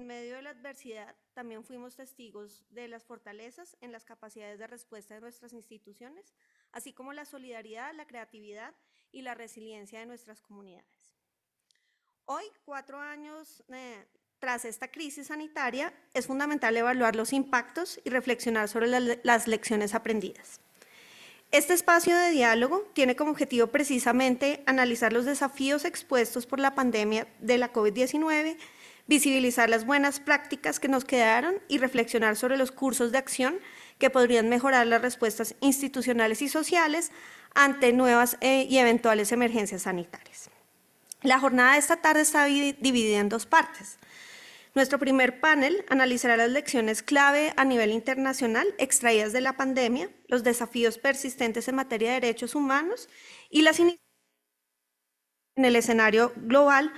En medio de la adversidad, también fuimos testigos de las fortalezas en las capacidades de respuesta de nuestras instituciones, así como la solidaridad, la creatividad y la resiliencia de nuestras comunidades. Hoy, cuatro años eh, tras esta crisis sanitaria, es fundamental evaluar los impactos y reflexionar sobre las lecciones aprendidas. Este espacio de diálogo tiene como objetivo precisamente analizar los desafíos expuestos por la pandemia de la COVID-19 visibilizar las buenas prácticas que nos quedaron y reflexionar sobre los cursos de acción que podrían mejorar las respuestas institucionales y sociales ante nuevas eh, y eventuales emergencias sanitarias. La jornada de esta tarde está dividida en dos partes. Nuestro primer panel analizará las lecciones clave a nivel internacional extraídas de la pandemia, los desafíos persistentes en materia de derechos humanos y las iniciativas en el escenario global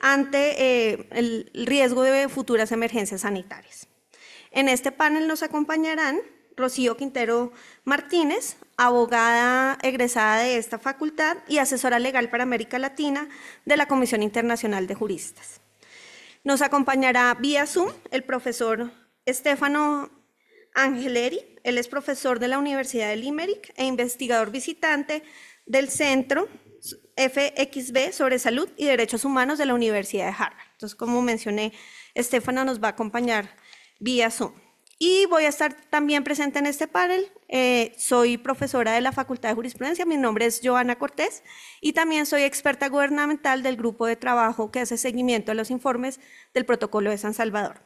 ante eh, el riesgo de futuras emergencias sanitarias. En este panel nos acompañarán Rocío Quintero Martínez, abogada egresada de esta facultad y asesora legal para América Latina de la Comisión Internacional de Juristas. Nos acompañará vía Zoom el profesor Estefano Angeleri. Él es profesor de la Universidad de Limerick e investigador visitante del Centro FXB sobre Salud y Derechos Humanos de la Universidad de Harvard. Entonces, como mencioné, Estefana nos va a acompañar vía Zoom. Y voy a estar también presente en este panel. Eh, soy profesora de la Facultad de Jurisprudencia, mi nombre es Joana Cortés y también soy experta gubernamental del grupo de trabajo que hace seguimiento a los informes del protocolo de San Salvador.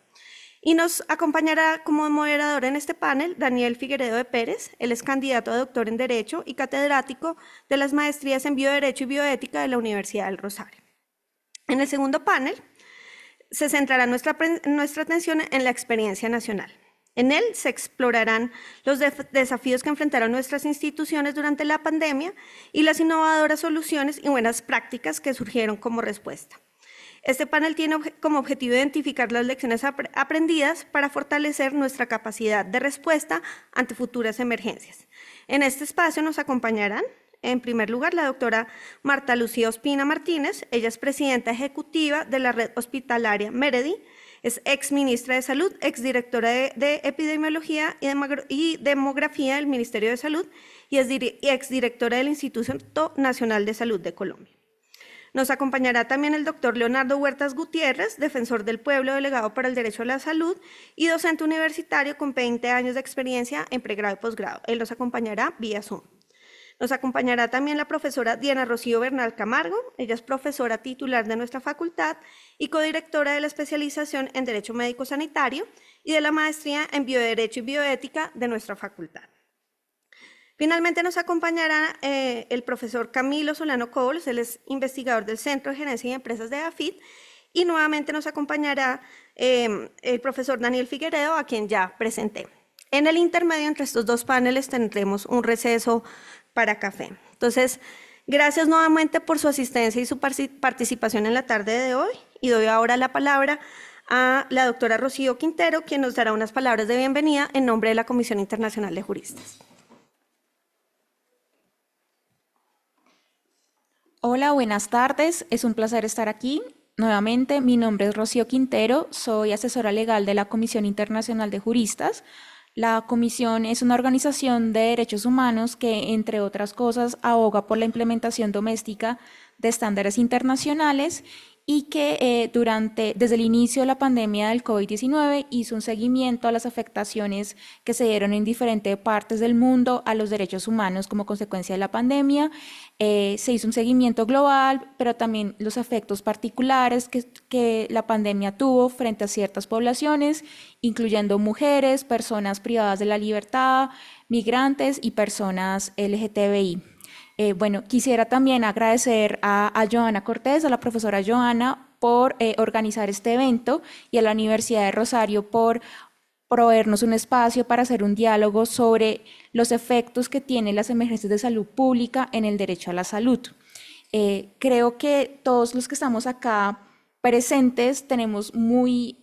Y nos acompañará como moderador en este panel Daniel Figueredo de Pérez. Él es candidato a doctor en Derecho y catedrático de las maestrías en Bioderecho y Bioética de la Universidad del Rosario. En el segundo panel se centrará nuestra, nuestra atención en la experiencia nacional. En él se explorarán los desafíos que enfrentaron nuestras instituciones durante la pandemia y las innovadoras soluciones y buenas prácticas que surgieron como respuesta. Este panel tiene como objetivo identificar las lecciones aprendidas para fortalecer nuestra capacidad de respuesta ante futuras emergencias. En este espacio nos acompañarán, en primer lugar, la doctora Marta Lucía Ospina Martínez. Ella es presidenta ejecutiva de la red hospitalaria Meredi. Es ex ministra de Salud, ex directora de, Epidemiología y, y, Demografía del Ministerio de Salud y es directora del Instituto Nacional de Salud de Colombia. Nos acompañará también el doctor Leonardo Huertas Gutiérrez, defensor del pueblo, delegado para el derecho a la salud y docente universitario con 20 años de experiencia en pregrado y posgrado. Él nos acompañará vía Zoom. Nos acompañará también la profesora Diana Rocío Bernal Camargo. Ella es profesora titular de nuestra facultad y codirectora de la especialización en Derecho Médico Sanitario y de la maestría en Bioderecho y Bioética de nuestra facultad. Finalmente nos acompañará eh, el profesor Camilo Solano Coles él es investigador del Centro de Gerencia y Empresas de AFIT, y nuevamente nos acompañará em, el profesor Daniel Figueredo, a quien ya presenté. En el intermedio entre estos dos paneles tendremos un receso para café. Entonces, gracias nuevamente por su asistencia y su participación en la tarde de hoy y doy ahora la palabra a la doctora Rocío Quintero, quien nos dará unas palabras de bienvenida en nombre de la Comisión Internacional de Juristas. Hola, buenas tardes. Es un placer estar aquí. Nuevamente, mi nombre es Rocío Quintero, soy asesora legal de la Comisión Internacional de Juristas. La comisión es una organización de derechos humanos que, entre otras cosas, aboga por la implementación doméstica de estándares internacionales y que eh, durante, desde el inicio de la pandemia del COVID-19 hizo un seguimiento a las afectaciones que se dieron en diferentes partes del mundo a los derechos humanos como consecuencia de la pandemia. Eh, se hizo un seguimiento global, pero también los afectos particulares que la pandemia tuvo frente a ciertas poblaciones, incluyendo mujeres, personas privadas de la libertad, migrantes y personas LGTBI. Eh, bueno, quisiera también agradecer a, Joana Cortés, a la profesora Joana, por eh, organizar este evento y a la Universidad de Rosario por proveernos un espacio para hacer un diálogo sobre los efectos que tienen las emergencias de salud pública en el derecho a la salud. Eh, creo que todos los que estamos acá presentes tenemos muy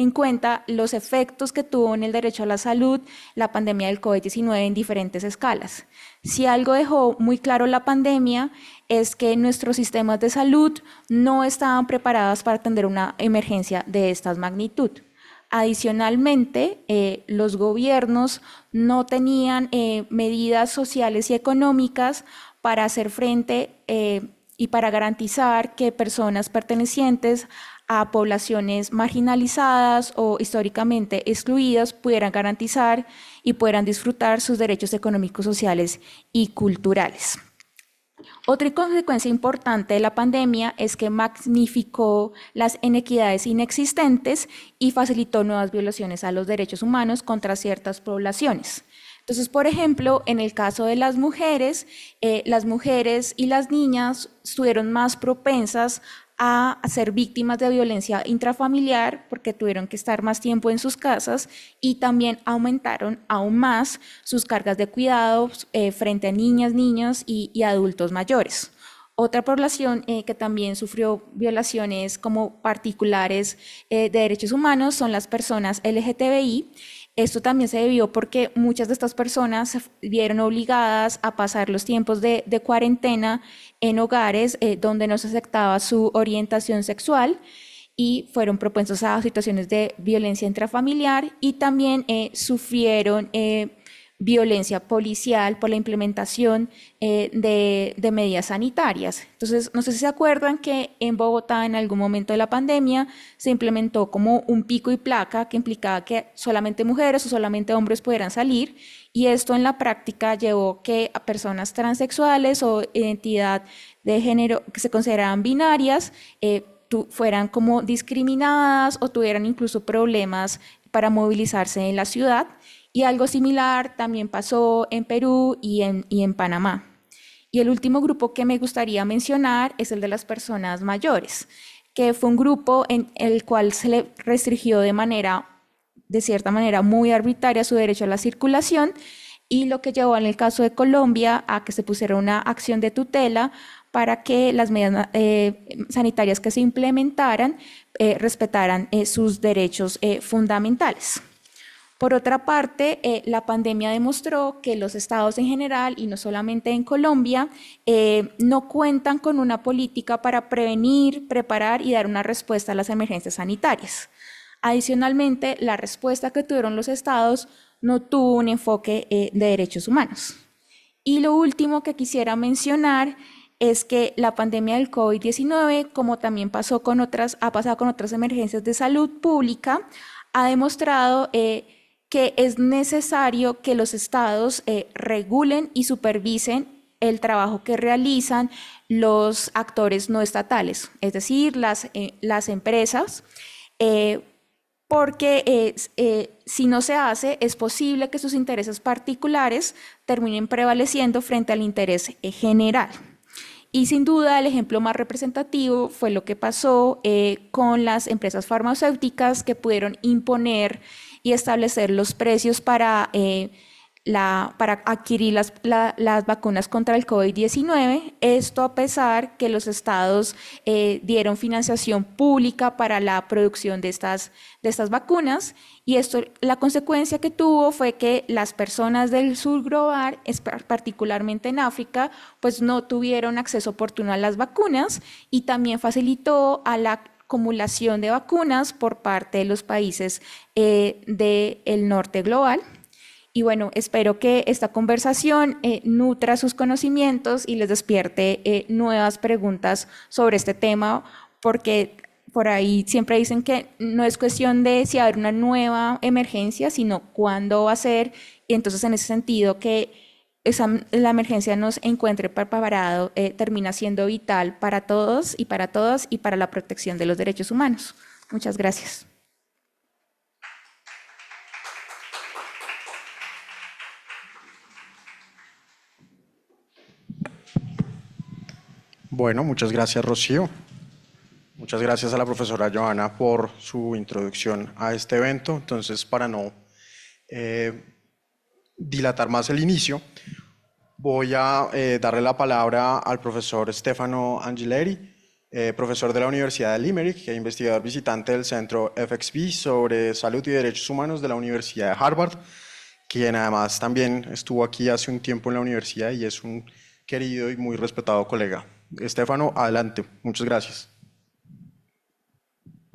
en cuenta los efectos que tuvo en el derecho a la salud la pandemia del COVID-19 en diferentes escalas. Si algo dejó muy claro la pandemia es que nuestros sistemas de salud no estaban preparados para atender una emergencia de esta magnitud. Adicionalmente, eh, los gobiernos no tenían eh, medidas sociales y económicas para hacer frente eh, y para garantizar que personas pertenecientes a poblaciones marginalizadas o históricamente excluidas pudieran garantizar y pudieran disfrutar sus derechos económicos, sociales y culturales. Otra consecuencia importante de la pandemia es que magnificó las inequidades inexistentes y facilitó nuevas violaciones a los derechos humanos contra ciertas poblaciones. Entonces, por ejemplo, en el caso de las mujeres, eh, las mujeres y las niñas estuvieron más propensas a ser víctimas de violencia intrafamiliar porque tuvieron que estar más tiempo en sus casas y también aumentaron aún más sus cargas de cuidado eh, frente a niñas, niños y, adultos mayores. Otra población eh, que también sufrió violaciones como particulares eh, de derechos humanos son las personas LGTBI esto también se debió porque muchas de estas personas se vieron obligadas a pasar los tiempos de, cuarentena en hogares eh, donde no se aceptaba su orientación sexual y fueron propensos a situaciones de violencia intrafamiliar y también eh, sufrieron eh, violencia policial, por la implementación eh, de, medidas sanitarias. Entonces, no sé si se acuerdan que en Bogotá en algún momento de la pandemia se implementó como un pico y placa que implicaba que solamente mujeres o solamente hombres pudieran salir y esto en la práctica llevó que a personas transexuales o identidad de género que se consideraban binarias eh, fueran como discriminadas o tuvieran incluso problemas para movilizarse en la ciudad y algo similar también pasó en Perú y en, Panamá. Y el último grupo que me gustaría mencionar es el de las personas mayores, que fue un grupo en el cual se le restringió de manera, de cierta manera, muy arbitraria su derecho a la circulación y lo que llevó en el caso de Colombia a que se pusiera una acción de tutela para que las medidas eh, sanitarias que se implementaran eh, respetaran eh, sus derechos fundamentales. Por otra parte, eh, la pandemia demostró que los estados en general, y no solamente en Colombia, eh, no cuentan con una política para prevenir, preparar y dar una respuesta a las emergencias sanitarias. Adicionalmente, la respuesta que tuvieron los estados no tuvo un enfoque eh, de derechos humanos. Y lo último que quisiera mencionar es que la pandemia del COVID-19, como también pasó con otras, ha pasado con otras emergencias de salud pública, ha demostrado que es necesario que los estados eh, regulen y supervisen el trabajo que realizan los actores no estatales, es decir, las, eh, las empresas, eh, porque si no se hace, es posible que sus intereses particulares terminen prevaleciendo frente al interés general. Y sin duda el ejemplo más representativo fue lo que pasó con las empresas farmacéuticas que pudieron imponer y establecer los precios para, eh, la, para adquirir las, vacunas contra el COVID-19. Esto a pesar que los estados eh, dieron financiación pública para la producción de estas, de estas vacunas y esto, la consecuencia que tuvo fue que las personas del sur global, particularmente en África, pues no tuvieron acceso oportuno a las vacunas y también facilitó a la acumulación de vacunas por parte de los países eh, del norte global. Y bueno, espero que esta conversación eh, nutra sus conocimientos y les despierte eh, nuevas preguntas sobre este tema, porque por ahí siempre dicen que no es cuestión de si haber una nueva emergencia, sino cuándo va a ser. Y entonces en ese sentido que la emergencia nos encuentre preparado eh, termina siendo vital para todos y para todas y para la protección de los derechos humanos. Muchas gracias. Bueno, muchas gracias Rocío. Muchas gracias a la profesora Joana por su introducción a este evento. Entonces, para no eh, dilatar más el inicio, voy a eh, darle la palabra al profesor Stefano Angileri, eh, profesor de la Universidad de Limerick e investigador visitante del Centro FXB sobre Salud y Derechos Humanos de la Universidad de Harvard, quien además también estuvo aquí hace un tiempo en la universidad y es un querido y muy respetado colega. Estefano, adelante. Muchas gracias.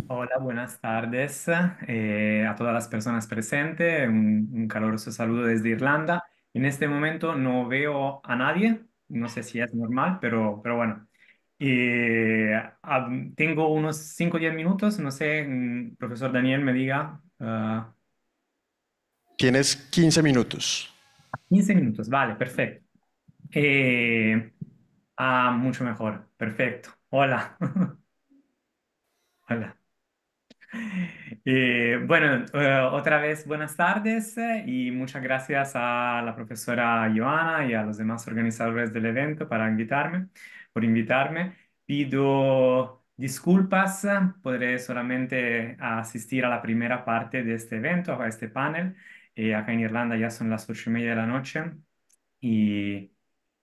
Hola, buenas tardes eh, a todas las personas presentes. Un, caloroso caluroso saludo desde Irlanda. En este momento no veo a nadie, no sé si es normal, pero, pero bueno. Eh, tengo unos 5 o 10 minutos, no sé, mm, profesor Daniel me diga. Ah. Tienes 15 minutos. 15 minutos, vale, perfecto. Eh, ah, mucho mejor, perfecto. Hola. Hola. Eh, bueno, eh, otra vez buenas tardes eh, y muchas gracias a la profesora Joana y a los demás organizadores del evento para invitarme, por invitarme. Pido disculpas, podré solamente asistir a la primera parte de este evento, a este panel. acá en Irlanda ya son las ocho y media de la noche y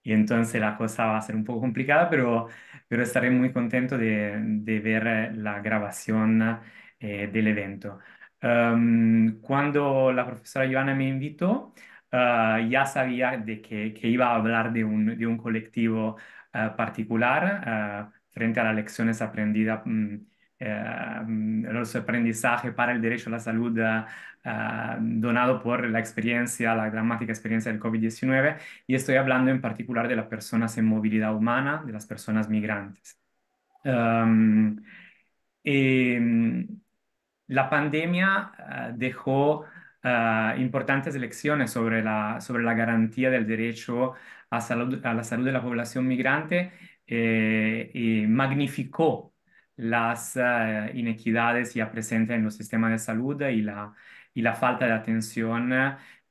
entonces la cosa va a ser un poco complicada, pero, pero estaré muy contento de, de ver la grabación eh, del evento em, cuando la profesora Joana me invitó, eh, ya sabía de que, iba a hablar de un, un colectivo eh, particular frente a las lecciones aprendidas. Mm, mm, los aprendizajes para el derecho a la salud donado por la experiencia, la dramática experiencia del COVID-19, y estoy hablando en particular de las personas en movilidad humana, de las personas migrantes. y, em, em, la pandemia ah, dejó ah, importantes lecciones sobre la, garantía del derecho a, la salud de la población migrante eh, y magnificó las ah, inequidades ya presentes en los sistemas de salud y la, falta de atención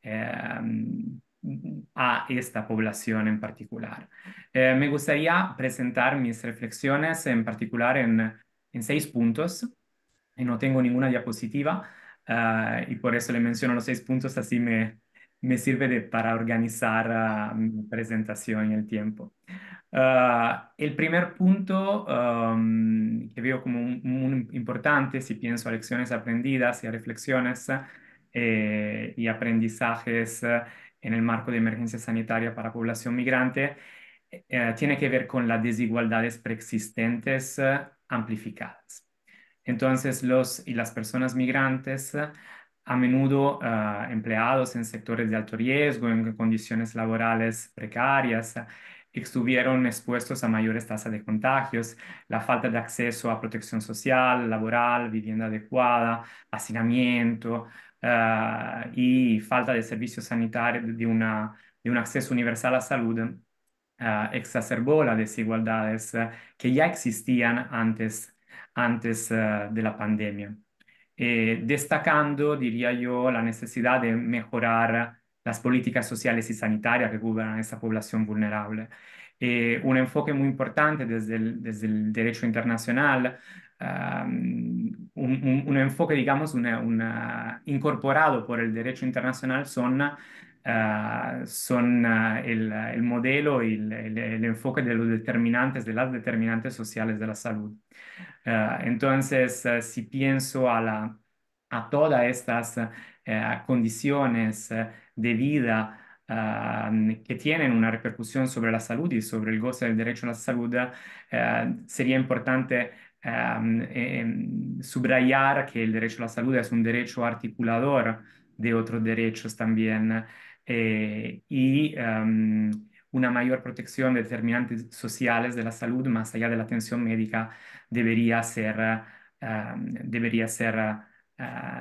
eh, a esta población en particular. Eh, me gustaría presentar mis reflexiones en particular en seis puntos y no tengo ninguna diapositiva ah, y por eso le menciono los seis puntos, así me, me sirve de, para organizar ah, mi presentación y el tiempo. Ah, el primer punto que veo como muy importante, si pienso a lecciones aprendidas y a reflexiones eh, y aprendizajes eh, en el marco de emergencia sanitaria para población migrante, eh, tiene que ver con las desigualdades preexistentes amplificadas. Entonces, los y las personas migrantes, a menudo ah, empleados en sectores de alto riesgo, en condiciones laborales precarias, estuvieron expuestos a mayores tasas de contagios, la falta de acceso a protección social, laboral, vivienda adecuada, hacinamiento ah, y falta de servicios sanitarios de, un acceso universal a ah, la salud exacerbó las desigualdades que ya existían antes antes eh, de la pandemia, eh, destacando, diría yo, la necesidad de mejorar las políticas sociales y sanitarias que a esa población vulnerable. Eh, un enfoque muy importante desde el, desde el derecho internacional, un, enfoque, digamos, incorporado por el derecho internacional son, ah, son ah, el, modelo, y el, enfoque de los determinantes, de las determinantes sociales de la salud. Eh, entonces, eh, si pienso a, todas estas eh, condiciones de vida que tienen una repercusión sobre la salud y sobre el goce del derecho a la salud, sería importante em, subrayar que el derecho a la salud es un derecho articulador de otros derechos también y em, una mayor protección de determinantes sociales de la salud más allá de la atención médica eh, eh,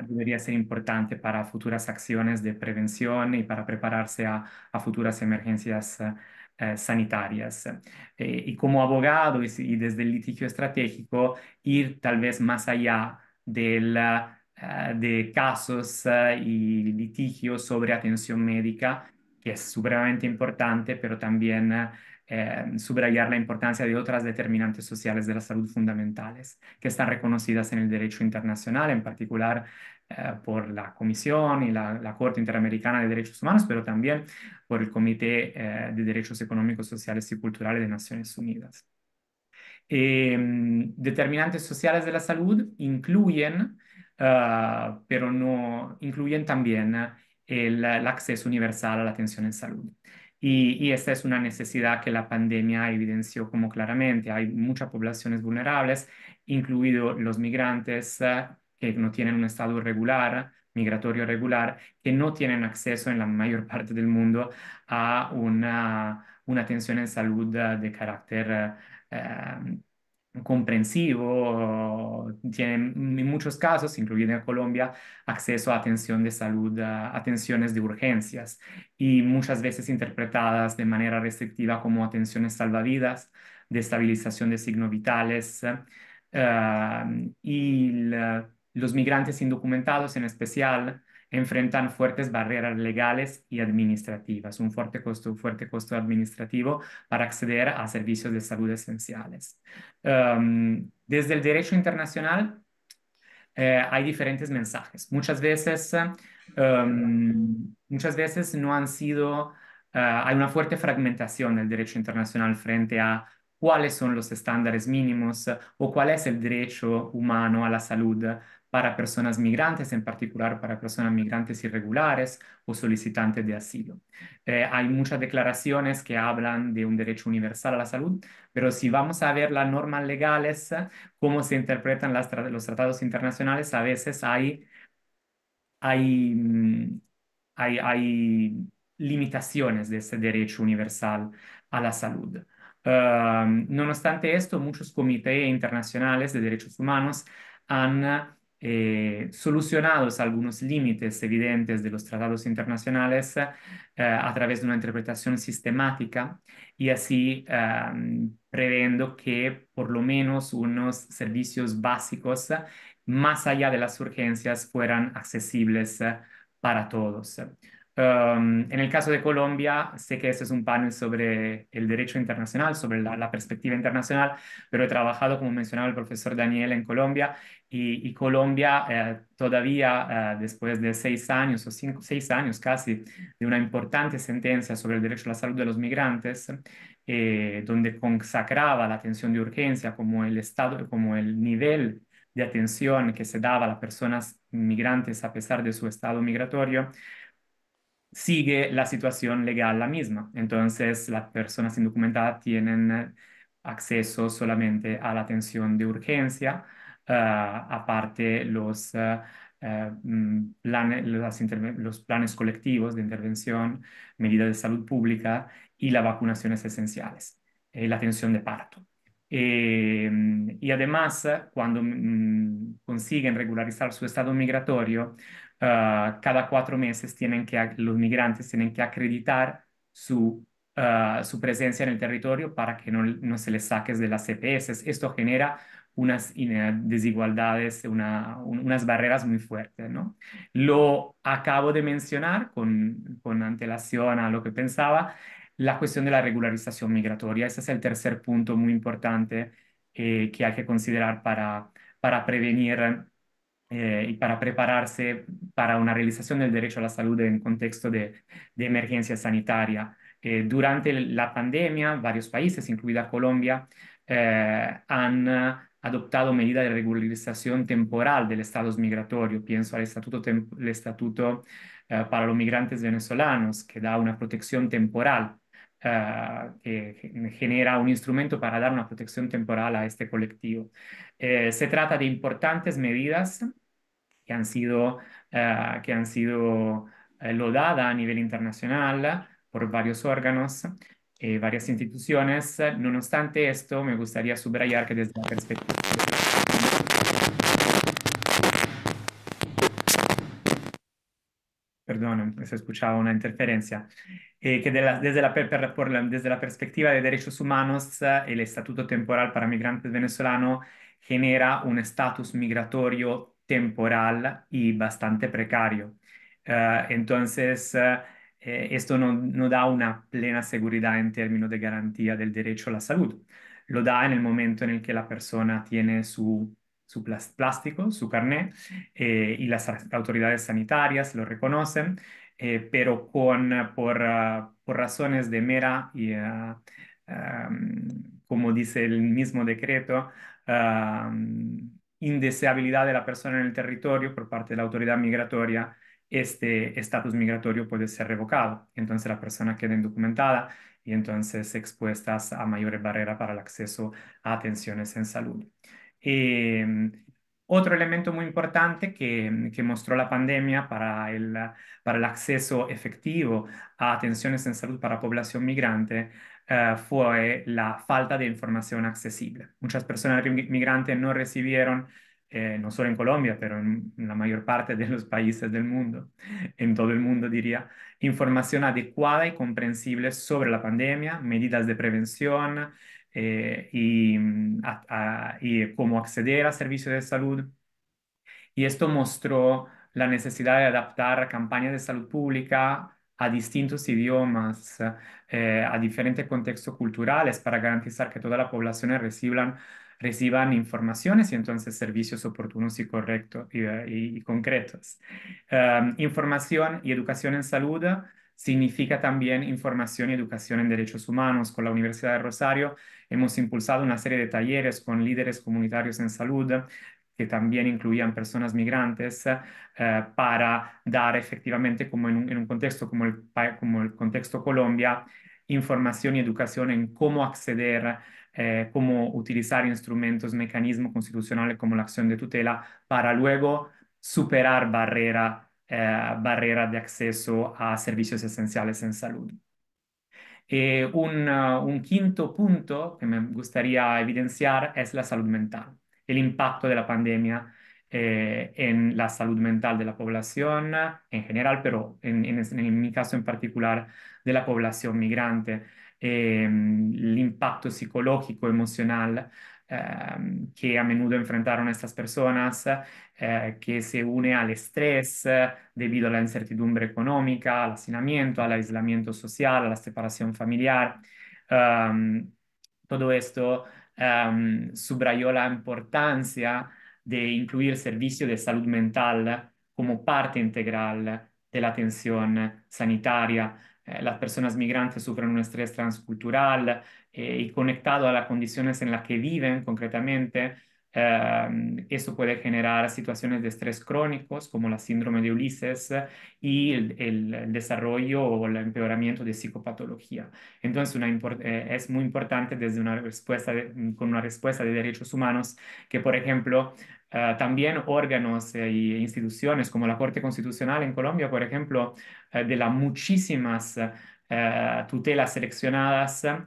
debería ser, importante para futuras acciones de prevención y para prepararse a, futuras emergencias eh, sanitarias. y como abogado y, desde el litigio estratégico, ir tal vez más allá de casos y litigios sobre atención médica, que es supremamente importante, pero también... Eh, subrayar la importancia de otras determinantes sociales de la salud fundamentales que están reconocidas en el derecho internacional, en particular eh, por la Comisión y la, Corte Interamericana de Derechos Humanos, pero también por el Comité eh, de Derechos Económicos, Sociales y Culturales de Naciones Unidas. Em, determinantes sociales de la salud incluyen, pero no incluyen también el acceso universal a la atención en salud. Y, esta es una necesidad que la pandemia evidenció como claramente. Hay muchas poblaciones vulnerables, incluidos los migrantes ah, que no tienen un estado regular, migratorio regular, que no tienen acceso en la mayor parte del mundo a una, atención en salud ah, de carácter ah, em, comprensivo, tienen en muchos casos, incluido en Colombia, acceso a atención de salud, atenciones de urgencias y muchas veces interpretadas de manera restrictiva como atenciones salvavidas, de estabilización de signos vitales eh, y los migrantes indocumentados en especial enfrentan fuertes barreras legales y administrativas, un fuerte costo, administrativo para acceder a servicios de salud esenciales. Em, desde el derecho internacional eh, hay diferentes mensajes. Muchas veces, em, muchas veces no han sido... Eh, hay una fuerte fragmentación del derecho internacional frente a cuáles son los estándares mínimos o cuál es el derecho humano a la salud para personas migrantes, en particular para personas migrantes irregulares o solicitantes de asilo. Eh, hay muchas declaraciones que hablan de un derecho universal a la salud, pero si vamos a ver las normas legales, cómo se interpretan las, los tratados internacionales, a veces hay, mm, hay, hay, limitaciones de ese derecho universal a la salud. Em, no obstante esto, muchos comités internacionales de derechos humanos han eh, solucionados algunos límites evidentes de los tratados internacionales eh, a través de una interpretación sistemática y así eh, que por lo menos unos servicios básicos más allá de las urgencias fueran accesibles eh, para todos. en el caso de Colombia, sé que este es un panel sobre el derecho internacional, sobre la perspectiva internacional, pero he trabajado, como mencionaba el profesor Daniel, en Colombia y, Colombia eh, todavía eh, después de seis años o cinco, seis años casi de una importante sentencia sobre el derecho a la salud de los migrantes, eh, donde consacraba la atención de urgencia como el, estado, como el nivel de atención que se daba a las personas migrantes a pesar de su estado migratorio, sigue la situación legal la misma. Entonces, las personas indocumentadas tienen acceso solamente a la atención de urgencia eh, aparte los, eh, eh, mm, los, planes colectivos de intervención, medidas de salud pública y las vacunaciones esenciales, la atención de parto. y además, cuando mm, consiguen regularizar su estado migratorio, cada cuatro meses tienen que, los migrantes tienen que acreditar su, presencia en el territorio para que no, no se les saques de las CPS. Esto genera unas desigualdades, una, unas barreras muy fuertes. ¿no? Lo acabo de mencionar con, con antelación a lo que pensaba, la cuestión de la regularización migratoria. Ese es el tercer punto muy importante eh, que hay que considerar para, para prevenir eh, y para prepararse para una realización del derecho a la salud en contexto de, de emergencia sanitaria. Eh, durante la pandemia, varios países, incluida Colombia, han adoptado medidas de regularización temporal del Estado migratorio. Pienso al Estatuto, estatuto eh, para los Migrantes Venezolanos, que da una protección temporal, eh, que genera un instrumento para dar una protección temporal a este colectivo. Eh, se trata de importantes medidas que han sido, que han sido lodadas a nivel internacional por varios órganos eh, varias instituciones. No obstante esto, me gustaría subrayar que desde la perspectiva perdón, se escuchaba una interferencia, eh, de desde, la, desde la perspectiva de derechos humanos, eh, el Estatuto Temporal para Migrantes Venezolanos genera un estatus migratorio temporal y bastante precario. entonces, eh, esto no, da una plena seguridad en términos de garantía del derecho a la salud. Lo da en el momento en el que la persona tiene su, su plástico, su carné, eh, y las autoridades sanitarias lo reconocen, eh, pero con, ah, por, razones de mera, ah, como dice el mismo decreto, indeseabilidad de la persona en el territorio por parte de la autoridad migratoria, este estatus migratorio puede ser revocado. Entonces la persona queda indocumentada y entonces expuestas a mayores barreras para el acceso a atenciones en salud. Em, otro elemento muy importante que, que mostró la pandemia para el, para el, acceso efectivo a atenciones en salud para población migrante eh, fue la falta de información accesible. Muchas personas migrantes no recibieron eh, no solo en Colombia, pero en la mayor parte de los países del mundo, en todo el mundo diría, información adecuada y comprensible sobre la pandemia, medidas de prevención eh, mm, y, cómo acceder a servicios de salud. Y esto mostró la necesidad de adaptar campañas de salud pública a distintos idiomas, eh, a diferentes contextos culturales para garantizar que toda la población reciban reciban informaciones y entonces servicios oportunos y correctos y, concretos. Em, información y educación en salud significa también información y educación en derechos humanos. Con la Universidad de Rosario hemos impulsado una serie de talleres con líderes comunitarios en salud que también incluían personas migrantes, eh, para dar efectivamente, como en un, contexto como el, como el contexto Colombia, información y educación en cómo acceder eh, cómo utilizar instrumentos, mecanismos constitucionales como la acción de tutela para luego superar barreras eh, barrera de acceso a servicios esenciales en salud. Eh, uh, un, quinto punto que me gustaría evidenciar es la salud mental, el impacto de la pandemia en la salud mental de la población en general, pero en, mi caso en particular de la población migrante. Ehm, l'impacto psicológico, emocional eh, que a menudo enfrentaron estas personas, eh, que se une al estrés debido a la incertidumbre económica, al hacinamiento, al aislamiento social, a la separación familiar. Um, ehm, todo esto um, subrayó la importancia de incluir servicio de salud mental como parte integral de la atención sanitaria. Eh, las personas migrantes sufren un estrés transcultural eh, y conectado a las condiciones en las que viven concretamente, em, eso puede generar situaciones de estrés crónicos como la síndrome de Ulises y el, desarrollo o el empeoramiento de psicopatología. Entonces eh, es muy importante desde una respuesta con una respuesta de derechos humanos que, por ejemplo, Ah, también órganos e instituciones como la Corte Constitucional en Colombia, por ejemplo, eh, de las muchísimas eh, tutelas seleccionadas en,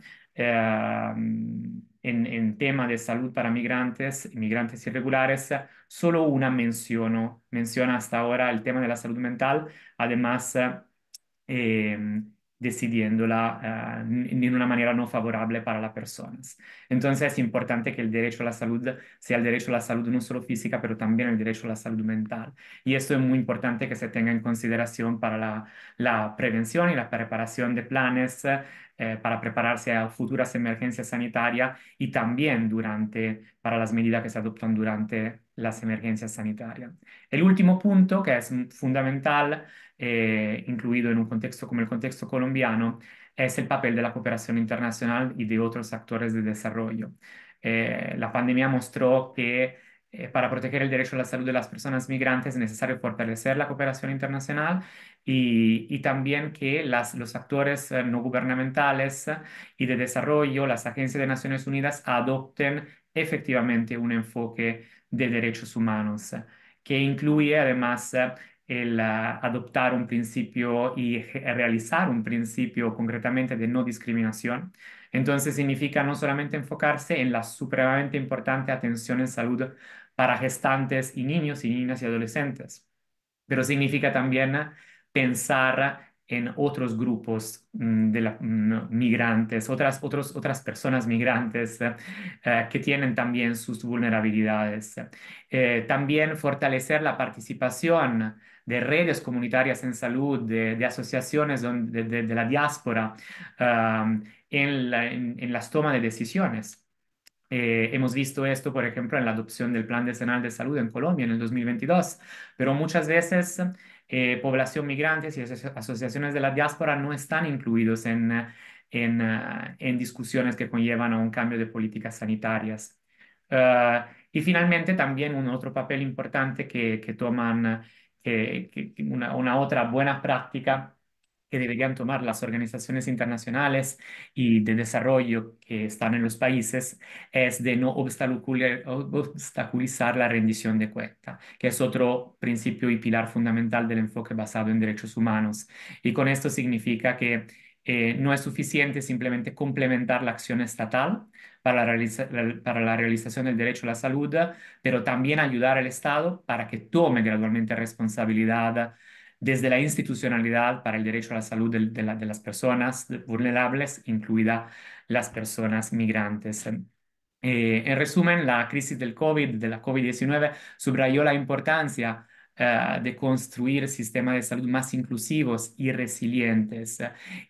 tema de salud para migrantes, inmigrantes irregulares, solo una menciono, menciona hasta ahora el tema de la salud mental, además decidiéndola uh, en una manera no favorable para las personas. Entonces es importante que el derecho a la salud sea el derecho a la salud no solo física, pero también el derecho a la salud mental. Y esto es muy importante que se tenga en consideración para la, prevención y la preparación de planes eh, para prepararse a futuras emergencias sanitarias y también durante, para las medidas que se adoptan durante las emergencias sanitarias. El último punto, que es fundamental, eh, incluido en un contexto como el contexto colombiano, es el papel de la cooperación internacional y de otros actores de desarrollo. Eh, la pandemia mostró que eh, para proteger el derecho a la salud de las personas migrantes es necesario fortalecer la cooperación internacional y, también que los actores no gubernamentales y de desarrollo, las agencias de Naciones Unidas, adopten efectivamente un enfoque de derechos humanos que incluye además el ah, adoptar un principio y realizar un principio concretamente de no discriminación. Entonces significa no solamente enfocarse en la supremamente importante atención en salud para gestantes y niños y niñas y adolescentes, pero significa también ah, pensar en otros grupos mm, de mm, migrantes, otras, otras personas migrantes ah, que tienen también sus vulnerabilidades. Eh, también fortalecer la participación de redes comunitarias en salud, de, asociaciones de, de, la diáspora um, en, la, en, las tomas de decisiones. Eh, hemos visto esto, por ejemplo, en la adopción del Plan Decenal de Salud en Colombia en el 2022, pero muchas veces eh, población migrante y asociaciones de la diáspora no están incluidos en, en, uh, en, discusiones que conllevan a un cambio de políticas sanitarias. Uh, y finalmente, también un otro papel importante que, que toman que, una, otra buena práctica que deberían tomar las organizaciones internacionales y de desarrollo que están en los países es de no obstaculizar la rendición de cuenta, que es otro principio y pilar fundamental del enfoque basado en derechos humanos. Y con esto significa que eh, no es suficiente simplemente complementar la acción estatal para la, realización del derecho a la salud, pero también ayudar al Estado para que tome gradualmente responsabilidad desde la institucionalidad para el derecho a la salud de, las personas vulnerables, incluida las personas migrantes. Eh, en resumen, la crisis del COVID, de la COVID-19, subrayó la importancia eh, de construir sistemas de salud más inclusivos y resilientes.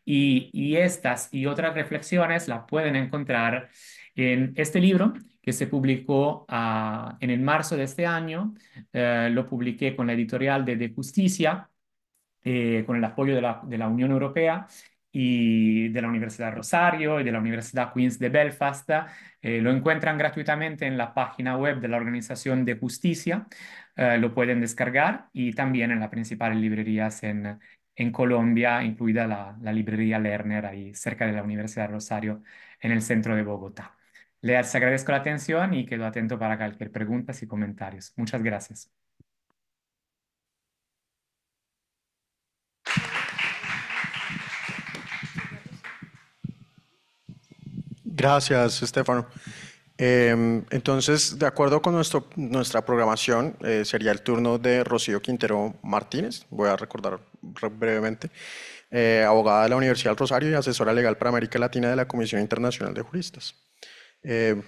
Y, y estas y otras reflexiones las pueden encontrar en este libro, que se publicó ah, en el marzo de este año, eh, lo publiqué con la editorial de, de Justicia, eh, con el apoyo de la, Unión Europea y de la Universidad Rosario y de la Universidad Queens de Belfast. Eh, lo encuentran gratuitamente en la página web de la Organización de Justicia. lo pueden descargar y también en las principales librerías en, Colombia, incluida la, la librería Lerner ahí cerca de la Universidad Rosario en el centro de Bogotá. Les agradezco la atención y quedo atento para cualquier pregunta y comentarios. Muchas gracias. Gracias, Estefano. Em, entonces, de acuerdo con nuestra programación, eh, sería el turno de Rocío Quintero Martínez, voy a recordar brevemente, eh, abogada de la Universidad del Rosario y asesora legal para América Latina de la Comisión Internacional de Juristas. Eh,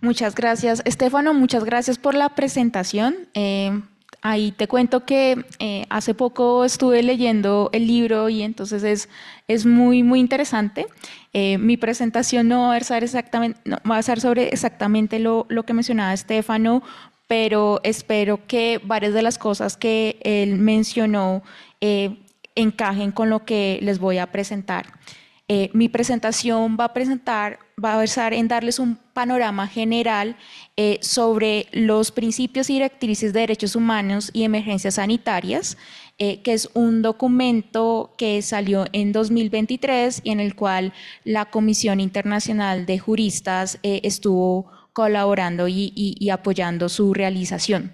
muchas gracias, Estefano. Muchas gracias por la presentación. Eh, ahí te cuento que eh, hace poco estuve leyendo el libro y entonces es, es muy, muy interesante. mi presentación no va a ser exactamente, no, va a ser sobre exactamente lo, lo que mencionaba Estefano, pero espero que varias de las cosas que él mencionó encajen con lo que les voy a presentar. Eh, mi presentación va a presentar, va a versar en darles un panorama general eh, sobre los principios y directrices de derechos humanos y emergencias sanitarias, eh, que es un documento que salió en 2023 y en el cual la Comisión Internacional de Juristas estuvo colaborando y apoyando su realización.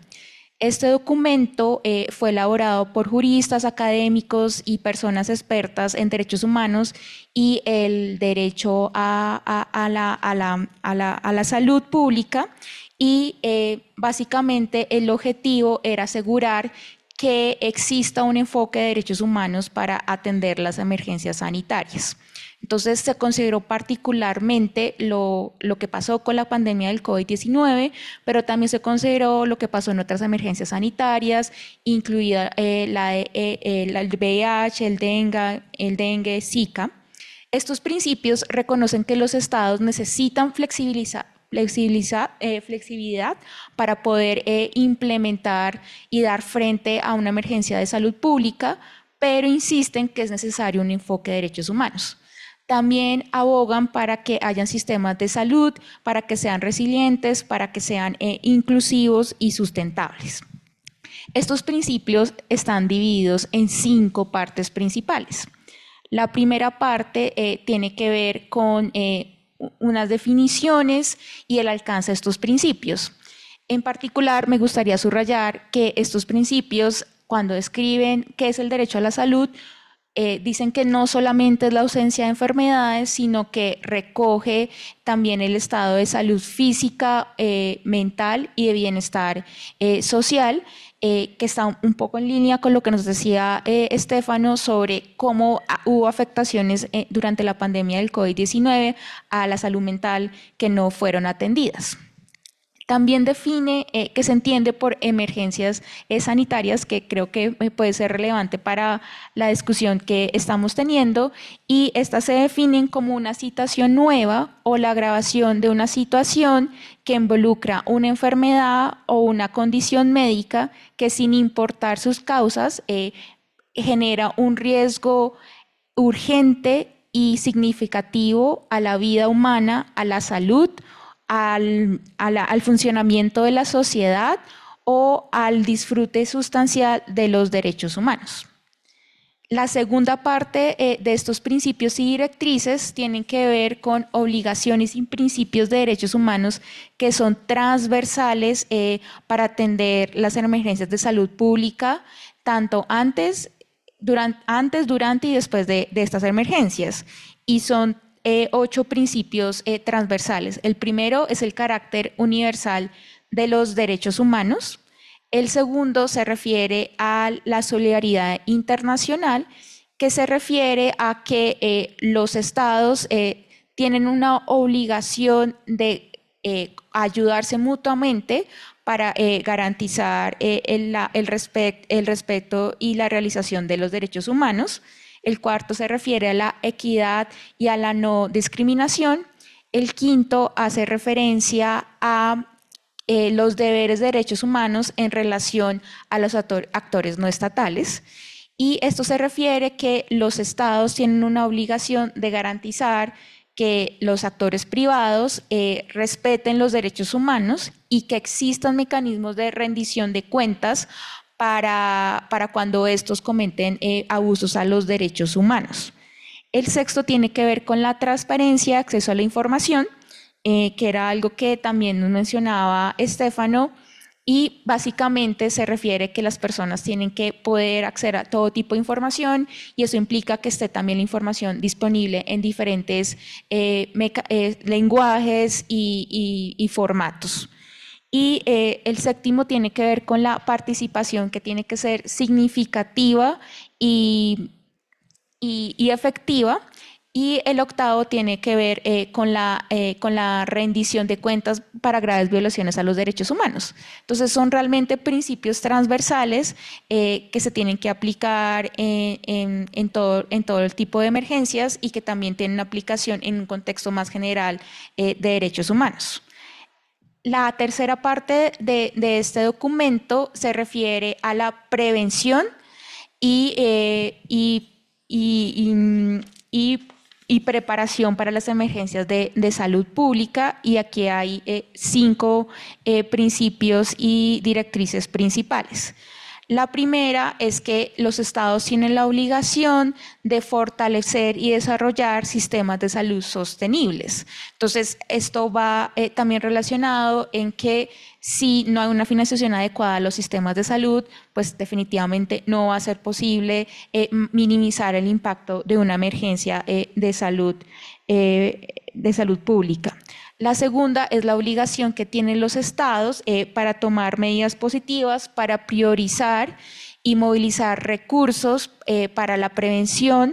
Este documento eh, fue elaborado por juristas, académicos y personas expertas en derechos humanos y el derecho a, la, salud pública y eh, básicamente el objetivo era asegurar que exista un enfoque de derechos humanos para atender las emergencias sanitarias. Entonces se consideró particularmente lo, que pasó con la pandemia del COVID-19, pero también se consideró lo que pasó en otras emergencias sanitarias, incluida eh, eh, eh, el, VIH, el dengue, el dengue, Zika. Estos principios reconocen que los estados necesitan flexibilidad para poder implementar y dar frente a una emergencia de salud pública, pero insisten que es necesario un enfoque de derechos humanos. También abogan para que hayan sistemas de salud, para que sean resilientes, para que sean eh, inclusivos y sustentables. Estos principios están divididos en cinco partes principales. La primera parte eh, tiene que ver con eh, unas definiciones y el alcance de estos principios. En particular, me gustaría subrayar que estos principios, cuando describen qué es el derecho a la salud, eh, dicen que no solamente es la ausencia de enfermedades, sino que recoge también el estado de salud física, eh, mental y de bienestar eh, social, que está un poco en línea con lo que nos decía Estefano sobre cómo hubo afectaciones durante la pandemia del COVID-19 a la salud mental que no fueron atendidas. También define eh, que se entiende por emergencias eh, sanitarias, que creo que eh, puede ser relevante para la discusión que estamos teniendo, y estas se definen como una situación nueva o la agravación de una situación que involucra una enfermedad o una condición médica que sin importar sus causas genera un riesgo urgente y significativo a la vida humana, a la salud al, al, funcionamiento de la sociedad o al disfrute sustancial de los derechos humanos. La segunda parte eh, de estos principios y directrices tienen que ver con obligaciones y principios de derechos humanos que son transversales eh, para atender las emergencias de salud pública, tanto antes, durante, antes, durante y después de, de estas emergencias. Y son eh, ocho principios eh, transversales. El primero es el carácter universal de los derechos humanos. El segundo se refiere a la solidaridad internacional, que se refiere a que eh, los estados tienen una obligación de ayudarse mutuamente para garantizar el, respeto y la realización de los derechos humanos. El cuarto se refiere a la equidad y a la no discriminación. El quinto hace referencia a eh, los deberes de derechos humanos en relación a los actores no estatales. Y esto se refiere que los estados tienen una obligación de garantizar que los actores privados eh, respeten los derechos humanos y que existan mecanismos de rendición de cuentas para, cuando estos cometen eh, abusos a los derechos humanos. El sexto tiene que ver con la transparencia, acceso a la información, eh, que era algo que también mencionaba Estefano, y básicamente se refiere que las personas tienen que poder acceder a todo tipo de información y eso implica que esté también la información disponible en diferentes eh, lenguajes y formatos. Y eh, el séptimo tiene que ver con la participación, que tiene que ser significativa y, efectiva. Y el octavo tiene que ver eh, eh, con, la, rendición de cuentas para graves violaciones a los derechos humanos. Entonces son realmente principios transversales que se tienen que aplicar en, todo, en todo el tipo de emergencias y que también tienen aplicación en un contexto más general de derechos humanos. La tercera parte de, este documento se refiere a la prevención y, eh, preparación para las emergencias de, salud pública y aquí hay eh, cinco eh, principios y directrices principales. La primera es que los estados tienen la obligación de fortalecer y desarrollar sistemas de salud sostenibles. Entonces, esto va eh, también relacionado en que si no hay una financiación adecuada a los sistemas de salud, pues definitivamente no va a ser posible eh, minimizar el impacto de una emergencia eh, de salud de salud pública. La segunda es la obligación que tienen los estados eh, para tomar medidas positivas, para priorizar y movilizar recursos eh, para la prevención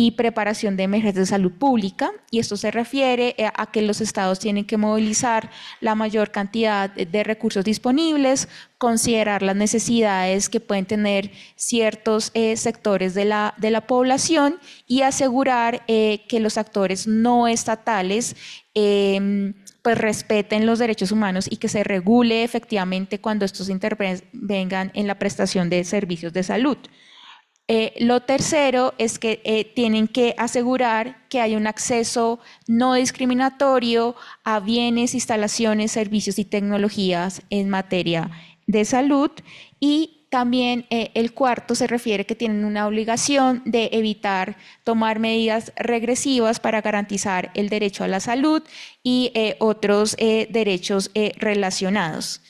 y preparación de emergencias de salud pública, y esto se refiere eh, a que los estados tienen que movilizar la mayor cantidad de recursos disponibles, considerar las necesidades que pueden tener ciertos eh, sectores de la, población y asegurar eh, que los actores no estatales em, pues respeten los derechos humanos y que se regule efectivamente cuando estos intervengan en la prestación de servicios de salud. Eh, lo tercero es que eh, tienen que asegurar que hay un acceso no discriminatorio a bienes, instalaciones, servicios y tecnologías en materia de salud. Y también eh, el cuarto se refiere que tienen una obligación de evitar tomar medidas regresivas para garantizar el derecho a la salud y otros derechos relacionados.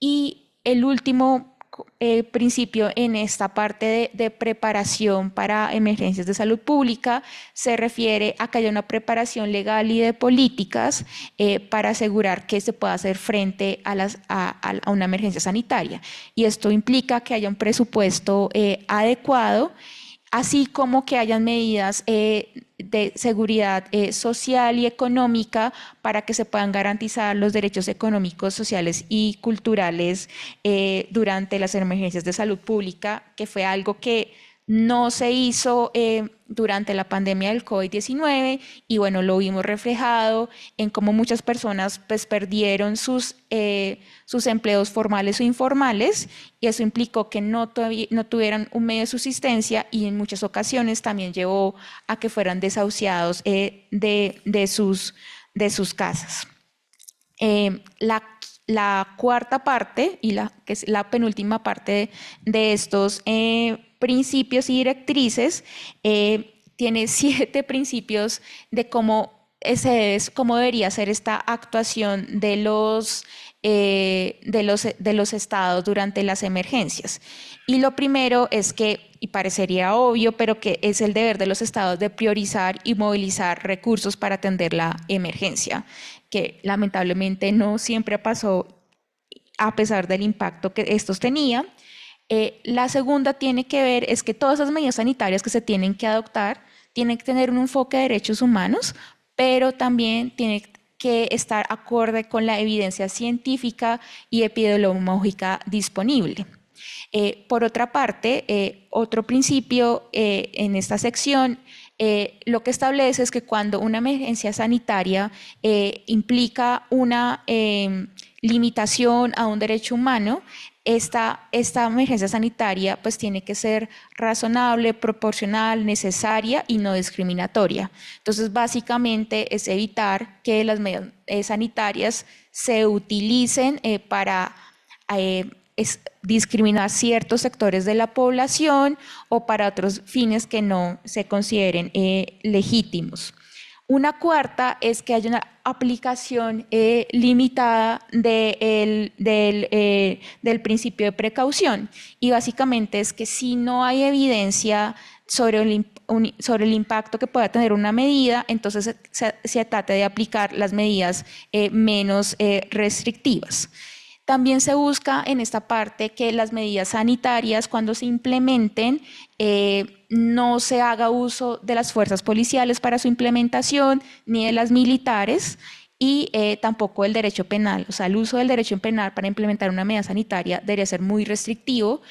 Y el último el eh, principio en esta parte de, preparación para emergencias de salud pública se refiere a que haya una preparación legal y de políticas eh, para asegurar que se pueda hacer frente a, a, una emergencia sanitaria. Y esto implica que haya un presupuesto eh, adecuado así como que hayan medidas eh, de seguridad eh, social y económica para que se puedan garantizar los derechos económicos, sociales y culturales eh, durante las emergencias de salud pública, que fue algo que no se hizo durante la pandemia del COVID-19 y bueno, lo vimos reflejado en cómo muchas personas pues perdieron sus, eh, sus empleos formales o informales y eso implicó que no, tuvieran un medio de subsistencia y en muchas ocasiones también llevó a que fueran desahuciados eh, de, sus, de sus casas. Eh, la cuarta parte y la que es la penúltima parte de, estos eh, principios y directrices eh, tiene siete principios de cómo es cómo debería ser esta actuación de los eh, de los de los estados durante las emergencias y lo primero es que y parecería obvio, pero que es el deber de los estados de priorizar y movilizar recursos para atender la emergencia lamentablemente no siempre pasó a pesar del impacto que estos tenían. Eh, la segunda tiene que ver es que todas las medidas sanitarias que se tienen que adoptar tienen que tener un enfoque de derechos humanos, pero también tiene que estar acorde con la evidencia científica y epidemiológica disponible. Eh, por otra parte, eh, otro principio en esta sección eh, lo que establece es que cuando una emergencia sanitaria eh, implica una em, limitación a un derecho humano, esta, emergencia sanitaria pues tiene que ser razonable, proporcional, necesaria y no discriminatoria. Entonces, básicamente es evitar que las medidas eh, sanitarias se utilicen para discriminar ciertos sectores de la población o para otros fines que no se consideren eh, legítimos. Una cuarta es que hay una aplicación eh, limitada eh, del, principio de precaución y básicamente es que si no hay evidencia sobre el, impacto que pueda tener una medida, entonces se, se, se trata de aplicar las medidas menos restrictivas. También se busca en esta parte que las medidas sanitarias, cuando se implementen, eh, no se haga uso de las fuerzas policiales para su implementación, ni de las militares, y eh, tampoco el derecho penal. O sea, el uso del derecho penal para implementar una medida sanitaria debería ser muy restrictivo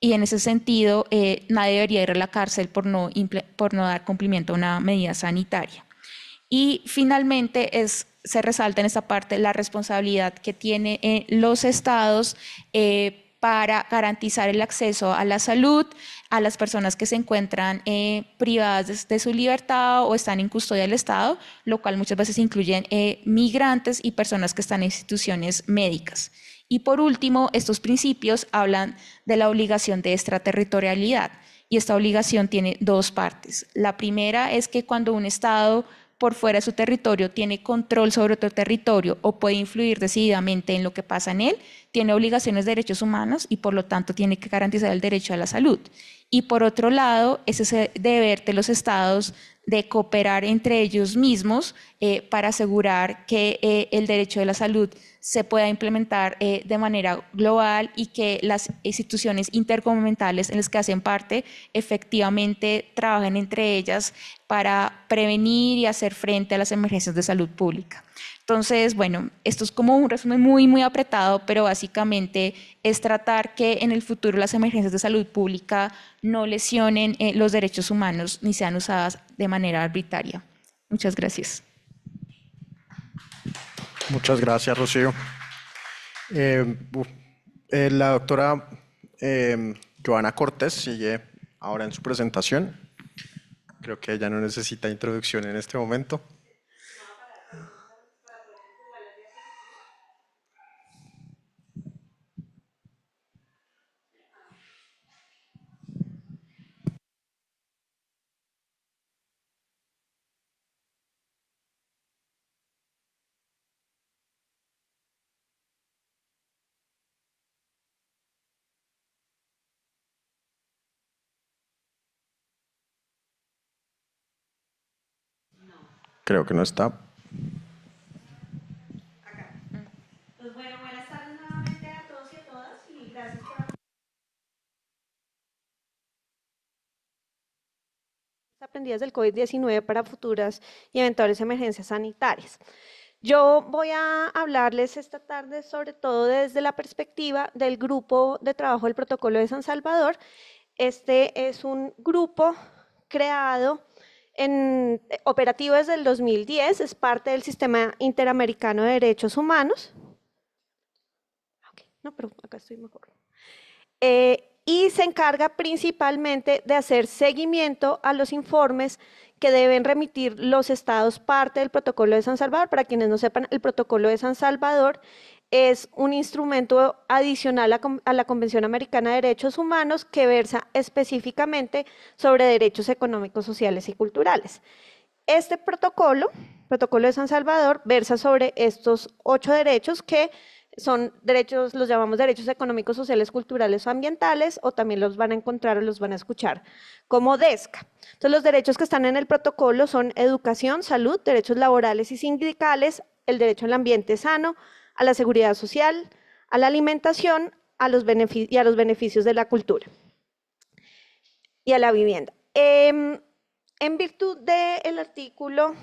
y en ese sentido eh, nadie debería ir a la cárcel por no, por no dar cumplimiento a una medida sanitaria. Y finalmente es se resalta en esta parte la responsabilidad que tienen eh, los estados eh, para garantizar el acceso a la salud a las personas que se encuentran eh, privadas de, su libertad o están en custodia del Estado, lo cual muchas veces incluyen migrantes y personas que están en instituciones médicas. Y por último, estos principios hablan de la obligación de extraterritorialidad y esta obligación tiene dos partes. La primera es que cuando un Estado por fuera de su territorio, tiene control sobre otro territorio o puede influir decididamente en lo que pasa en él, tiene obligaciones de derechos humanos y por lo tanto tiene que garantizar el derecho a la salud. Y por otro lado, es ese deber de los estados de cooperar entre ellos mismos eh, para asegurar que eh, el derecho de la salud se pueda implementar eh, de manera global y que las instituciones intergubernamentales en las que hacen parte efectivamente trabajen entre ellas para prevenir y hacer frente a las emergencias de salud pública. Entonces, bueno, esto es como un resumen muy, muy apretado, pero básicamente es tratar que en el futuro las emergencias de salud pública no lesionen eh, los derechos humanos ni sean usadas de manera arbitraria. Muchas gracias. Muchas gracias, Rocío. Eh, eh, la doctora eh, Joana Cortés sigue ahora en su presentación. Creo que ella no necesita introducción en este momento. Creo que no está. Acá. Pues bueno, buenas tardes a todos y a todas y gracias por aprendidas del COVID-19 para futuras y eventuales emergencias sanitarias. Yo voy a hablarles esta tarde sobre todo desde la perspectiva del grupo de trabajo del protocolo de San Salvador. Este es un grupo creado en, eh, operativo desde el 2010, es parte del Sistema Interamericano de Derechos Humanos. Ah, eh, y se encarga principalmente de hacer seguimiento a los informes que deben remitir los estados parte del protocolo de San Salvador. Para quienes no sepan, el protocolo de San Salvador es un instrumento adicional a, la Convención Americana de Derechos Humanos que versa específicamente sobre derechos económicos, sociales y culturales. Este protocolo, protocolo de San Salvador, versa sobre estos ocho derechos que son derechos, los llamamos derechos económicos, sociales, culturales o ambientales, o también los van a encontrar o los van a escuchar como DESCA. Entonces, los derechos que están en el protocolo son educación, salud, derechos laborales y sindicales, el derecho al ambiente sano, a la seguridad social, a la alimentación a los y a los beneficios de la cultura y a la vivienda. Em, en virtud del artículo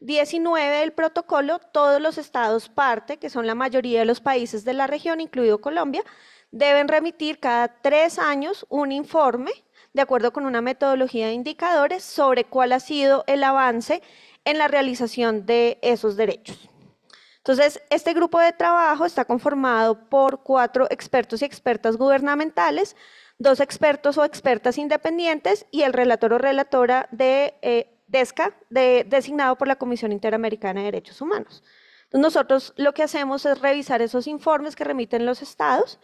19 del protocolo, todos los estados parte, que son la mayoría de los países de la región, incluido Colombia, deben remitir cada tres años un informe, de acuerdo con una metodología de indicadores, sobre cuál ha sido el avance en la realización de esos derechos. Entonces, este grupo de trabajo está conformado por cuatro expertos y expertas gubernamentales, dos expertos o expertas independientes y el relator o relatora de eh, DESCA, designado por la Comisión Interamericana de Derechos Humanos. nosotros lo que hacemos es revisar esos informes que remiten los estados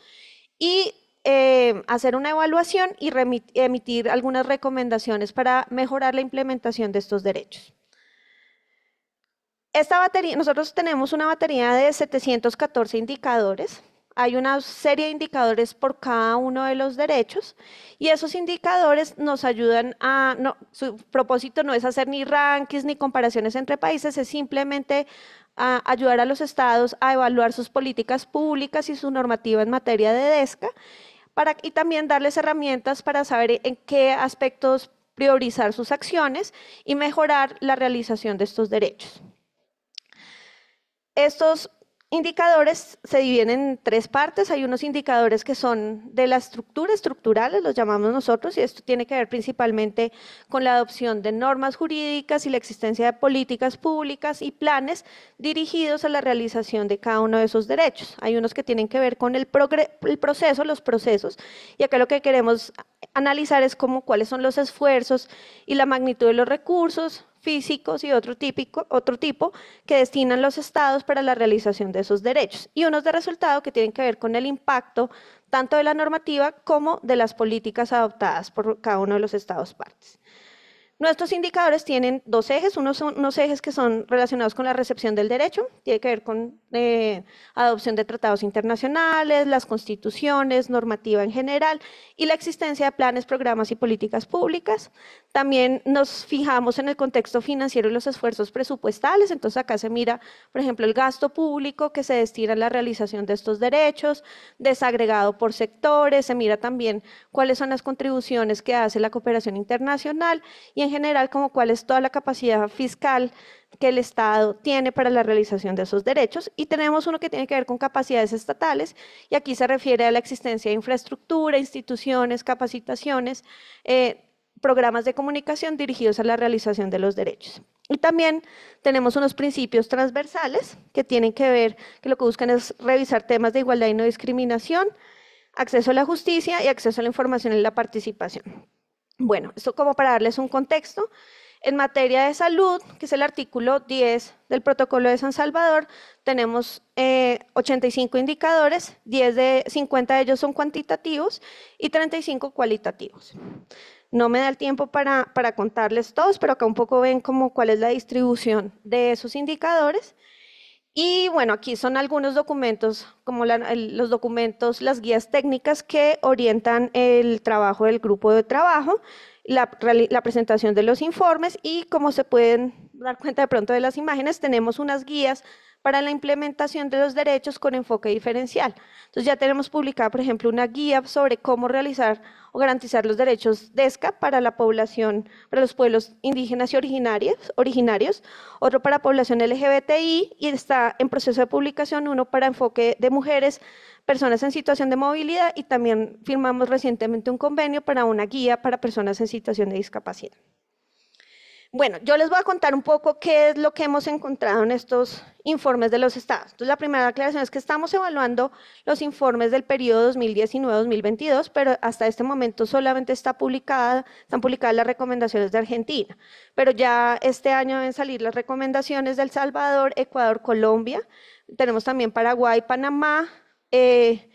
y eh, hacer una evaluación y emitir algunas recomendaciones para mejorar la implementación de estos derechos. Esta batería, nosotros tenemos una batería de 714 indicadores. Hay una serie de indicadores por cada uno de los derechos y esos indicadores nos ayudan a, su propósito no es hacer ni rankings ni comparaciones entre países, es simplemente ayudar a los estados a evaluar sus políticas públicas y su normativa en materia de DESCA y también darles herramientas para saber en qué aspectos priorizar sus acciones y mejorar la realización de estos derechos. Estos indicadores se dividen en tres partes. Hay unos indicadores que son de la estructura estructurales, los llamamos nosotros, y esto tiene que ver principalmente con la adopción de normas jurídicas y la existencia de políticas públicas y planes dirigidos a la realización de cada uno de esos derechos. Hay unos que tienen que ver con el, proceso, los procesos, y acá lo que queremos analizar es cómo, cuáles son los esfuerzos y la magnitud de los recursos, físicos y otro, típico, otro tipo que destinan los estados para la realización de esos derechos, y unos de resultado que tienen que ver con el impacto tanto de la normativa como de las políticas adoptadas por cada uno de los estados partes. Nuestros indicadores tienen dos ejes, unos, son, unos ejes que son relacionados con la recepción del derecho, tiene que ver con eh, adopción de tratados internacionales, las constituciones, normativa en general y la existencia de planes, programas y políticas públicas. También nos fijamos en el contexto financiero y los esfuerzos presupuestales. Entonces acá se mira, por ejemplo, el gasto público que se destina a la realización de estos derechos, desagregado por sectores, se mira también cuáles son las contribuciones que hace la cooperación internacional y en general como cuál es toda la capacidad fiscal que el Estado tiene para la realización de esos derechos y tenemos uno que tiene que ver con capacidades estatales y aquí se refiere a la existencia de infraestructura, instituciones, capacitaciones, eh, programas de comunicación dirigidos a la realización de los derechos. Y también tenemos unos principios transversales que tienen que ver, que lo que buscan es revisar temas de igualdad y no discriminación, acceso a la justicia y acceso a la información y la participación. Bueno, esto como para darles un contexto. En materia de salud, que es el artículo 10 del protocolo de San Salvador, tenemos 85 eh, indicadores, 10 de, 50 de ellos son cuantitativos y 35 cualitativos. No me da el tiempo para, contarles todos, pero acá un poco ven como cuál es la distribución de esos indicadores. Y bueno, aquí son algunos documentos, como los documentos, las guías técnicas que orientan el trabajo del grupo de trabajo, la, la, presentación de los informes y como se pueden dar cuenta de pronto de las imágenes, tenemos unas guías para la implementación de los derechos con enfoque diferencial. Entonces ya tenemos publicada, por ejemplo, una guía sobre cómo realizar o garantizar los derechos de ESCA para la población, para los pueblos indígenas y originarios, originarios otro para población LGBTI y está en proceso de publicación uno para enfoque de mujeres, personas en situación de movilidad y también firmamos recientemente un convenio para una guía para personas en situación de discapacidad. Bueno, yo les voy a contar un poco qué es lo que hemos encontrado en estos informes de los estados. Entonces, la primera aclaración es que estamos evaluando los informes del periodo 2019-2022, pero hasta este momento solamente está publicada, están publicadas las recomendaciones de Argentina. Pero ya este año deben salir las recomendaciones de El Salvador, Ecuador, Colombia. Tenemos también Paraguay, Panamá. Eh,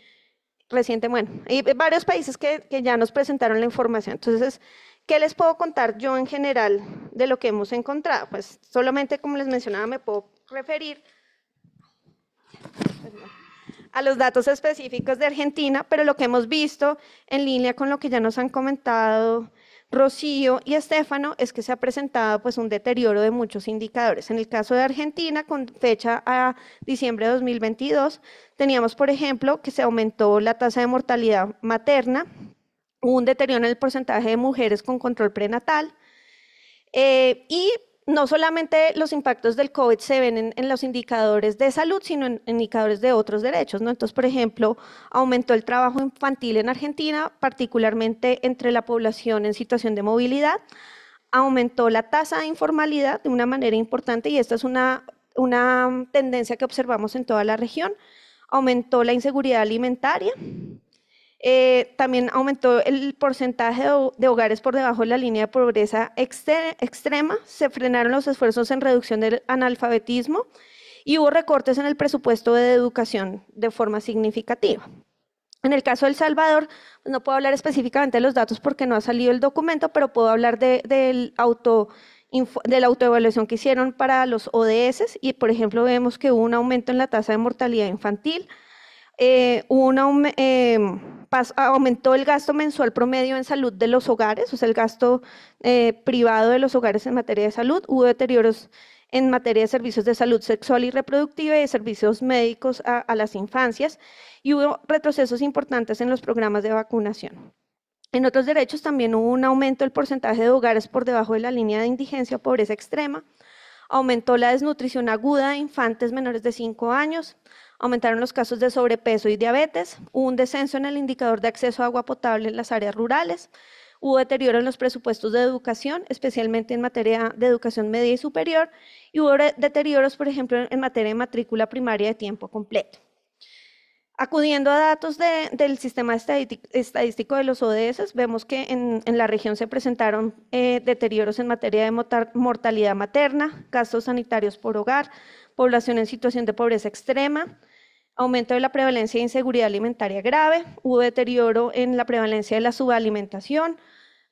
reciente, bueno, y varios países que, que, ya nos presentaron la información. Entonces, ¿Qué les puedo contar yo en general de lo que hemos encontrado? Pues solamente como les mencionaba me puedo referir a los datos específicos de Argentina, pero lo que hemos visto en línea con lo que ya nos han comentado Rocío y Estefano es que se ha presentado pues un deterioro de muchos indicadores. En el caso de Argentina, con fecha a diciembre de 2022, teníamos por ejemplo que se aumentó la tasa de mortalidad materna, un deterioro en el porcentaje de mujeres con control prenatal. Eh, y no solamente los impactos del COVID se ven en, los indicadores de salud, sino en, indicadores de otros derechos. ¿no? Entonces, por ejemplo, aumentó el trabajo infantil en Argentina, particularmente entre la población en situación de movilidad, aumentó la tasa de informalidad de una manera importante y esta es una, una tendencia que observamos en toda la región, aumentó la inseguridad alimentaria, eh, también aumentó el porcentaje de, hogares por debajo de la línea de pobreza extrema, se frenaron los esfuerzos en reducción del analfabetismo y hubo recortes en el presupuesto de educación de forma significativa. En el caso de El Salvador, pues, no puedo hablar específicamente de los datos porque no ha salido el documento, pero puedo hablar de, del auto de la autoevaluación que hicieron para los ODS y, por ejemplo, vemos que hubo un aumento en la tasa de mortalidad infantil, eh, em, Ah, aumentó el gasto mensual promedio en salud de los hogares, o sea, el gasto eh, privado de los hogares en materia de salud, hubo deterioros en materia de servicios de salud sexual y reproductiva y de servicios médicos a, a las infancias, y hubo retrocesos importantes en los programas de vacunación. En otros derechos también hubo un aumento del porcentaje de hogares por debajo de la línea de indigencia o pobreza extrema, aumentó la desnutrición aguda de infantes menores de 5 años, aumentaron los casos de sobrepeso y diabetes, hubo un descenso en el indicador de acceso a agua potable en las áreas rurales, hubo deterioro en los presupuestos de educación, especialmente en materia de educación media y superior, y hubo deterioros, por ejemplo, en materia de matrícula primaria de tiempo completo. Acudiendo a datos del sistema estadístico de los ODS, vemos que en, la región se presentaron eh, deterioros en materia de mortalidad materna, gastos sanitarios por hogar, población en situación de pobreza extrema, aumento de la prevalencia de inseguridad alimentaria grave, hubo deterioro en la prevalencia de la subalimentación,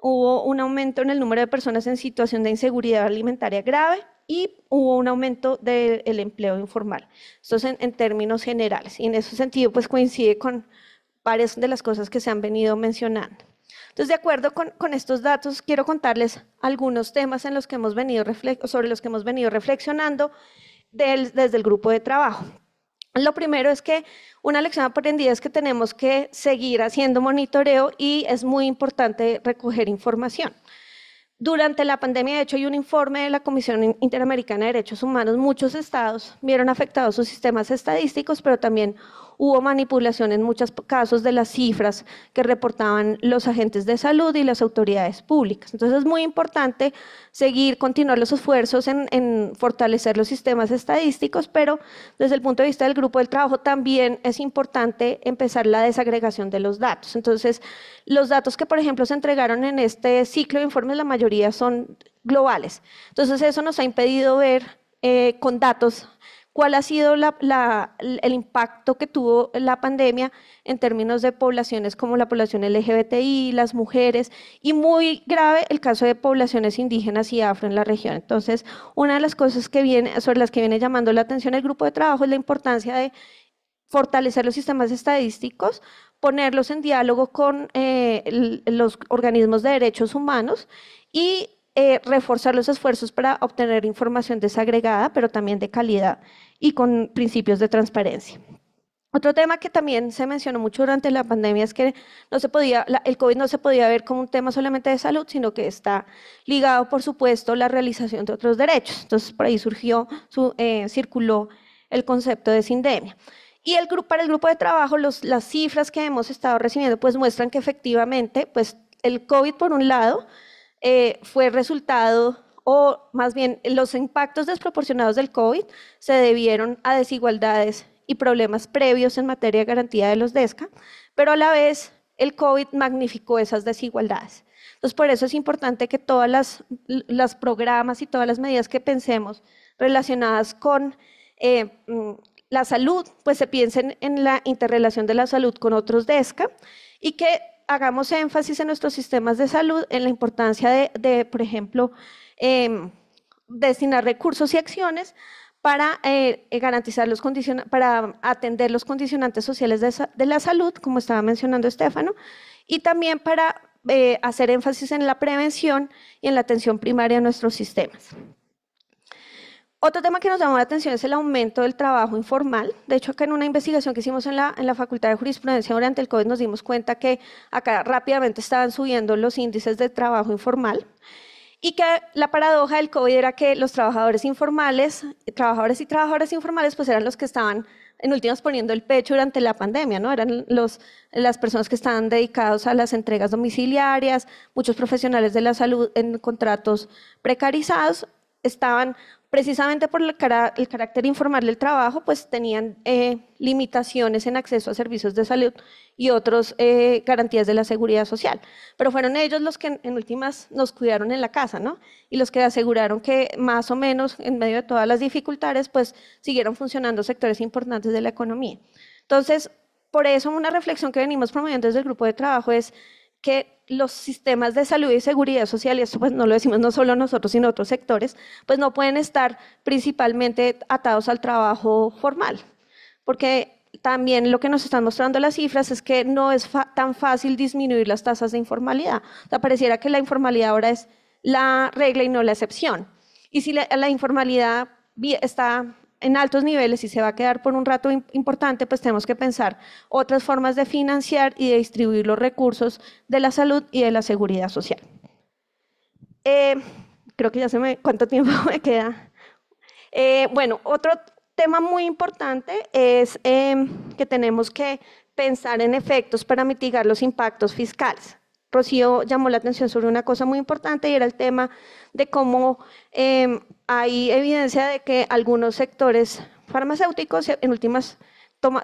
hubo un aumento en el número de personas en situación de inseguridad alimentaria grave y hubo un aumento del empleo informal. Esto en, términos generales y en ese sentido pues coincide con varias de las cosas que se han venido mencionando. Entonces, de acuerdo con, estos datos, quiero contarles algunos temas en los que hemos venido sobre los que hemos venido reflexionando desde el grupo de trabajo. Lo primero es que una lección aprendida es que tenemos que seguir haciendo monitoreo y es muy importante recoger información. Durante la pandemia, de hecho, hay un informe de la Comisión Interamericana de Derechos Humanos. Muchos estados vieron afectados sus sistemas estadísticos, pero también hubo manipulación en muchos casos de las cifras que reportaban los agentes de salud y las autoridades públicas. Entonces es muy importante seguir, continuar los esfuerzos en, fortalecer los sistemas estadísticos, pero desde el punto de vista del grupo del trabajo también es importante empezar la desagregación de los datos. Entonces, los datos que, por ejemplo, se entregaron en este ciclo de informes, la mayoría son globales. Entonces, eso nos ha impedido ver eh, con datos cuál ha sido el impacto que tuvo la pandemia en términos de poblaciones como la población LGBTI, las mujeres y muy grave el caso de poblaciones indígenas y afro en la región. Entonces, una de las cosas que viene, sobre las que viene llamando la atención el grupo de trabajo es la importancia de fortalecer los sistemas estadísticos, ponerlos en diálogo con eh, los organismos de derechos humanos y eh, reforzar los esfuerzos para obtener información desagregada, pero también de calidad y con principios de transparencia. Otro tema que también se mencionó mucho durante la pandemia es que no se podía, el COVID no se podía ver como un tema solamente de salud, sino que está ligado, por supuesto, a la realización de otros derechos. Entonces, por ahí surgió, su, eh, circuló el concepto de sindemia. Y el grupo, para el grupo de trabajo, las cifras que hemos estado recibiendo pues muestran que efectivamente pues, el COVID, por un lado, eh, fue resultado o más bien los impactos desproporcionados del COVID se debieron a desigualdades y problemas previos en materia de garantía de los DESCA, pero a la vez el COVID magnificó esas desigualdades. Entonces, por eso es importante que todas las, programas y todas las medidas que pensemos relacionadas con eh, mm, la salud, pues se piensen en la interrelación de la salud con otros DESCA y que hagamos énfasis en nuestros sistemas de salud, en la importancia de, por ejemplo, em, destinar recursos y acciones para eh, garantizar los para atender los condicionantes sociales de, la salud, como estaba mencionando Estefano, y también para eh, hacer énfasis en la prevención y en la atención primaria de nuestros sistemas. Otro tema que nos llamó la atención es el aumento del trabajo informal. De hecho, acá en una investigación que hicimos en la, en la Facultad de Jurisprudencia durante el COVID nos dimos cuenta que acá rápidamente estaban subiendo los índices de trabajo informal y que la paradoja del COVID era que los trabajadores informales, trabajadores y trabajadoras informales, pues eran los que estaban en últimas poniendo el pecho durante la pandemia, ¿no? Eran los, las personas que estaban dedicados a las entregas domiciliarias, muchos profesionales de la salud en contratos precarizados estaban precisamente por el, carácter informal del trabajo, pues tenían eh, limitaciones en acceso a servicios de salud y otras eh, garantías de la seguridad social. Pero fueron ellos los que en, en, últimas nos cuidaron en la casa, ¿no? Y los que aseguraron que más o menos en medio de todas las dificultades, pues siguieron funcionando sectores importantes de la economía. Entonces, por eso una reflexión que venimos promoviendo desde el grupo de trabajo es que los sistemas de salud y seguridad social, y esto pues no lo decimos no solo nosotros, sino otros sectores, pues no pueden estar principalmente atados al trabajo formal, porque también lo que nos están mostrando las cifras es que no es tan fácil disminuir las tasas de informalidad. O sea, pareciera que la informalidad ahora es la regla y no la excepción. Y si la informalidad está en altos niveles y se va a quedar por un rato importante, pues tenemos que pensar otras formas de financiar y de distribuir los recursos de la salud y de la seguridad social. Eh, creo que ya se me... ¿Cuánto tiempo me queda? Eh, bueno, otro tema muy importante es em, que tenemos que pensar en efectos para mitigar los impactos fiscales. Rocío llamó la atención sobre una cosa muy importante y era el tema de cómo em, hay evidencia de que algunos sectores farmacéuticos en últimas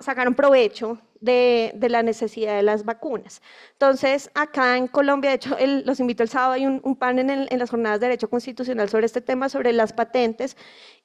sacaron provecho de, la necesidad de las vacunas. Entonces, acá en Colombia, de hecho, los invito el sábado, hay un, panel en, las jornadas de Derecho Constitucional sobre este tema, sobre las patentes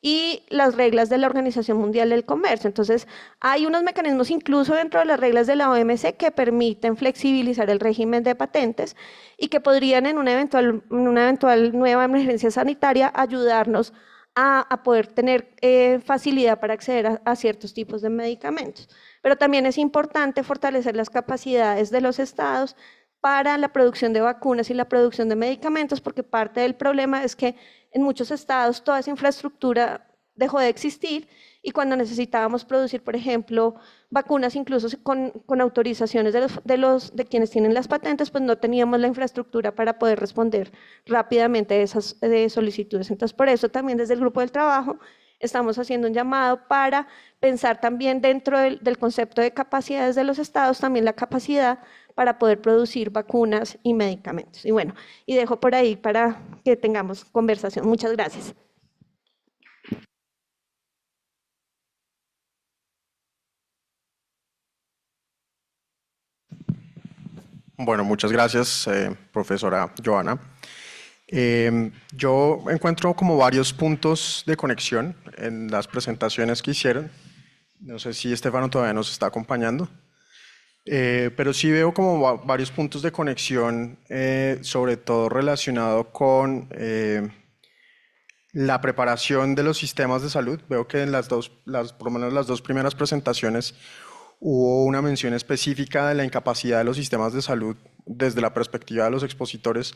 y las reglas de la Organización Mundial del Comercio. Entonces, hay unos mecanismos incluso dentro de las reglas de la OMC que permiten flexibilizar el régimen de patentes y que podrían en una eventual, en una eventual nueva emergencia sanitaria ayudarnos a a, poder tener eh, facilidad para acceder a, a ciertos tipos de medicamentos. Pero también es importante fortalecer las capacidades de los estados para la producción de vacunas y la producción de medicamentos, porque parte del problema es que en muchos estados toda esa infraestructura dejó de existir y cuando necesitábamos producir, por ejemplo, vacunas incluso con, autorizaciones de de quienes tienen las patentes, pues no teníamos la infraestructura para poder responder rápidamente a esas eh, solicitudes. Entonces, por eso también desde el grupo del trabajo estamos haciendo un llamado para pensar también dentro del concepto de capacidades de los estados, también la capacidad para poder producir vacunas y medicamentos. Y bueno, y dejo por ahí para que tengamos conversación. Muchas gracias. Bueno, muchas gracias, eh, profesora Joana. Eh, yo encuentro como varios puntos de conexión en las presentaciones que hicieron. No sé si Estefano todavía nos está acompañando, eh, pero sí veo como varios puntos de conexión, sobre todo relacionado con la preparación de los sistemas de salud. Veo que en las dos, las, por lo menos las dos primeras presentaciones, hubo una mención específica de la incapacidad de los sistemas de salud desde la perspectiva de los expositores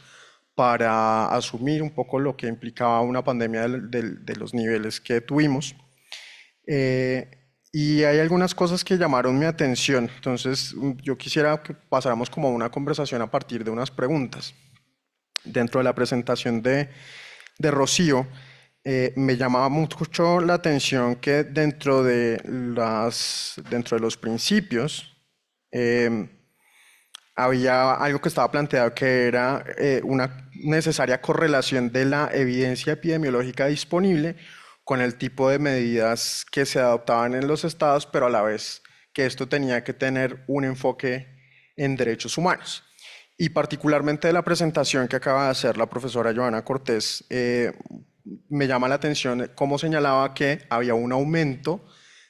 para asumir un poco lo que implicaba una pandemia de, los niveles que tuvimos. Eh, y hay algunas cosas que llamaron mi atención, entonces yo quisiera que pasáramos como una conversación a partir de unas preguntas. Dentro de la presentación de, de Rocío, eh, me llamaba mucho la atención que dentro de, las, dentro de los principios em, había algo que estaba planteado que era eh, una necesaria correlación de la evidencia epidemiológica disponible con el tipo de medidas que se adoptaban en los estados, pero a la vez que esto tenía que tener un enfoque en derechos humanos. Y particularmente de la presentación que acaba de hacer la profesora Joana Cortés, eh, me llama la atención cómo señalaba que había un aumento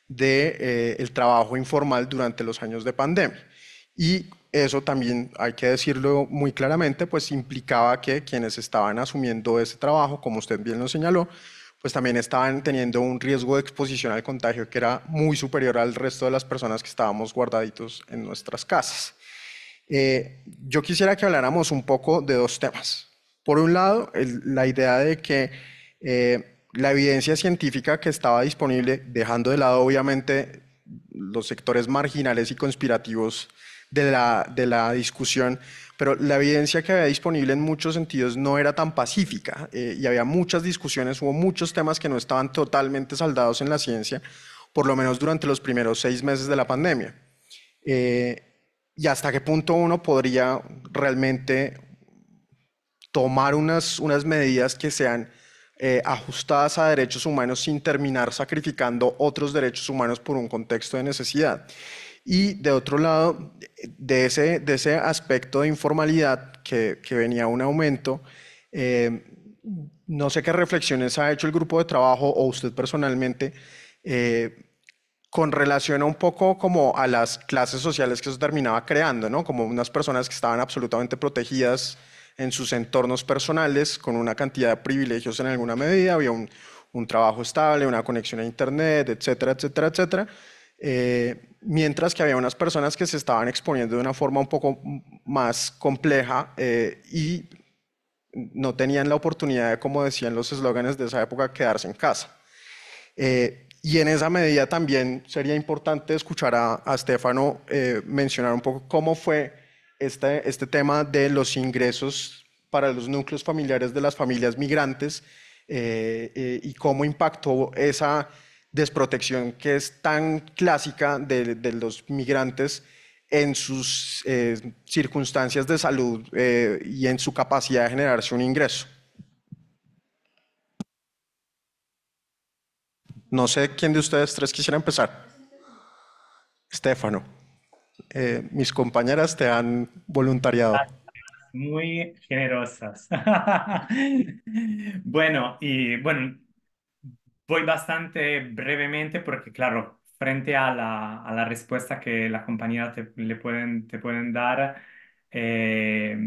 del de, eh, trabajo informal durante los años de pandemia. Y eso también, hay que decirlo muy claramente, pues implicaba que quienes estaban asumiendo ese trabajo, como usted bien lo señaló, pues también estaban teniendo un riesgo de exposición al contagio que era muy superior al resto de las personas que estábamos guardaditos en nuestras casas. Eh, yo quisiera que habláramos un poco de dos temas. Por un lado, la idea de que eh, la evidencia científica que estaba disponible, dejando de lado obviamente los sectores marginales y conspirativos de la, de la, discusión, pero la evidencia que había disponible en muchos sentidos no era tan pacífica eh, y había muchas discusiones, hubo muchos temas que no estaban totalmente saldados en la ciencia, por lo menos durante los primeros seis meses de la pandemia. Eh, y hasta qué punto uno podría realmente tomar unas, unas medidas que sean eh, ajustadas a derechos humanos sin terminar sacrificando otros derechos humanos por un contexto de necesidad. Y de otro lado, de ese, de ese aspecto de informalidad que, que venía un aumento, eh, no sé qué reflexiones ha hecho el grupo de trabajo o usted personalmente eh, con relación a un poco como a las clases sociales que eso terminaba creando, ¿no? Como unas personas que estaban absolutamente protegidas en sus entornos personales con una cantidad de privilegios en alguna medida, había un, un trabajo estable, una conexión a Internet, etcétera, etcétera, etcétera. Eh, mientras que había unas personas que se estaban exponiendo de una forma un poco más compleja eh, y no tenían la oportunidad de, como decían los eslóganes de esa época, quedarse en casa. Eh, y en esa medida también sería importante escuchar a, a Stefano mencionar un poco cómo fue este, tema de los ingresos para los núcleos familiares de las familias migrantes eh, eh, y cómo impactó esa desprotección que es tan clásica de, los migrantes en sus eh, circunstancias de salud y en su capacidad de generarse un ingreso. No sé quién de ustedes tres quisiera empezar. Estefano. Eh, mis compañeras te han voluntariado. Ah, muy generosas. bueno, y bueno, voy bastante brevemente porque, claro, frente a la, a respuesta que la compañía te, le pueden, te pueden dar, eh,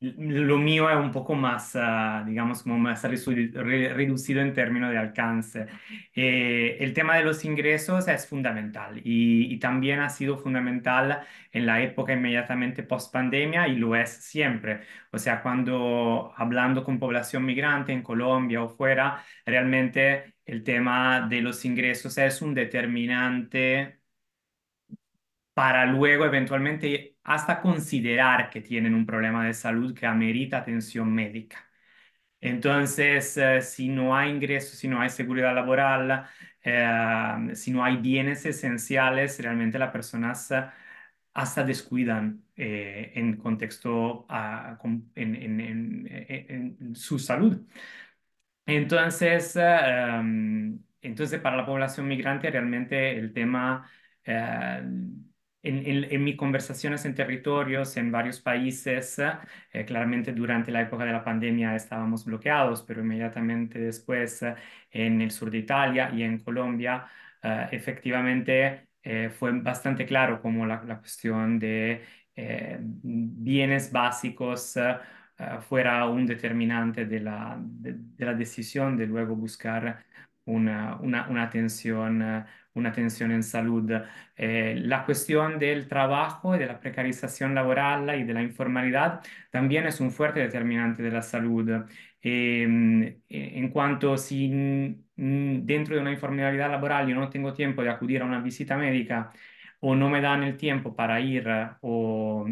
lo mío es un poco más, ah, digamos, como más reducido en términos de alcance. Eh, el tema de los ingresos es fundamental y, y, también ha sido fundamental en la época inmediatamente post pandemia y lo es siempre. O sea, cuando hablando con población migrante en Colombia o fuera, realmente el tema de los ingresos es un determinante para luego eventualmente hasta considerar que tienen un problema de salud que amerita atención médica. Entonces, eh, si no hay ingresos, si no hay seguridad laboral, eh, si no hay bienes esenciales, realmente las personas eh, hasta descuidan en contexto ah, en, su salud. Entonces, em, entonces, para la población migrante, realmente el tema en, en, mis conversaciones en territorios, en varios países, eh, claramente durante la época de la pandemia estábamos bloqueados, pero inmediatamente después eh, en el sur de Italia y en Colombia, eh, efectivamente fue bastante claro como la, la cuestión de bienes básicos fuera un determinante de la, de la decisión de luego buscar una, una, una atención una tensión en salud. Eh, la cuestión del trabajo y de la precarización laboral y de la informalidad también es un fuerte determinante de la salud. Em, eh, en cuanto si dentro de una informalidad laboral yo no tengo tiempo de acudir a una visita médica o no me dan el tiempo para ir eh, o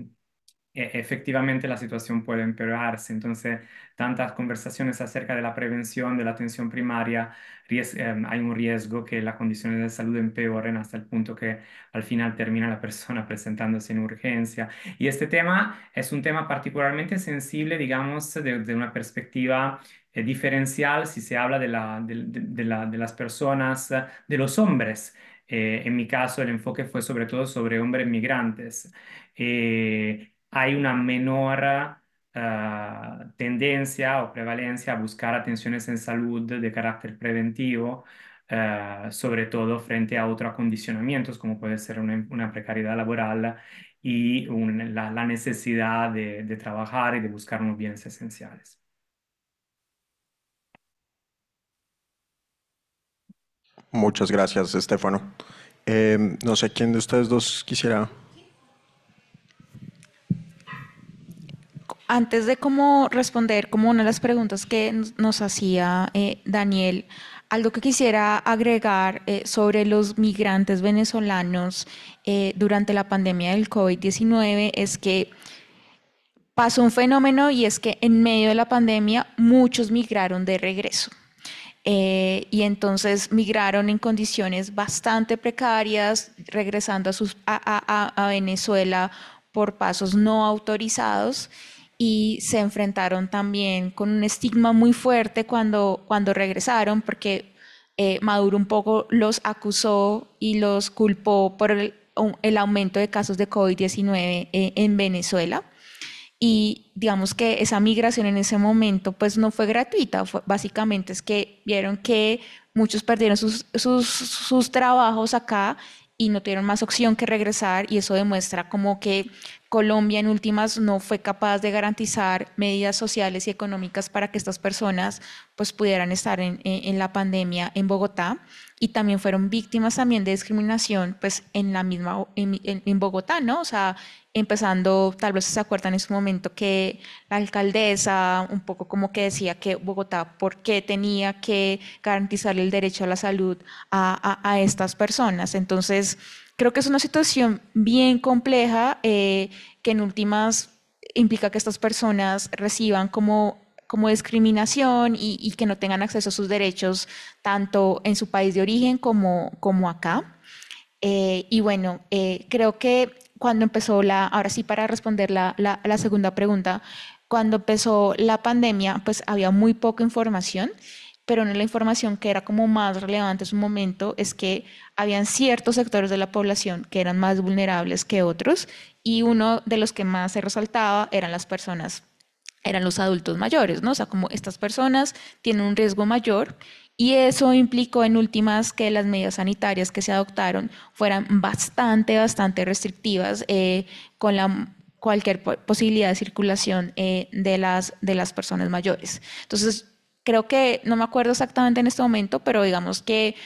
e-, efectivamente la situación puede empeorarse. Entonces, tantas conversaciones acerca de la prevención, de la atención primaria, eh, hay un riesgo que las condiciones de salud empeoren hasta el punto que al final termina la persona presentándose en urgencia. Y este tema es un tema particularmente sensible, digamos, desde de una perspectiva eh, diferencial si se habla de, la, de, las personas, de los hombres. Eh, en mi caso, el enfoque fue sobre todo sobre hombres migrantes. Eh, hay una menor eh, tendencia o prevalencia a buscar atenciones en salud de carácter preventivo, eh, sobre todo frente a otros acondicionamientos, como puede ser una, una precariedad laboral y la, la, necesidad de, de trabajar y de buscar unos bienes esenciales. Muchas gracias, Estefano. Em, no sé quién de ustedes dos quisiera Antes de cómo responder como una de las preguntas que nos hacía eh, Daniel, algo que quisiera agregar eh, sobre los migrantes venezolanos eh, durante la pandemia del COVID-19 es que pasó un fenómeno y es que en medio de la pandemia muchos migraron de regreso. y entonces migraron en condiciones bastante precarias, regresando a Venezuela por pasos no autorizados y se enfrentaron también con un estigma muy fuerte cuando, cuando regresaron, porque eh, Maduro un poco los acusó y los culpó por el, aumento de casos de COVID-19 eh, en Venezuela. Y digamos que esa migración en ese momento pues no fue gratuita, básicamente es que vieron que muchos perdieron sus, sus, sus trabajos acá y no tuvieron más opción que regresar y eso demuestra como que Colombia en últimas no fue capaz de garantizar medidas sociales y económicas para que estas personas pues pudieran estar en, la pandemia en Bogotá y también fueron víctimas también de discriminación pues en la misma en, Bogotá, ¿no? O sea, empezando, tal vez se acuerdan en su momento que la alcaldesa un poco como que decía que Bogotá, ¿por qué tenía que garantizar el derecho a la salud a estas personas? Entonces, Creo que es una situación bien compleja eh, que en últimas implica que estas personas reciban como, como discriminación y, que no tengan acceso a sus derechos tanto en su país de origen como, como acá. Eh, y bueno, eh, creo que cuando empezó la, ahora sí para responder la, la, la segunda pregunta, cuando empezó la pandemia, pues había muy poca información pero la información que era como más relevante en su momento es que habían ciertos sectores de la población que eran más vulnerables que otros y uno de los que más se resaltaba eran las personas, eran los adultos mayores, ¿no? O sea, como estas personas tienen un riesgo mayor y eso implicó en últimas que las medidas sanitarias que se adoptaron fueran bastante, bastante restrictivas eh, con la cualquier posibilidad de circulación eh, de, las, de las personas mayores. Entonces, creo que, no me acuerdo exactamente en este momento, pero digamos que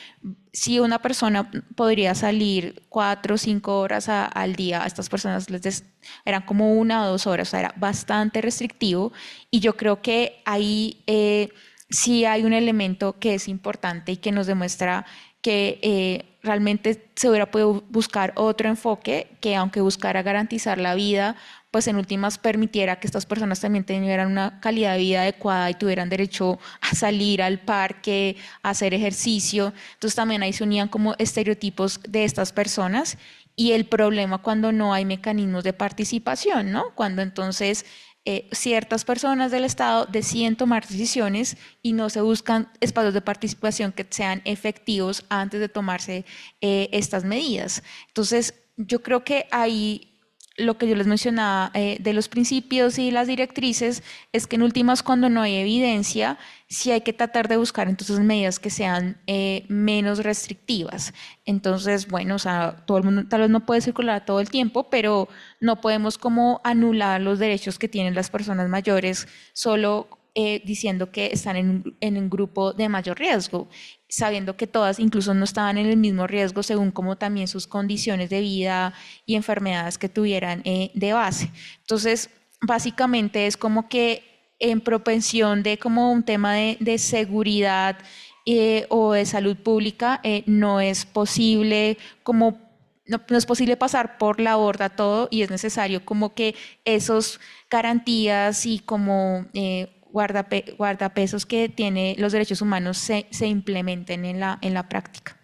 si una persona podría salir cuatro o cinco horas al día, a estas personas les eran como una o dos horas, o sea, era bastante restrictivo y yo creo que ahí eh, sí hay un elemento que es importante y que nos demuestra que eh, realmente se hubiera podido buscar otro enfoque que aunque buscara garantizar la vida pues en últimas permitiera que estas personas también tuvieran una calidad de vida adecuada y tuvieran derecho a salir al parque, a hacer ejercicio. Entonces también ahí se unían como estereotipos de estas personas y el problema cuando no hay mecanismos de participación, ¿no? Cuando entonces eh, ciertas personas del Estado deciden tomar decisiones y no se buscan espacios de participación que sean efectivos antes de tomarse eh, estas medidas. Entonces, yo creo que ahí lo que yo les mencionaba eh, de los principios y las directrices es que en últimas cuando no hay evidencia, sí hay que tratar de buscar entonces medidas que sean eh, menos restrictivas. Entonces, bueno, o sea, todo el mundo tal vez no puede circular todo el tiempo, pero no podemos como anular los derechos que tienen las personas mayores solo eh, diciendo que están en un, grupo de mayor riesgo, sabiendo que todas incluso no estaban en el mismo riesgo según como también sus condiciones de vida y enfermedades que tuvieran eh, de base. Entonces, básicamente es como que en propensión de como un tema de, seguridad eh, o de salud pública, no es posible como no, es posible pasar por la borda todo y es necesario como que esas garantías y como guardapesos que tiene los derechos humanos se, implementen en la, en la práctica.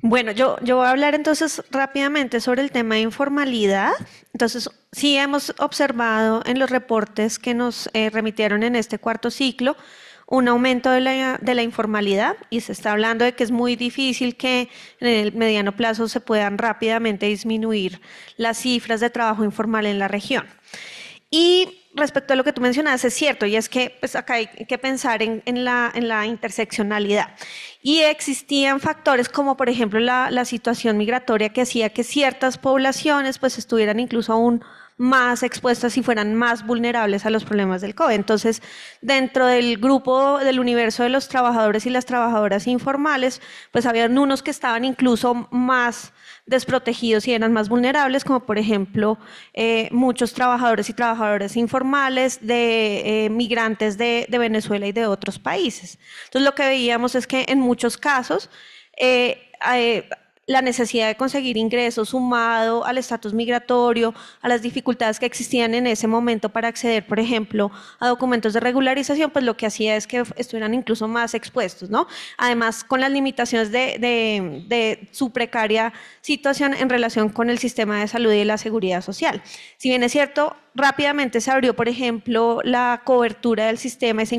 Bueno, yo, yo voy a hablar entonces rápidamente sobre el tema de informalidad. Entonces, sí hemos observado en los reportes que nos eh, remitieron en este cuarto ciclo un aumento de la, de la, informalidad y se está hablando de que es muy difícil que en el mediano plazo se puedan rápidamente disminuir las cifras de trabajo informal en la región. Y respecto a lo que tú mencionabas, es cierto, y es que pues, acá hay que pensar en, la, interseccionalidad. Y existían factores como, por ejemplo, la, situación migratoria que hacía que ciertas poblaciones pues, estuvieran incluso aún más expuestas y fueran más vulnerables a los problemas del COVID. Entonces, dentro del grupo del universo de los trabajadores y las trabajadoras informales, pues habían unos que estaban incluso más desprotegidos y eran más vulnerables, como por ejemplo eh, muchos trabajadores y trabajadoras informales de eh, migrantes de, Venezuela y de otros países. Entonces lo que veíamos es que en muchos casos eh, la necesidad de conseguir ingresos sumado al estatus migratorio, a las dificultades que existían en ese momento para acceder, por ejemplo, a documentos de regularización, pues lo que hacía es que estuvieran incluso más expuestos, ¿no? Además, con las limitaciones de, de su precaria situación en relación con el sistema de salud y la seguridad social. Si bien es cierto, rápidamente se abrió, por ejemplo, la cobertura del sistema y se,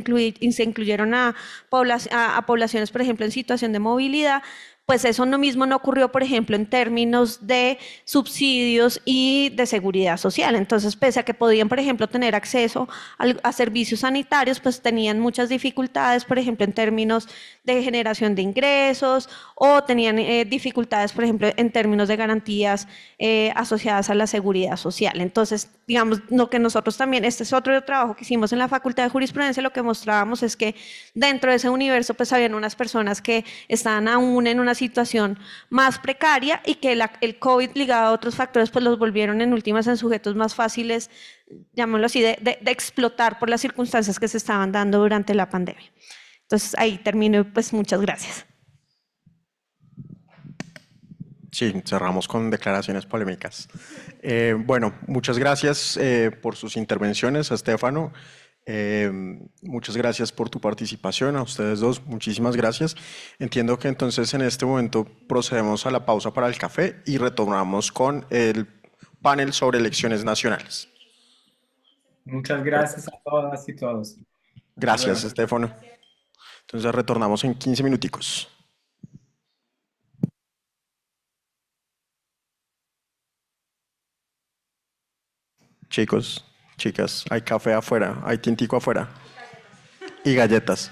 incluyeron a, poblaciones, por ejemplo, en situación de movilidad, pues eso no mismo no ocurrió, por ejemplo, en términos de subsidios y de seguridad social. Entonces, pese a que podían, por ejemplo, tener acceso a, servicios sanitarios, pues tenían muchas dificultades, por ejemplo, en términos de generación de ingresos o tenían eh, dificultades, por ejemplo, en términos de garantías eh, asociadas a la seguridad social. Entonces, digamos, lo que nosotros también, este es otro trabajo que hicimos en la Facultad de Jurisprudencia, lo que mostrábamos es que dentro de ese universo, pues habían unas personas que estaban aún en una situación más precaria y que el COVID ligado a otros factores pues los volvieron en últimas en sujetos más fáciles, llamémoslo así, de, explotar por las circunstancias que se estaban dando durante la pandemia. Entonces ahí termino, pues muchas gracias. Sí, cerramos con declaraciones polémicas. Eh, bueno, muchas gracias eh, por sus intervenciones, Estefano. Eh, muchas gracias por tu participación, a ustedes dos, muchísimas gracias. Entiendo que entonces en este momento procedemos a la pausa para el café y retornamos con el panel sobre elecciones nacionales. Muchas gracias a todas y todos. Gracias, Estefano. Entonces retornamos en 15 minuticos. Chicos chicas, hay café afuera, hay tintico afuera y galletas.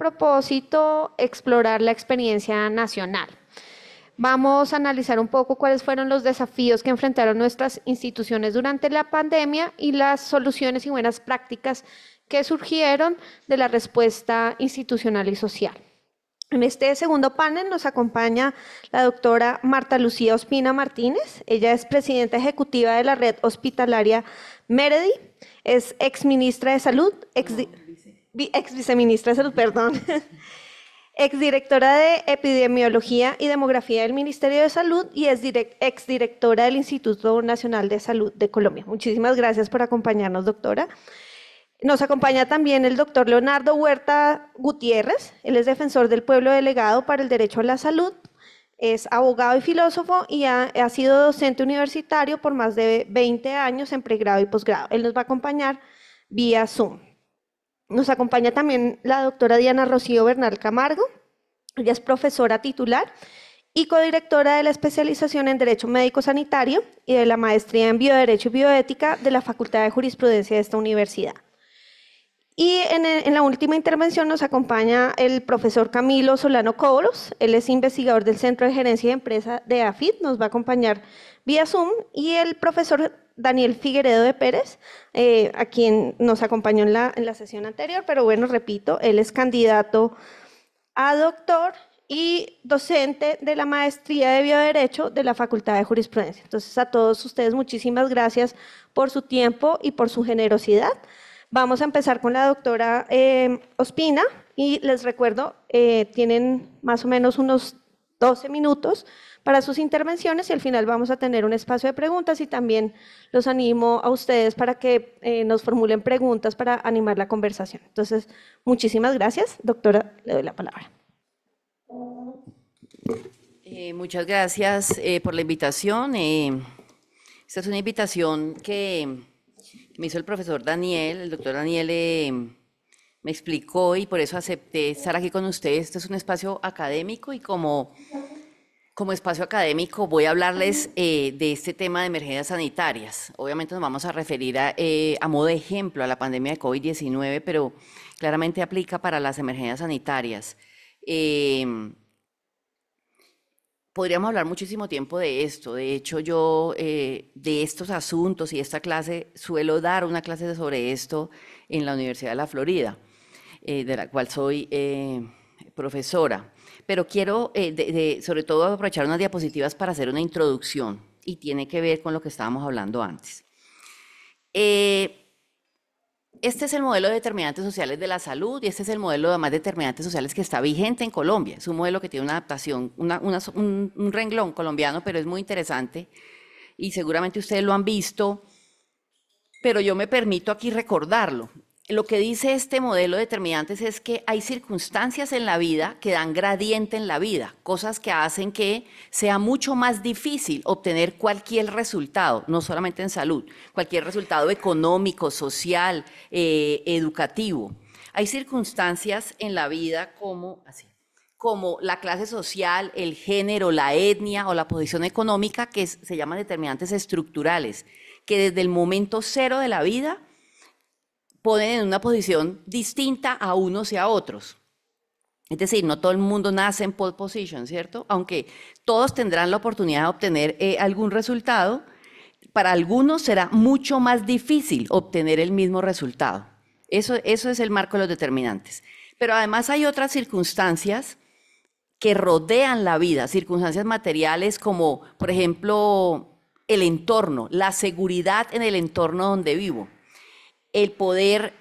propósito explorar la experiencia nacional. Vamos a analizar un poco cuáles fueron los desafíos que enfrentaron nuestras instituciones durante la pandemia y las soluciones y buenas prácticas que surgieron de la respuesta institucional y social. En este segundo panel nos acompaña la doctora Marta Lucía Ospina Martínez. Ella es presidenta ejecutiva de la red hospitalaria Meredy, es exministra de Salud, ex ex viceministra de Salud, perdón, directora de Epidemiología y Demografía del Ministerio de Salud y es directora del Instituto Nacional de Salud de Colombia. Muchísimas gracias por acompañarnos, doctora. Nos acompaña también el doctor Leonardo Huerta Gutiérrez, él es defensor del pueblo delegado para el derecho a la salud, es abogado y filósofo y ha sido docente universitario por más de 20 años en pregrado y posgrado. Él nos va a acompañar vía Zoom. Nos acompaña también la doctora Diana Rocío Bernal Camargo. Ella es profesora titular y codirectora de la especialización en Derecho Médico Sanitario y de la maestría en Bioderecho y Bioética de la Facultad de Jurisprudencia de esta universidad. Y en, la última intervención nos acompaña el profesor Camilo Solano Cobros, él es investigador del Centro de Gerencia de Empresa de AFIT, nos va a acompañar vía Zoom, y el profesor Daniel Figueredo de Pérez, eh, a quien nos acompañó en la, en sesión anterior, pero bueno, repito, él es candidato a doctor y docente de la maestría de bioderecho de la Facultad de Jurisprudencia. Entonces, a todos ustedes muchísimas gracias por su tiempo y por su generosidad. Vamos a empezar con la doctora eh, Ospina y les recuerdo, eh, tienen más o menos unos 12 minutos para sus intervenciones y al final vamos a tener un espacio de preguntas y también los animo a ustedes para que eh, nos formulen preguntas para animar la conversación. Entonces, muchísimas gracias. Doctora, le doy la palabra. Eh, muchas gracias eh, por la invitación. esta es una invitación que me hizo el profesor Daniel, el doctor Daniel me explicó y por eso acepté estar aquí con ustedes. Este es un espacio académico y como, espacio académico voy a hablarles eh, de este tema de emergencias sanitarias. Obviamente nos vamos a referir a, eh, a modo de ejemplo a la pandemia de COVID-19, pero claramente aplica para las emergencias sanitarias. Em, podríamos hablar muchísimo tiempo de esto. De hecho, yo eh, de estos asuntos y esta clase suelo dar una clase sobre esto en la Universidad de la Florida. Eh, de la cual soy eh, profesora. Pero quiero, eh, sobre todo, aprovechar unas diapositivas para hacer una introducción y tiene que ver con lo que estábamos hablando antes. este es el modelo de determinantes sociales de la salud y este es el modelo de más determinantes sociales que está vigente en Colombia. Es un modelo que tiene una adaptación, un renglón colombiano, pero es muy interesante y seguramente ustedes lo han visto pero yo me permito aquí recordarlo lo que dice este modelo de determinantes es que hay circunstancias en la vida que dan gradiente en la vida, cosas que hacen que sea mucho más difícil obtener cualquier resultado, no solamente en salud, cualquier resultado económico, social, eh, educativo. Hay circunstancias en la vida como como la clase social, el género, la etnia o la posición económica, que se llaman determinantes estructurales, que desde el momento cero de la vida ponen en una posición distinta a unos y a otros. Es decir, no todo el mundo nace en pole position, ¿cierto? Aunque todos tendrán la oportunidad de obtener eh, algún resultado, para algunos será mucho más difícil obtener el mismo resultado. eso es el marco de los determinantes. Pero además hay otras circunstancias que rodean la vida, circunstancias materiales como, por ejemplo, el entorno, la seguridad en el entorno donde vivo el poder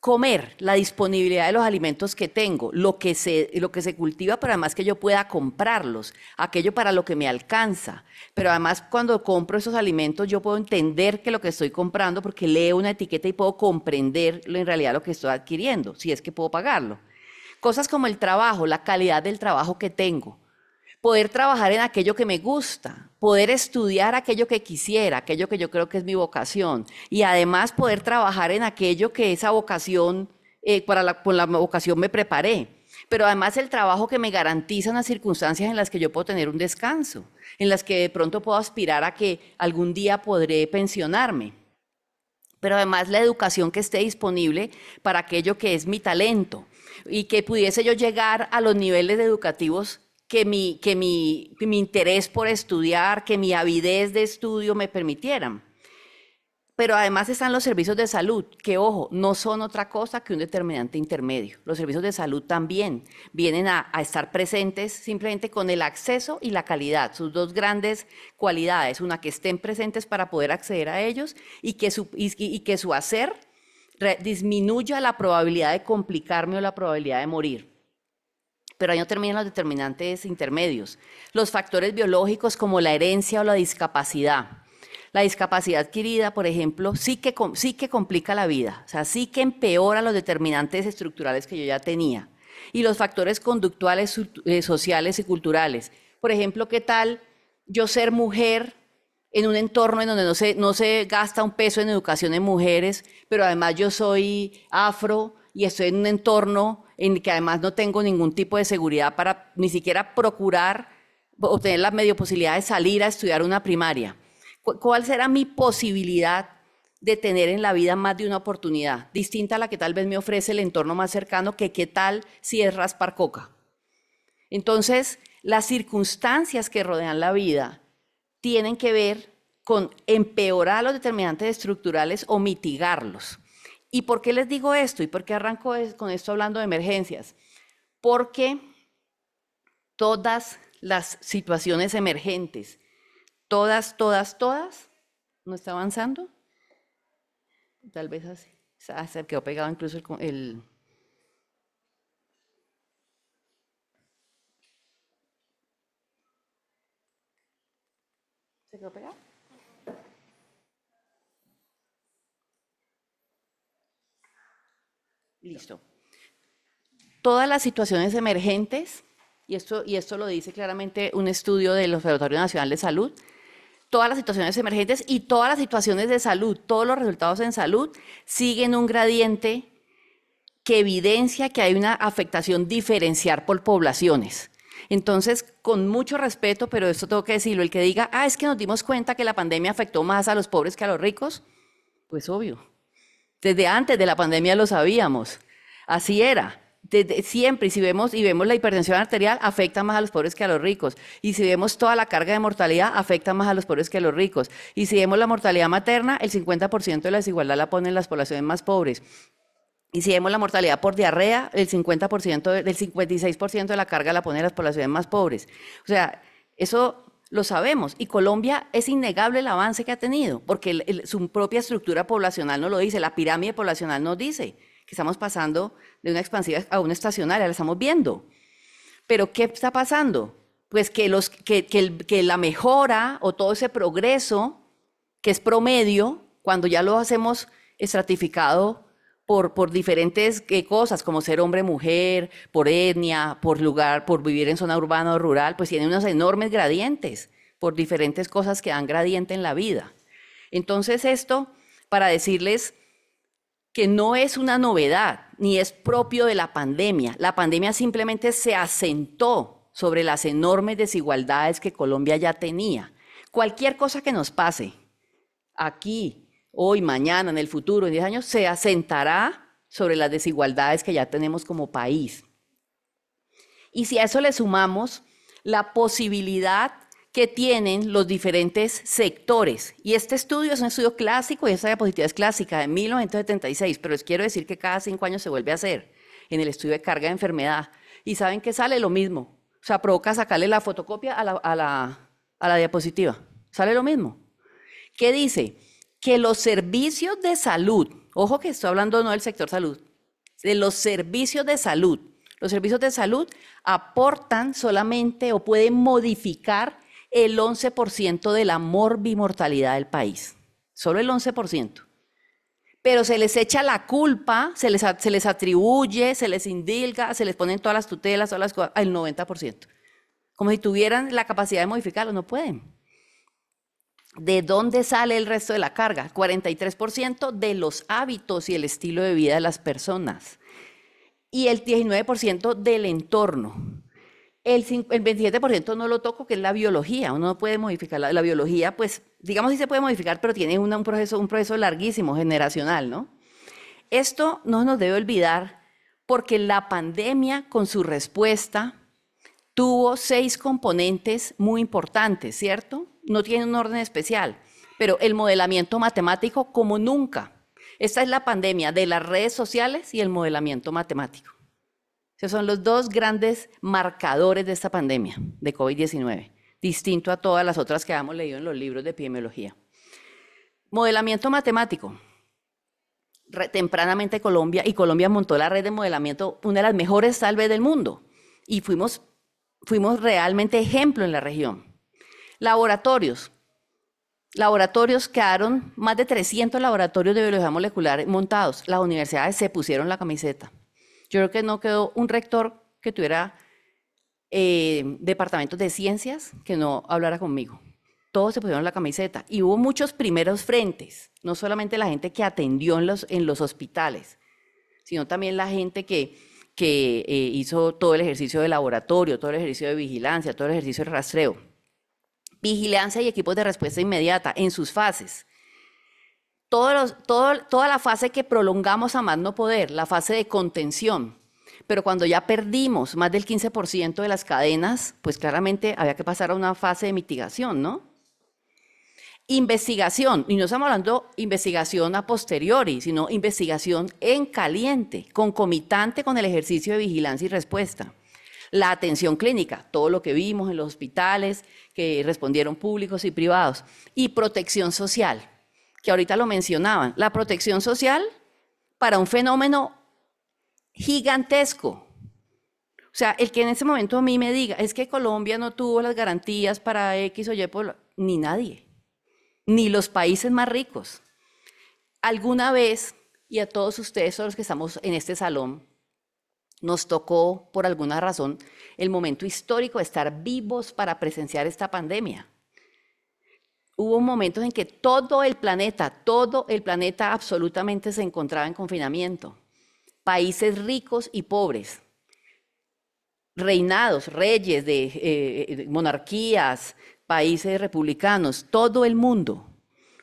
comer, la disponibilidad de los alimentos que tengo, lo que se, lo que se cultiva, para más que yo pueda comprarlos, aquello para lo que me alcanza. Pero además cuando compro esos alimentos yo puedo entender que lo que estoy comprando porque leo una etiqueta y puedo comprender en realidad lo que estoy adquiriendo, si es que puedo pagarlo. Cosas como el trabajo, la calidad del trabajo que tengo, poder trabajar en aquello que me gusta, poder estudiar aquello que quisiera, aquello que yo creo que es mi vocación, y además poder trabajar en aquello que esa vocación, eh, para la, por la vocación me preparé. Pero además el trabajo que me garantiza unas circunstancias en las que yo puedo tener un descanso, en las que de pronto puedo aspirar a que algún día podré pensionarme. Pero además la educación que esté disponible para aquello que es mi talento y que pudiese yo llegar a los niveles educativos que mi, interés por estudiar, que mi avidez de estudio me permitieran. Pero además están los servicios de salud, que ojo, no son otra cosa que un determinante intermedio. Los servicios de salud también vienen a, estar presentes simplemente con el acceso y la calidad, sus dos grandes cualidades, una que estén presentes para poder acceder a ellos y que su, y, que su hacer disminuya la probabilidad de complicarme o la probabilidad de morir pero ahí no terminan los determinantes intermedios. Los factores biológicos como la herencia o la discapacidad. La discapacidad adquirida, por ejemplo, sí que, sí que complica la vida, o sea, sí que empeora los determinantes estructurales que yo ya tenía. Y los factores conductuales, eh, sociales y culturales. Por ejemplo, ¿qué tal yo ser mujer en un entorno en donde no se, no se gasta un peso en educación de mujeres, pero además yo soy afro y estoy en un entorno en que además no tengo ningún tipo de seguridad para ni siquiera procurar obtener la medio posibilidad de salir a estudiar una primaria. ¿Cuál será mi posibilidad de tener en la vida más de una oportunidad, distinta a la que tal vez me ofrece el entorno más cercano, que qué tal si es raspar coca? Entonces, las circunstancias que rodean la vida tienen que ver con empeorar los determinantes estructurales o mitigarlos. ¿Y por qué les digo esto? ¿Y por qué arranco con esto hablando de emergencias? Porque todas las situaciones emergentes, todas, todas, todas, ¿no está avanzando? Tal vez así. Se quedó pegado incluso el, el ¿Se quedó pegado? Listo. Todas las situaciones emergentes, y esto, y esto lo dice claramente un estudio del Observatorio Nacional de Salud, todas las situaciones emergentes y todas las situaciones de salud, todos los resultados en salud siguen un gradiente que evidencia que hay una afectación diferencial por poblaciones. Entonces, con mucho respeto, pero esto tengo que decirlo, el que diga, ah, es que nos dimos cuenta que la pandemia afectó más a los pobres que a los ricos, pues obvio, desde antes de la pandemia lo sabíamos. Así era. Desde siempre, y si vemos, y vemos la hipertensión arterial, afecta más a los pobres que a los ricos. Y si vemos toda la carga de mortalidad, afecta más a los pobres que a los ricos. Y si vemos la mortalidad materna, el 50% de la desigualdad la ponen las poblaciones más pobres. Y si vemos la mortalidad por diarrea, el 50%, del 56% de la carga la ponen las poblaciones más pobres. O sea, eso lo sabemos. Y Colombia es innegable el avance que ha tenido, porque su propia estructura poblacional no lo dice, la pirámide poblacional nos dice que estamos pasando de una expansiva a una estacionaria, la estamos viendo. Pero ¿qué está pasando? Pues que, los, que, que, que la mejora o todo ese progreso, que es promedio, cuando ya lo hacemos estratificado por, diferentes eh, cosas, como ser hombre, mujer, por etnia, por lugar, por vivir en zona urbana o rural, pues tiene unos enormes gradientes, por diferentes cosas que dan gradiente en la vida. Entonces esto, para decirles que no es una novedad, ni es propio de la pandemia. La pandemia simplemente se asentó sobre las enormes desigualdades que Colombia ya tenía. Cualquier cosa que nos pase aquí, hoy, mañana, en el futuro, en 10 años, se asentará sobre las desigualdades que ya tenemos como país. Y si a eso le sumamos la posibilidad que tienen los diferentes sectores. Y este estudio es un estudio clásico y esta diapositiva es clásica de 1976, pero les quiero decir que cada cinco años se vuelve a hacer en el estudio de carga de enfermedad. Y saben que sale lo mismo. O sea, provoca sacarle la fotocopia a la, a la diapositiva. Sale lo mismo. ¿Qué dice? que los servicios de salud, ojo que estoy hablando no del sector salud, de los servicios de salud, los servicios de salud aportan solamente o pueden modificar el 11% de la morbimortalidad del país, solo el 11%. Pero se les echa la culpa, se les, se les atribuye, se les indilga, se les ponen todas las tutelas, todas las cosas, al 90%. Como si tuvieran la capacidad de modificarlo, no pueden. ¿De dónde sale el resto de la carga? 43% de los hábitos y el estilo de vida de las personas. Y el 19% del entorno. El, 27% no lo toco, que es la biología. Uno no puede modificar la, biología, pues, digamos, sí se puede modificar, pero tiene un, proceso, un proceso larguísimo, generacional, ¿no? Esto no nos debe olvidar porque la pandemia, con su respuesta tuvo seis componentes muy importantes, ¿cierto? No tiene un orden especial, pero el modelamiento matemático como nunca. Esta es la pandemia de las redes sociales y el modelamiento matemático. Esos son los dos grandes marcadores de esta pandemia de COVID-19, distinto a todas las otras que habíamos leído en los libros de epidemiología. Modelamiento matemático. tempranamente Colombia y Colombia montó la red de modelamiento, una de las mejores tal vez del mundo. Y fuimos fuimos realmente ejemplo en la región. Laboratorios. Laboratorios quedaron más de 300 laboratorios de biología molecular montados. Las universidades se pusieron la camiseta. Yo creo que no quedó un rector que tuviera eh, departamentos de ciencias que no hablara conmigo. Todos se pusieron la camiseta y hubo muchos primeros frentes, no solamente la gente que atendió en los, en los hospitales, sino también la gente que que eh, hizo todo el ejercicio de laboratorio, todo el ejercicio de vigilancia, todo el ejercicio de rastreo. Vigilancia y equipos de respuesta inmediata en sus fases. toda la fase que prolongamos a más no poder, la fase de contención, pero cuando ya perdimos más del 15% de las cadenas, pues claramente había que pasar a una fase de mitigación, ¿no? investigación, y no estamos hablando investigación a posteriori, sino investigación en caliente, concomitante con el ejercicio de vigilancia y respuesta. La atención clínica, todo lo que vimos en los hospitales que respondieron públicos y privados, y protección social, que ahorita lo mencionaban. La protección social para un fenómeno gigantesco, o sea, el que en ese momento a mí me diga, es que Colombia no tuvo las garantías para X o Y, ni nadie ni los países más ricos. Alguna vez, y a todos ustedes, a los que estamos en este salón, nos tocó, por alguna razón, el momento histórico de estar vivos para presenciar esta pandemia. Hubo momentos en que todo el planeta, todo el planeta absolutamente se encontraba en confinamiento. Países ricos y pobres, reinados, reyes de eh, eh, monarquías, países republicanos, todo el mundo,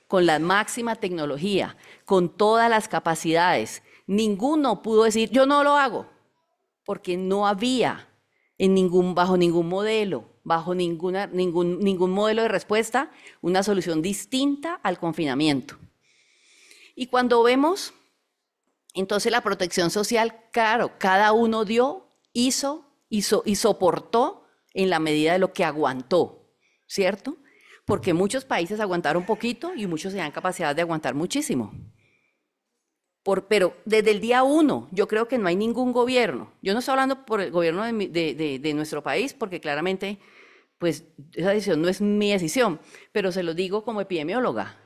con la máxima tecnología, con todas las capacidades. Ninguno pudo decir, yo no lo hago, porque no había en ningún, bajo ningún modelo, bajo ninguna, ningún, ningún modelo de respuesta, una solución distinta al confinamiento. Y cuando vemos, entonces la protección social, claro, cada uno dio, hizo, hizo y soportó en la medida de lo que aguantó. ¿cierto? Porque muchos países aguantaron poquito y muchos se dan capacidad de aguantar muchísimo. pero desde el día uno, yo creo que no hay ningún gobierno. Yo no estoy hablando por el gobierno de, nuestro país, porque claramente, pues esa decisión no es mi decisión, pero se lo digo como epidemióloga.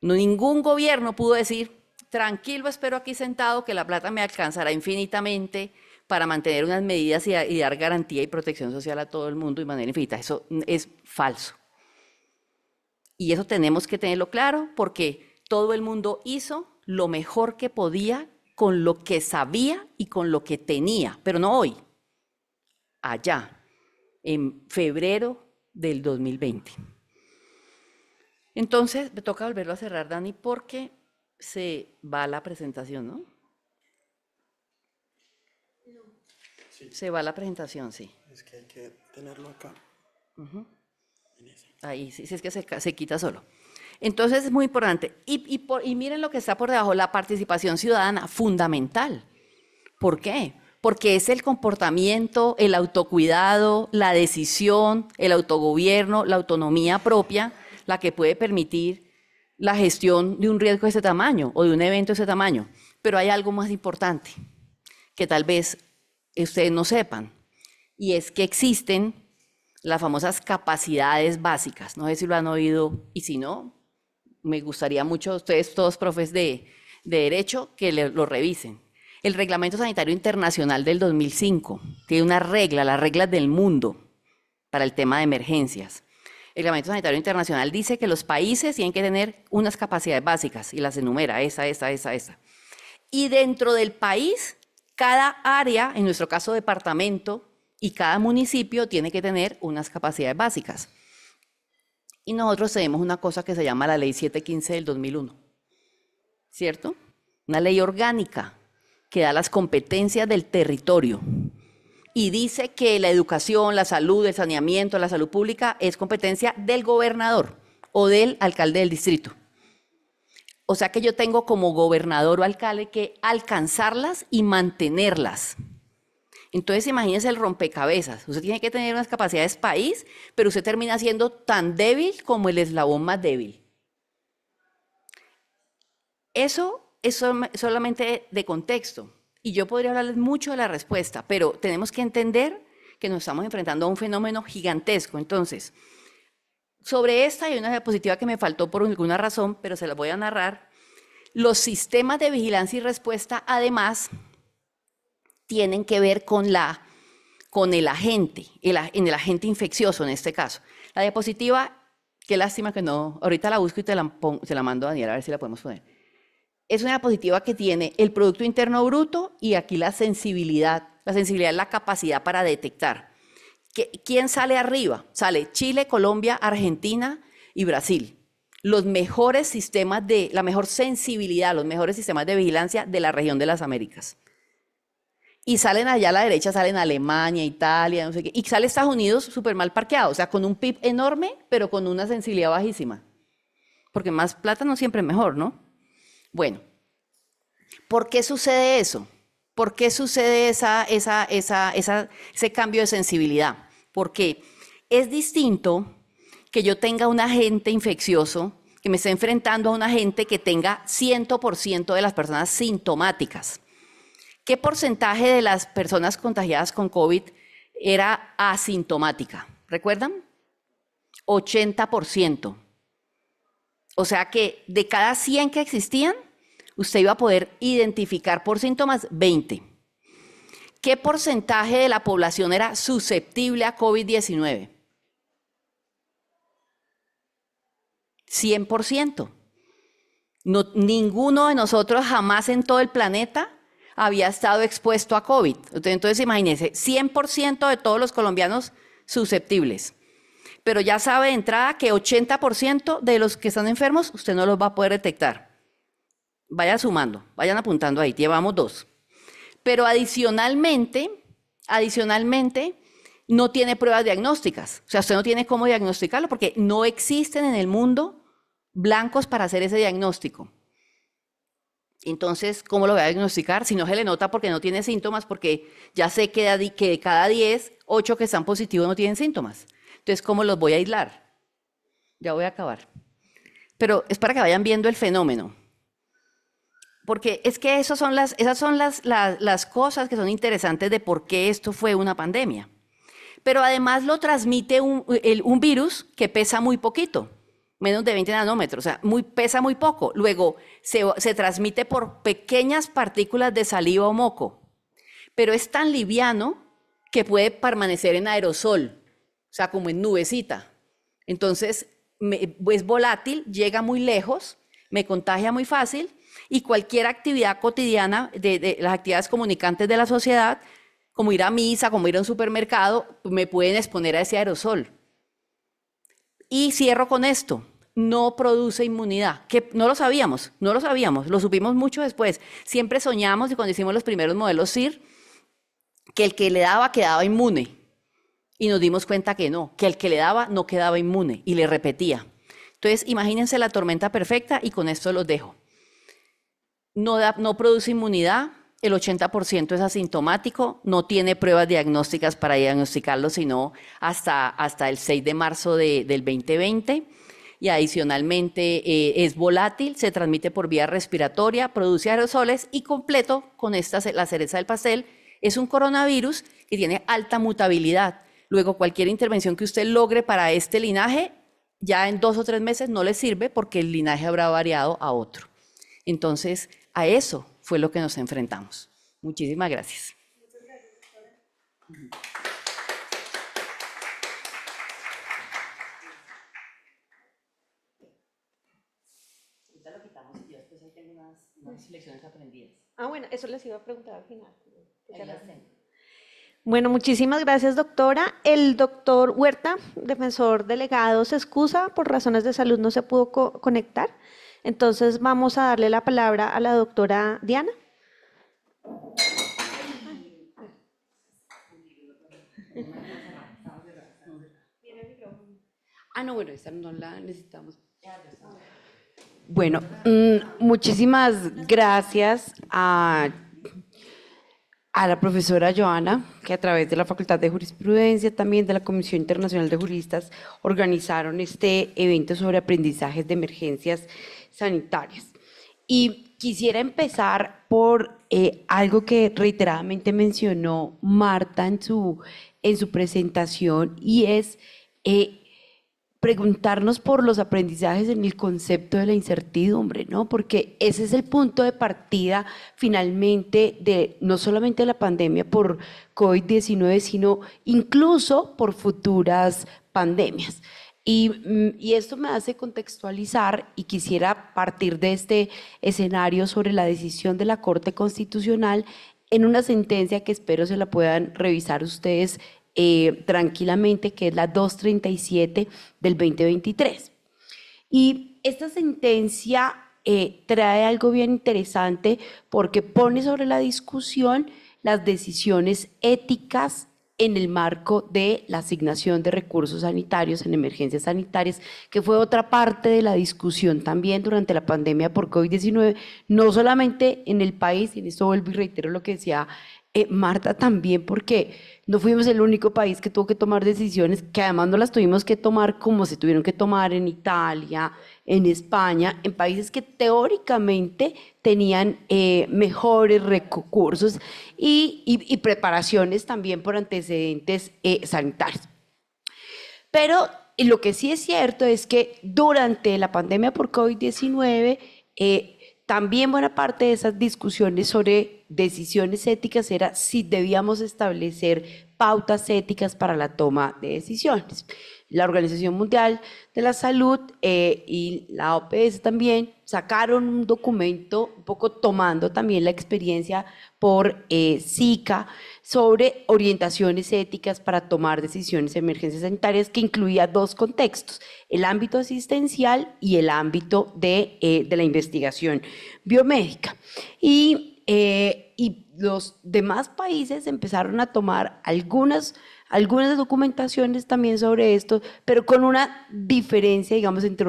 ningún gobierno pudo decir, tranquilo, espero aquí sentado que la plata me alcanzará infinitamente para mantener unas medidas y, dar garantía y protección social a todo el mundo de manera infinita. Eso es falso. Y eso tenemos que tenerlo claro porque todo el mundo hizo lo mejor que podía con lo que sabía y con lo que tenía, pero no hoy, allá, en febrero del 2020. Entonces, me toca volverlo a cerrar, Dani, porque se va la presentación, ¿no? Se va la presentación, sí. Es que hay que tenerlo acá. Ahí, sí, sí, es que se, se, quita solo. Entonces es muy importante. Y, y miren lo que está por debajo, la participación ciudadana, fundamental. ¿Por qué? Porque es el comportamiento, el autocuidado, la decisión, el autogobierno, la autonomía propia, la que puede permitir la gestión de un riesgo de ese tamaño o de un evento de ese tamaño. Pero hay algo más importante que tal vez ustedes no sepan. Y es que existen las famosas capacidades básicas. No sé si lo han oído y si no, me gustaría mucho, ustedes todos profes de, Derecho, que lo revisen. El Reglamento Sanitario Internacional del 2005 tiene una regla, las reglas del mundo para el tema de emergencias. El Reglamento Sanitario Internacional dice que los países tienen que tener unas capacidades básicas y las enumera, esa, esa, esa, esa. Y dentro del país cada área, en nuestro caso departamento, y cada municipio tiene que tener unas capacidades básicas. Y nosotros tenemos una cosa que se llama la Ley 715 del 2001, ¿cierto? Una ley orgánica que da las competencias del territorio y dice que la educación, la salud, el saneamiento, la salud pública es competencia del gobernador o del alcalde del distrito. O sea que yo tengo como gobernador o alcalde que alcanzarlas y mantenerlas. Entonces imagínense el rompecabezas. Usted tiene que tener unas capacidades país, pero usted termina siendo tan débil como el eslabón más débil. Eso es solamente de contexto. Y yo podría hablarles mucho de la respuesta, pero tenemos que entender que nos estamos enfrentando a un fenómeno gigantesco. Entonces, sobre esta hay una diapositiva que me faltó por alguna razón, pero se la voy a narrar. Los sistemas de vigilancia y respuesta, además, tienen que ver con, la, con el agente, en el agente infeccioso en este caso. La diapositiva, qué lástima que no, ahorita la busco y te la, la mando a Daniel a ver si la podemos poner. Es una diapositiva que tiene el Producto Interno Bruto y aquí la sensibilidad. La sensibilidad es la capacidad para detectar. ¿Quién sale arriba? Sale Chile, Colombia, Argentina y Brasil. Los mejores sistemas de, la mejor sensibilidad, los mejores sistemas de vigilancia de la región de las Américas. Y salen allá a la derecha, salen Alemania, Italia, no sé qué. Y sale Estados Unidos súper mal parqueado, o sea, con un PIB enorme, pero con una sensibilidad bajísima. Porque más plata no siempre es mejor, ¿no? Bueno, ¿por qué sucede eso? ¿Por qué sucede esa, ese cambio de sensibilidad? Porque es distinto que yo tenga un agente infeccioso, que me esté enfrentando a un agente que tenga 100% de las personas sintomáticas. ¿Qué porcentaje de las personas contagiadas con COVID era asintomática? ¿Recuerdan? 80%. O sea que de cada 100 que existían, usted iba a poder identificar por síntomas 20. ¿Qué porcentaje de la población era susceptible a COVID-19? 100%. ninguno de nosotros jamás en todo el planeta había estado expuesto a COVID. Entonces, imagínense, 100% de todos los colombianos susceptibles. Pero ya sabe de entrada que 80% de los que están enfermos usted no los va a poder detectar vayan sumando, vayan apuntando ahí, llevamos dos. Pero adicionalmente, adicionalmente, no tiene pruebas diagnósticas. O sea, usted no tiene cómo diagnosticarlo porque no existen en el mundo blancos para hacer ese diagnóstico. Entonces, ¿cómo lo voy a diagnosticar? Si no se le nota porque no tiene síntomas, porque ya sé que de cada 10, 8 que están positivos no tienen síntomas. Entonces, ¿cómo los voy a aislar? Ya voy a acabar. Pero es para que vayan viendo el fenómeno. Porque es que esas son, las, esas son las, cosas que son interesantes de por qué esto fue una pandemia. Pero además lo transmite un, virus que pesa muy poquito, menos de 20 nanómetros, o sea, muy, pesa muy poco. Luego se, transmite por pequeñas partículas de saliva o moco, pero es tan liviano que puede permanecer en aerosol, o sea, como en nubecita. Entonces, es volátil, llega muy lejos, me contagia muy fácil y cualquier actividad cotidiana de, las actividades comunicantes de la sociedad, como ir a misa, como ir a un supermercado, me pueden exponer a ese aerosol. Y cierro con esto no produce inmunidad, que no lo sabíamos, no lo sabíamos, lo supimos mucho después. Siempre soñamos y cuando hicimos los primeros modelos CIR, que el que le daba quedaba inmune. Y nos dimos cuenta que no, que el que le daba no quedaba inmune y le repetía. Entonces, imagínense la tormenta perfecta y con esto los dejo no, produce inmunidad, el 80% es asintomático, no tiene pruebas diagnósticas para diagnosticarlo, sino hasta, hasta el 6 de marzo de, del 2020. Y adicionalmente eh, es volátil, se transmite por vía respiratoria, produce aerosoles y completo con esta la cereza del pastel es un coronavirus que tiene alta mutabilidad. Luego cualquier intervención que usted logre para este linaje ya en dos o tres meses no le sirve porque el linaje habrá variado a otro. Entonces, a eso fue lo que nos enfrentamos. Muchísimas gracias. Ah, bueno, eso les iba a preguntar al final. Bueno, muchísimas gracias, doctora. El doctor Huerta, defensor delegado, se excusa por razones de salud, no se pudo conectar. Entonces vamos a darle la palabra a la doctora Diana. Ah, no, bueno, esa no la necesitamos. Bueno, mm, muchísimas gracias a, a la profesora Joana, que a través de la Facultad de Jurisprudencia, también de la Comisión Internacional de Juristas, organizaron este evento sobre aprendizajes de emergencias sanitarias. Y quisiera empezar por eh, algo que reiteradamente mencionó Marta en su, presentación y es eh, preguntarnos por los aprendizajes en el concepto de la incertidumbre, Porque ese es el punto de partida finalmente de no solamente la pandemia por COVID-19, sino incluso por futuras pandemias. Mm, y, esto me hace contextualizar y quisiera partir de este escenario sobre la decisión de la Corte Constitucional en una sentencia que espero se la puedan revisar ustedes eh, tranquilamente, que es la 237 del 2023. Y esta sentencia eh, trae algo bien interesante porque pone sobre la discusión las decisiones éticas en el marco de la asignación de recursos sanitarios en emergencias sanitarias, que fue otra parte de la discusión también durante la pandemia por COVID-19, no solamente en el país, y en esto vuelvo y reitero lo que decía eh, Marta también, porque no fuimos el único país que tuvo que tomar decisiones que además no las tuvimos que tomar como se tuvieron que tomar en Italia, en España, en países que teóricamente tenían eh, mejores recursos y, preparaciones también por antecedentes eh, sanitarios. Pero lo que sí es cierto es que durante la pandemia por COVID-19, también buena parte de esas discusiones sobre decisiones éticas era si debíamos establecer pautas éticas para la toma de decisiones. La Organización Mundial de la Salud eh, y la OPS también sacaron un documento, un poco tomando también la experiencia por SICA, eh, Zika, sobre orientaciones éticas para tomar decisiones en emergencias sanitarias que incluía dos contextos, el ámbito asistencial y el ámbito de, eh, la investigación biomédica. Y, eh, y los demás países empezaron a tomar algunas algunas documentaciones también sobre esto, pero con una diferencia, digamos, entre,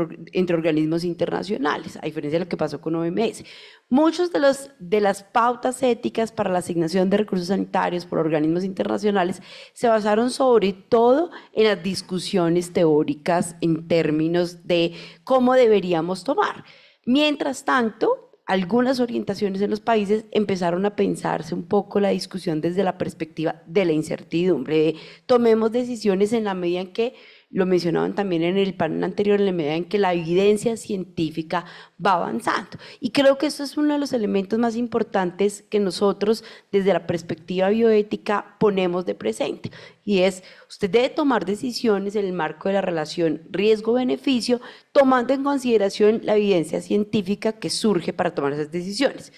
organismos internacionales, a diferencia de lo que pasó con OMS. Muchas de, de las pautas éticas para la asignación de recursos sanitarios por organismos internacionales se basaron sobre todo en las discusiones teóricas en términos de cómo deberíamos tomar. Mientras tanto, algunas orientaciones en los países empezaron a pensarse un poco la discusión desde la perspectiva de la incertidumbre, de tomemos decisiones en la medida en que lo mencionaban también en el panel anterior, en la medida en que la evidencia científica va avanzando. Y creo que eso es uno de los elementos más importantes que nosotros, desde la perspectiva bioética, ponemos de presente. Y es, usted debe tomar decisiones en el marco de la relación riesgo-beneficio, tomando en consideración la evidencia científica que surge para tomar esas decisiones.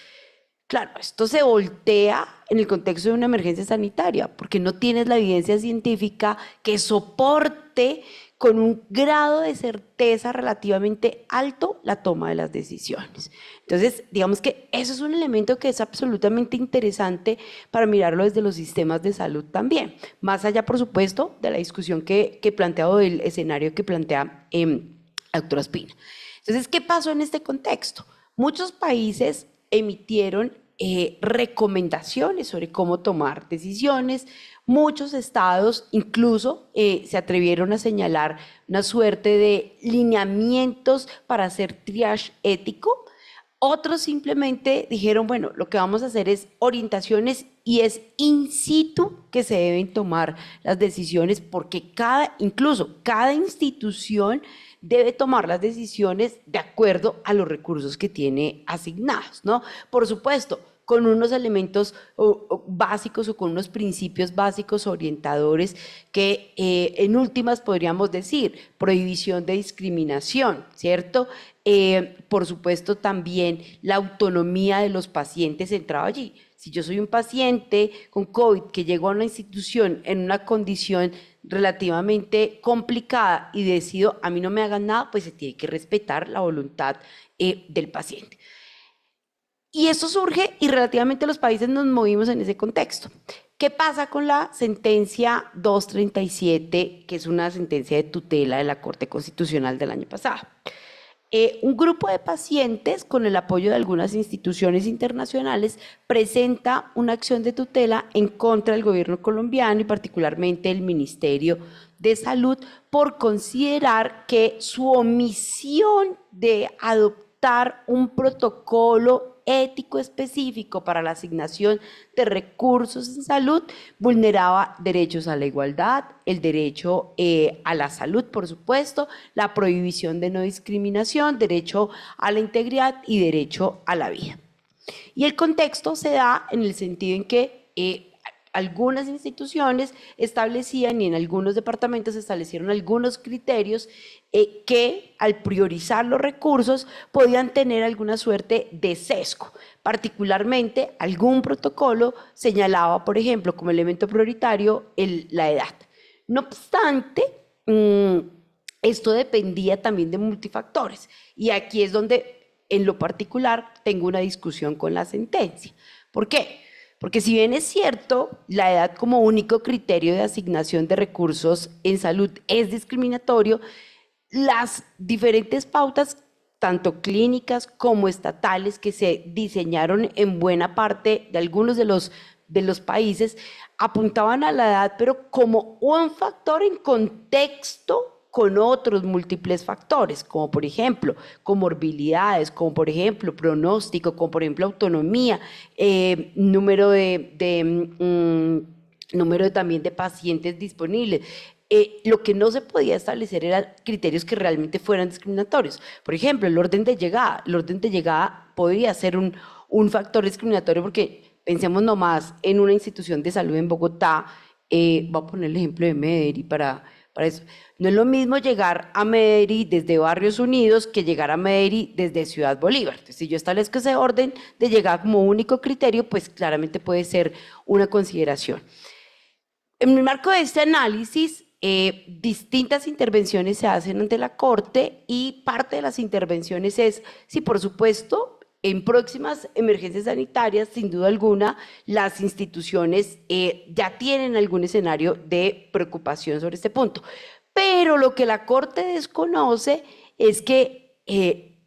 Claro, esto se voltea en el contexto de una emergencia sanitaria, porque no tienes la evidencia científica que soporte con un grado de certeza relativamente alto la toma de las decisiones. Entonces, digamos que eso es un elemento que es absolutamente interesante para mirarlo desde los sistemas de salud también, más allá, por supuesto, de la discusión que, que planteado, del escenario que plantea em, la doctora Espina. Entonces, ¿qué pasó en este contexto? Muchos países emitieron eh, recomendaciones sobre cómo tomar decisiones. Muchos estados incluso eh, se atrevieron a señalar una suerte de lineamientos para hacer triage ético. Otros simplemente dijeron, bueno, lo que vamos a hacer es orientaciones y es in situ que se deben tomar las decisiones porque cada, incluso cada institución debe tomar las decisiones de acuerdo a los recursos que tiene asignados, ¿no? Por supuesto, con unos elementos básicos o con unos principios básicos orientadores que eh, en últimas podríamos decir prohibición de discriminación, ¿cierto? Eh, por supuesto también la autonomía de los pacientes entrado allí. Si yo soy un paciente con COVID que llegó a una institución en una condición relativamente complicada y decido a mí no me hagan nada, pues se tiene que respetar la voluntad eh, del paciente. Y eso surge y relativamente los países nos movimos en ese contexto. ¿Qué pasa con la sentencia 237, que es una sentencia de tutela de la Corte Constitucional del año pasado? Eh, un grupo de pacientes, con el apoyo de algunas instituciones internacionales, presenta una acción de tutela en contra del gobierno colombiano y particularmente el Ministerio de Salud por considerar que su omisión de adoptar un protocolo ético específico para la asignación de recursos en salud vulneraba derechos a la igualdad, el derecho eh, a la salud, por supuesto, la prohibición de no discriminación, derecho a la integridad y derecho a la vida. Y el contexto se da en el sentido en que eh, algunas instituciones establecían y en algunos departamentos establecieron algunos criterios eh, que al priorizar los recursos podían tener alguna suerte de sesgo. Particularmente, algún protocolo señalaba, por ejemplo, como elemento prioritario la edad. No obstante, mm, esto dependía también de multifactores y aquí es donde en lo particular tengo una discusión con la sentencia. ¿Por qué? Porque si bien es cierto, la edad como único criterio de asignación de recursos en salud es discriminatorio, las diferentes pautas, tanto clínicas como estatales, que se diseñaron en buena parte de algunos de los, de los países, apuntaban a la edad, pero como un factor en contexto con otros múltiples factores, como por ejemplo comorbilidades, como por ejemplo pronóstico, como por ejemplo autonomía, eh, número de, de mm, también de pacientes disponibles. Eh, lo que no se podía establecer eran criterios que realmente fueran discriminatorios. Por ejemplo, el orden de llegada. El orden de llegada podría ser un, factor discriminatorio porque pensemos nomás en una institución de salud en Bogotá, eh, voy a poner el ejemplo de Mederi para no es lo mismo llegar a Medellín desde Barrios Unidos que llegar a Medellín desde Ciudad Bolívar. si yo establezco ese orden de llegar como único criterio, pues claramente puede ser una consideración. En el marco de este análisis, eh, distintas intervenciones se hacen ante la Corte y parte de las intervenciones es, si por supuesto en próximas emergencias sanitarias, sin duda alguna, las instituciones eh, ya tienen algún escenario de preocupación sobre este punto. Pero lo que la Corte desconoce es que eh,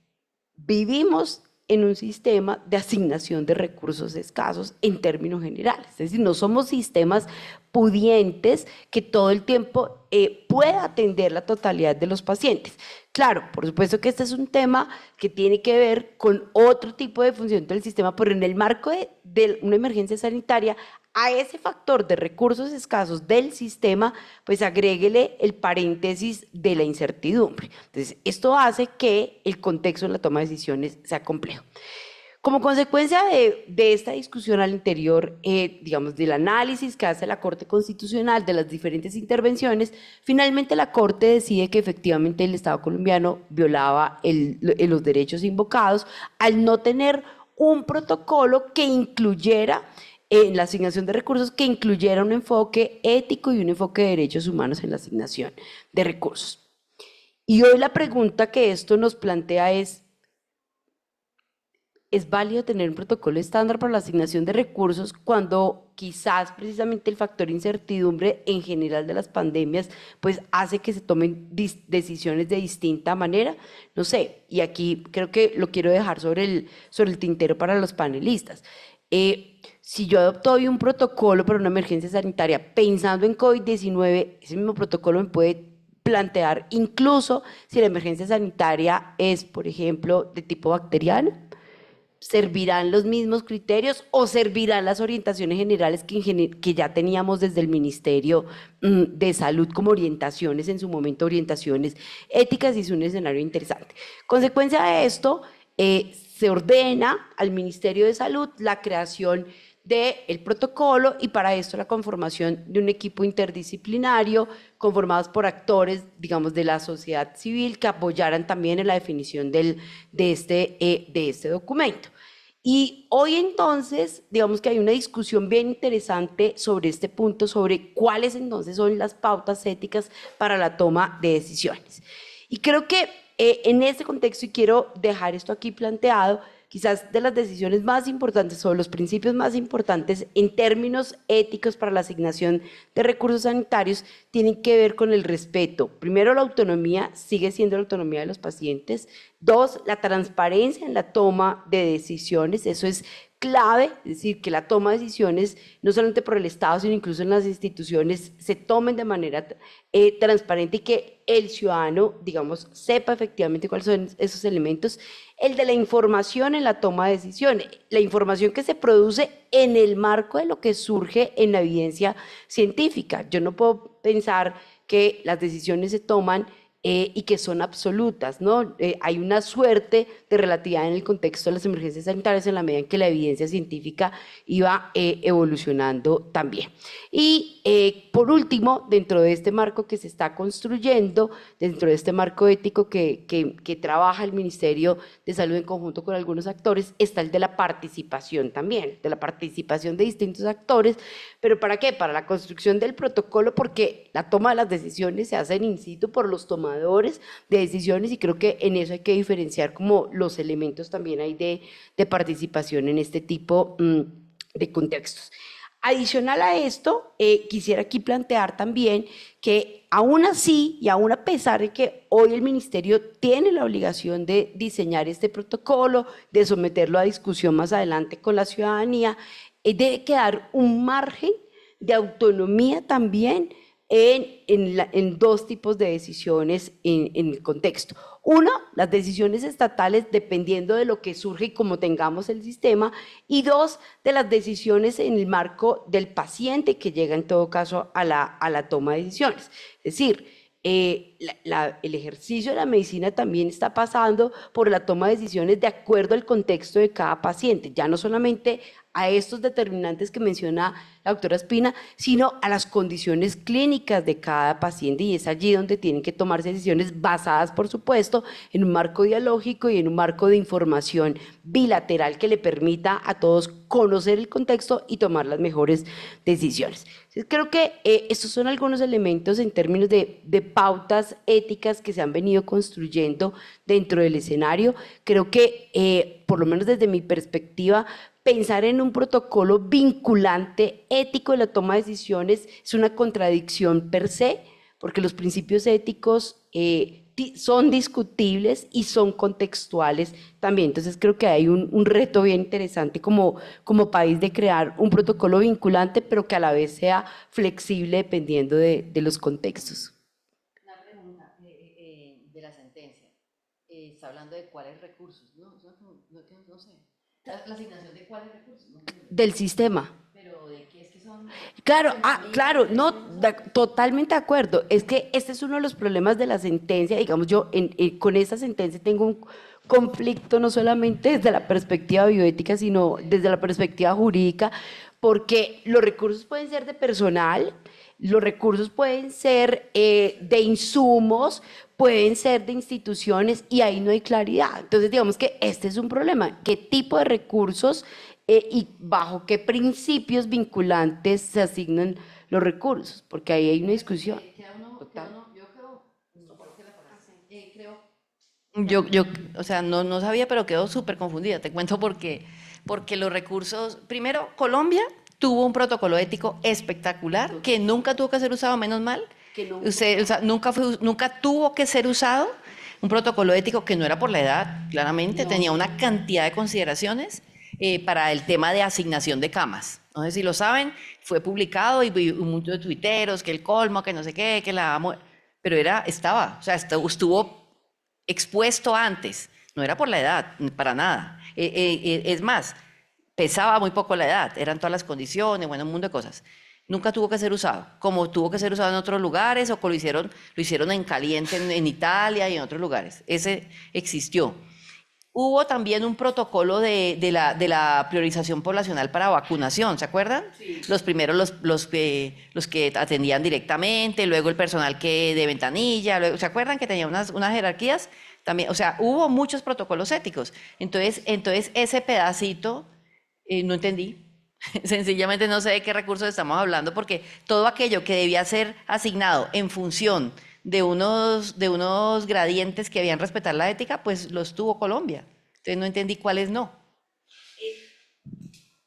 vivimos en un sistema de asignación de recursos escasos en términos generales. Es decir, no somos sistemas pudientes que todo el tiempo eh, pueda atender la totalidad de los pacientes. Claro, por supuesto que este es un tema que tiene que ver con otro tipo de función del sistema, pero en el marco de, de una emergencia sanitaria a ese factor de recursos escasos del sistema, pues agréguele el paréntesis de la incertidumbre. Entonces, esto hace que el contexto en la toma de decisiones sea complejo. Como consecuencia de, esta discusión al interior, eh, digamos, del análisis que hace la Corte Constitucional de las diferentes intervenciones, finalmente la Corte decide que efectivamente el Estado colombiano violaba los derechos invocados al no tener un protocolo que incluyera en la asignación de recursos que incluyera un enfoque ético y un enfoque de derechos humanos en la asignación de recursos. Y hoy la pregunta que esto nos plantea es, ¿es válido tener un protocolo estándar para la asignación de recursos cuando quizás precisamente el factor incertidumbre en general de las pandemias pues hace que se tomen decisiones de distinta manera? No sé, y aquí creo que lo quiero dejar sobre el, sobre el tintero para los panelistas. Eh, si yo adopto hoy un protocolo para una emergencia sanitaria pensando en COVID-19, ese mismo protocolo me puede plantear incluso si la emergencia sanitaria es, por ejemplo, de tipo bacteriano, servirán los mismos criterios o servirán las orientaciones generales que, ya teníamos desde el Ministerio mm, de Salud como orientaciones, en su momento orientaciones éticas, y es un escenario interesante. Consecuencia de esto, eh, se ordena al Ministerio de Salud la creación del protocolo y para esto la conformación de un equipo interdisciplinario conformados por actores, digamos, de la sociedad civil que apoyaran también en la definición de, este, eh, de este documento. Y hoy entonces, digamos que hay una discusión bien interesante sobre este punto, sobre cuáles entonces son las pautas éticas para la toma de decisiones. Y creo que eh, en este contexto, y quiero dejar esto aquí planteado, quizás de las decisiones más importantes o los principios más importantes en términos éticos para la asignación de recursos sanitarios tienen que ver con el respeto. Primero, la autonomía sigue siendo la autonomía de los pacientes. Dos, la transparencia en la toma de decisiones. Eso es clave, es decir, que la toma de decisiones, no solamente por el Estado, sino incluso en las instituciones, se tomen de manera eh, transparente y que el ciudadano, digamos, sepa efectivamente cuáles son esos elementos. El de la información en la toma de decisiones, la información que se produce en el marco de lo que surge en la evidencia científica. Yo no puedo pensar que las decisiones se toman eh, y que son absolutas, ¿no? Eh, hay una suerte de relatividad en el contexto de las emergencias sanitarias en la medida en que la evidencia científica iba eh, evolucionando también. Y por último, dentro de este marco que se está construyendo, dentro de este marco ético que, trabaja el Ministerio de Salud en conjunto con algunos actores, está el de la participación también, de la participación de distintos actores, pero ¿para qué? Para la construcción del protocolo, porque la toma de las decisiones se hace in situ por los tomadores de decisiones y creo que en eso hay que diferenciar como los elementos también hay de, de participación en este tipo mm, de contextos. Adicional a esto, eh, quisiera aquí plantear también que aún así y aún a pesar de que hoy el ministerio tiene la obligación de diseñar este protocolo, de someterlo a discusión más adelante con la ciudadanía, eh, debe quedar un margen de autonomía también en, dos tipos de decisiones en, el contexto. Una, las decisiones estatales dependiendo de lo que surge y cómo tengamos el sistema. Y dos, de las decisiones en el marco del paciente que llega en todo caso a la, toma de decisiones. Es decir, eh, el ejercicio de la medicina también está pasando por la toma de decisiones de acuerdo al contexto de cada paciente, ya no solamente a estos determinantes que menciona la doctora Espina, sino a las condiciones clínicas de cada paciente y es allí donde tienen que tomarse decisiones basadas, por supuesto, en un marco dialógico y en un marco de información bilateral que le permita a todos conocer el contexto y tomar las mejores decisiones. creo que eh, estos son algunos elementos en términos de, pautas éticas que se han venido construyendo dentro del escenario. Creo que, eh, por lo menos desde mi perspectiva, pensar en un protocolo vinculante ético de la toma de decisiones es una contradicción per se, porque los principios éticos eh, son discutibles y son contextuales también. Entonces creo que hay un, reto bien interesante como, como país de crear un protocolo vinculante, pero que a la vez sea flexible dependiendo de los contextos. La, asignación de cuáles recursos. Del sistema. Pero de qué es que son. Claro, ah, claro, no, totalmente de acuerdo. Es que este es uno de los problemas de la sentencia. Digamos, yo eh, con esta sentencia tengo un conflicto no solamente desde la perspectiva bioética, sino desde la perspectiva jurídica, porque los recursos pueden ser de personal, los recursos pueden ser eh, de insumos, pueden ser de instituciones y ahí no hay claridad. Entonces, digamos que este es un problema. ¿Qué tipo de recursos eh, y bajo qué principios vinculantes se asignan los recursos? Porque ahí hay una discusión. Yo, yo, o sea, no, no sabía, pero quedó súper confundida. Te cuento por qué. Porque los recursos, primero, Colombia tuvo un protocolo ético espectacular que nunca tuvo que ser usado, menos mal, Usted o sea, nunca, nunca tuvo que ser usado un protocolo ético que no era por la edad, claramente, tenía una cantidad de consideraciones eh, para el tema de asignación de camas. No sé si lo saben, fue publicado y, hubo un de tuiteros, que el colmo, que no sé qué, que la pero era, estaba, o sea, estuvo expuesto antes, no era por la edad, para nada. Eh, eh, es más, pesaba muy poco la edad, eran todas las condiciones, bueno, un mundo de cosas nunca tuvo que ser usado, como tuvo que ser usado en otros lugares o como lo hicieron, lo hicieron en caliente en, Italia y en otros lugares. Ese existió. Hubo también un protocolo de, de, la, de la, priorización poblacional para vacunación, ¿se acuerdan? Los primeros los, los, que, los que atendían directamente, luego el personal que de ventanilla, ¿se acuerdan que tenía unas, unas jerarquías? También, o sea, hubo muchos protocolos éticos. Entonces, entonces ese pedacito, eh, no entendí, Sencillamente no sé de qué recursos estamos hablando porque todo aquello que debía ser asignado en función de unos, de unos gradientes que debían respetar la ética, pues los tuvo Colombia. Entonces no entendí cuáles no. Eh,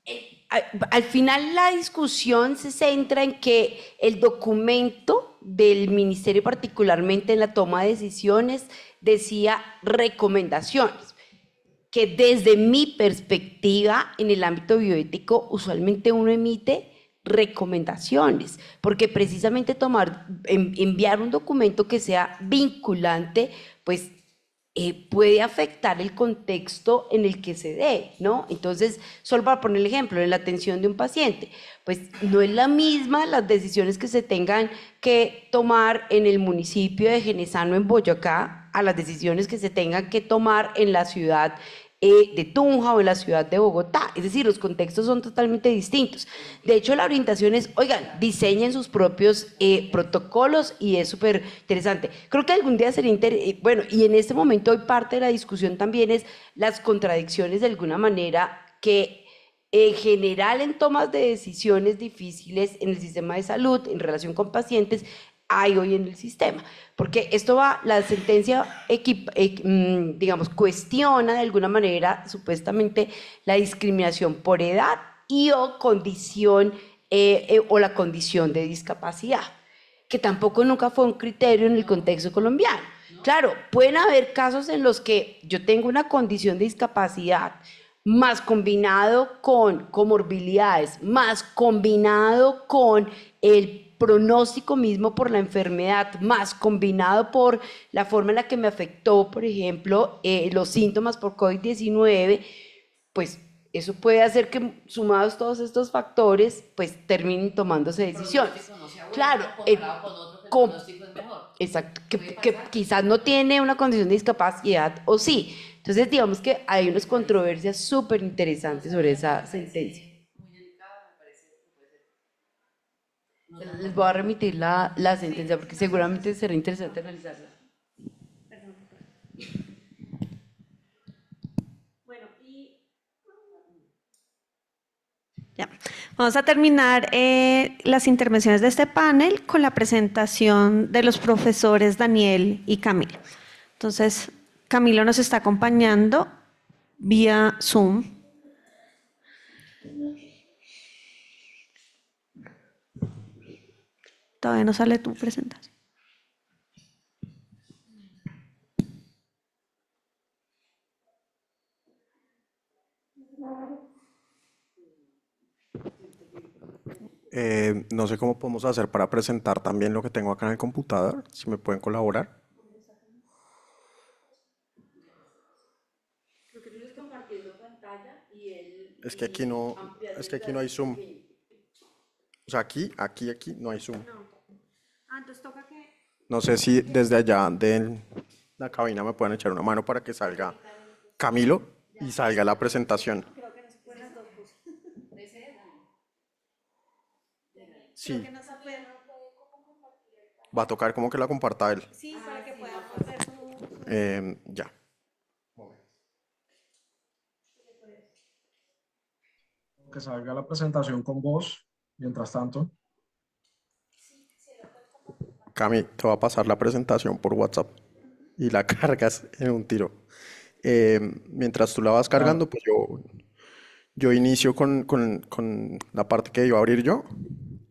eh, al final la discusión se centra en que el documento del ministerio, particularmente en la toma de decisiones, decía recomendaciones que desde mi perspectiva en el ámbito bioético usualmente uno emite recomendaciones, porque precisamente tomar, enviar un documento que sea vinculante, pues eh, puede afectar el contexto en el que se dé, ¿no? Entonces, solo para poner el ejemplo, en la atención de un paciente, pues no es la misma las decisiones que se tengan que tomar en el municipio de Genesano, en Boyacá, a las decisiones que se tengan que tomar en la ciudad eh, de Tunja o en la ciudad de Bogotá. Es decir, los contextos son totalmente distintos. De hecho, la orientación es, oigan, diseñen sus propios eh, protocolos y es súper interesante. Creo que algún día sería interesante, eh, bueno, y en este momento hoy parte de la discusión también es las contradicciones de alguna manera que en general en tomas de decisiones difíciles en el sistema de salud en relación con pacientes hay hoy en el sistema, porque esto va, la sentencia, mm, digamos, cuestiona de alguna manera supuestamente la discriminación por edad y o condición eh, eh, o la condición de discapacidad, que tampoco nunca fue un criterio en el contexto colombiano. Claro, pueden haber casos en los que yo tengo una condición de discapacidad, más combinado con comorbilidades, más combinado con el pronóstico mismo por la enfermedad, más combinado por la forma en la que me afectó, por ejemplo, eh, los síntomas por COVID-19, pues eso puede hacer que sumados todos estos factores, pues terminen tomándose decisiones. claro, eh, el, con es mejor. exacto, que, que, quizás no tiene una condición de discapacidad o sí. Entonces, digamos que hay unas controversias súper interesantes sobre esa sentencia. Les voy a remitir la, sentencia porque seguramente será interesante analizarla. Bueno, y... Ya. Vamos a terminar eh, las intervenciones de este panel con la presentación de los profesores Daniel y Camilo. Entonces, Camilo nos está acompañando vía Zoom. Todavía no sale tu presentación. Eh, no sé cómo podemos hacer para presentar también lo que tengo acá en el computador, si me pueden colaborar. Es que aquí no, es que aquí no hay zoom. O sea, aquí, aquí, aquí no hay zoom. Ah, no sé si desde allá de la cabina me pueden echar una mano para que salga Camilo y salga la presentación. Sí. Va a tocar como que la comparta él. Sí, para que pueda eh, ya. Que salga la presentación con vos, mientras tanto. Cami, te va a pasar la presentación por WhatsApp y la cargas en un tiro. Eh, mientras tú la vas ah. cargando, pues yo, yo inicio con, con, la parte que iba a abrir yo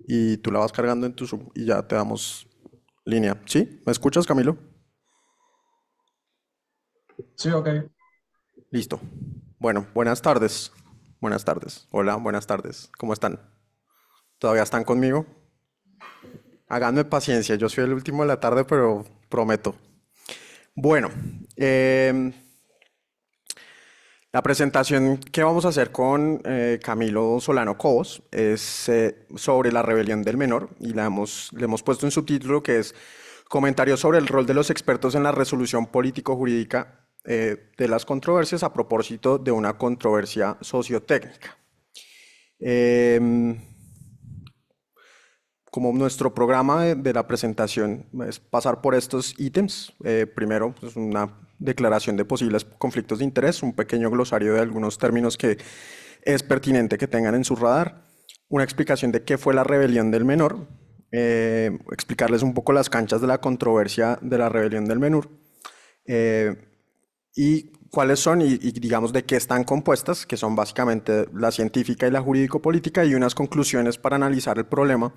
y tú la vas cargando en tu Zoom y ya te damos línea. ¿Sí? ¿Me escuchas, Camilo? Sí, ok. Listo. Bueno, buenas tardes. Buenas tardes. Hola, buenas tardes. ¿Cómo están? ¿Todavía están conmigo? Háganme paciencia, yo soy el último de la tarde, pero prometo. Bueno, em, la presentación que vamos a hacer con eh, Camilo Solano Cobos es eh, sobre la rebelión del menor y hemos, le hemos puesto en subtítulo que es comentario sobre el rol de los expertos en la resolución político-jurídica eh, de las controversias a propósito de una controversia sociotécnica. Em, como nuestro programa de, la presentación es pasar por estos ítems. Eh, primero, es pues, una declaración de posibles conflictos de interés, un pequeño glosario de algunos términos que es pertinente que tengan en su radar, una explicación de qué fue la rebelión del menor, eh, explicarles un poco las canchas de la controversia de la rebelión del menor eh, y cuáles son y, digamos de qué están compuestas, que son básicamente la científica y la jurídico-política y unas conclusiones para analizar el problema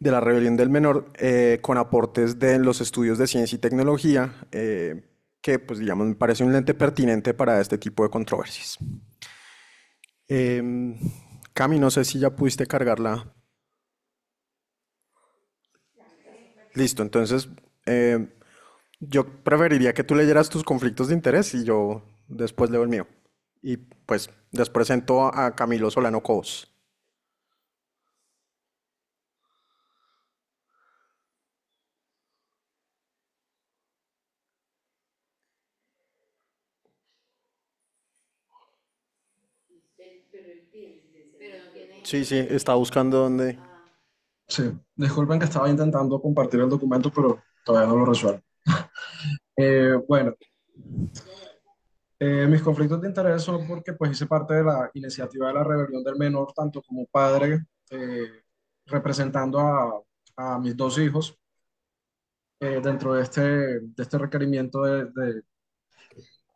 de la rebelión del menor eh, con aportes de los estudios de ciencia y tecnología, eh, que pues digamos me parece un lente pertinente para este tipo de controversias. Em, Cami, no sé si ya pudiste cargarla. Listo, entonces eh, yo preferiría que tú leyeras tus conflictos de interés y yo después leo el mío. Y pues les presento a Camilo Solano Cobos. Sí, sí, estaba buscando dónde. Sí, disculpen que estaba intentando compartir el documento, pero todavía no lo resuelvo. Eh, bueno, eh, mis conflictos de interés son porque pues hice parte de la iniciativa de la rebelión del menor, tanto como padre, eh, representando a, mis dos hijos, dentro este, de este, requerimiento de,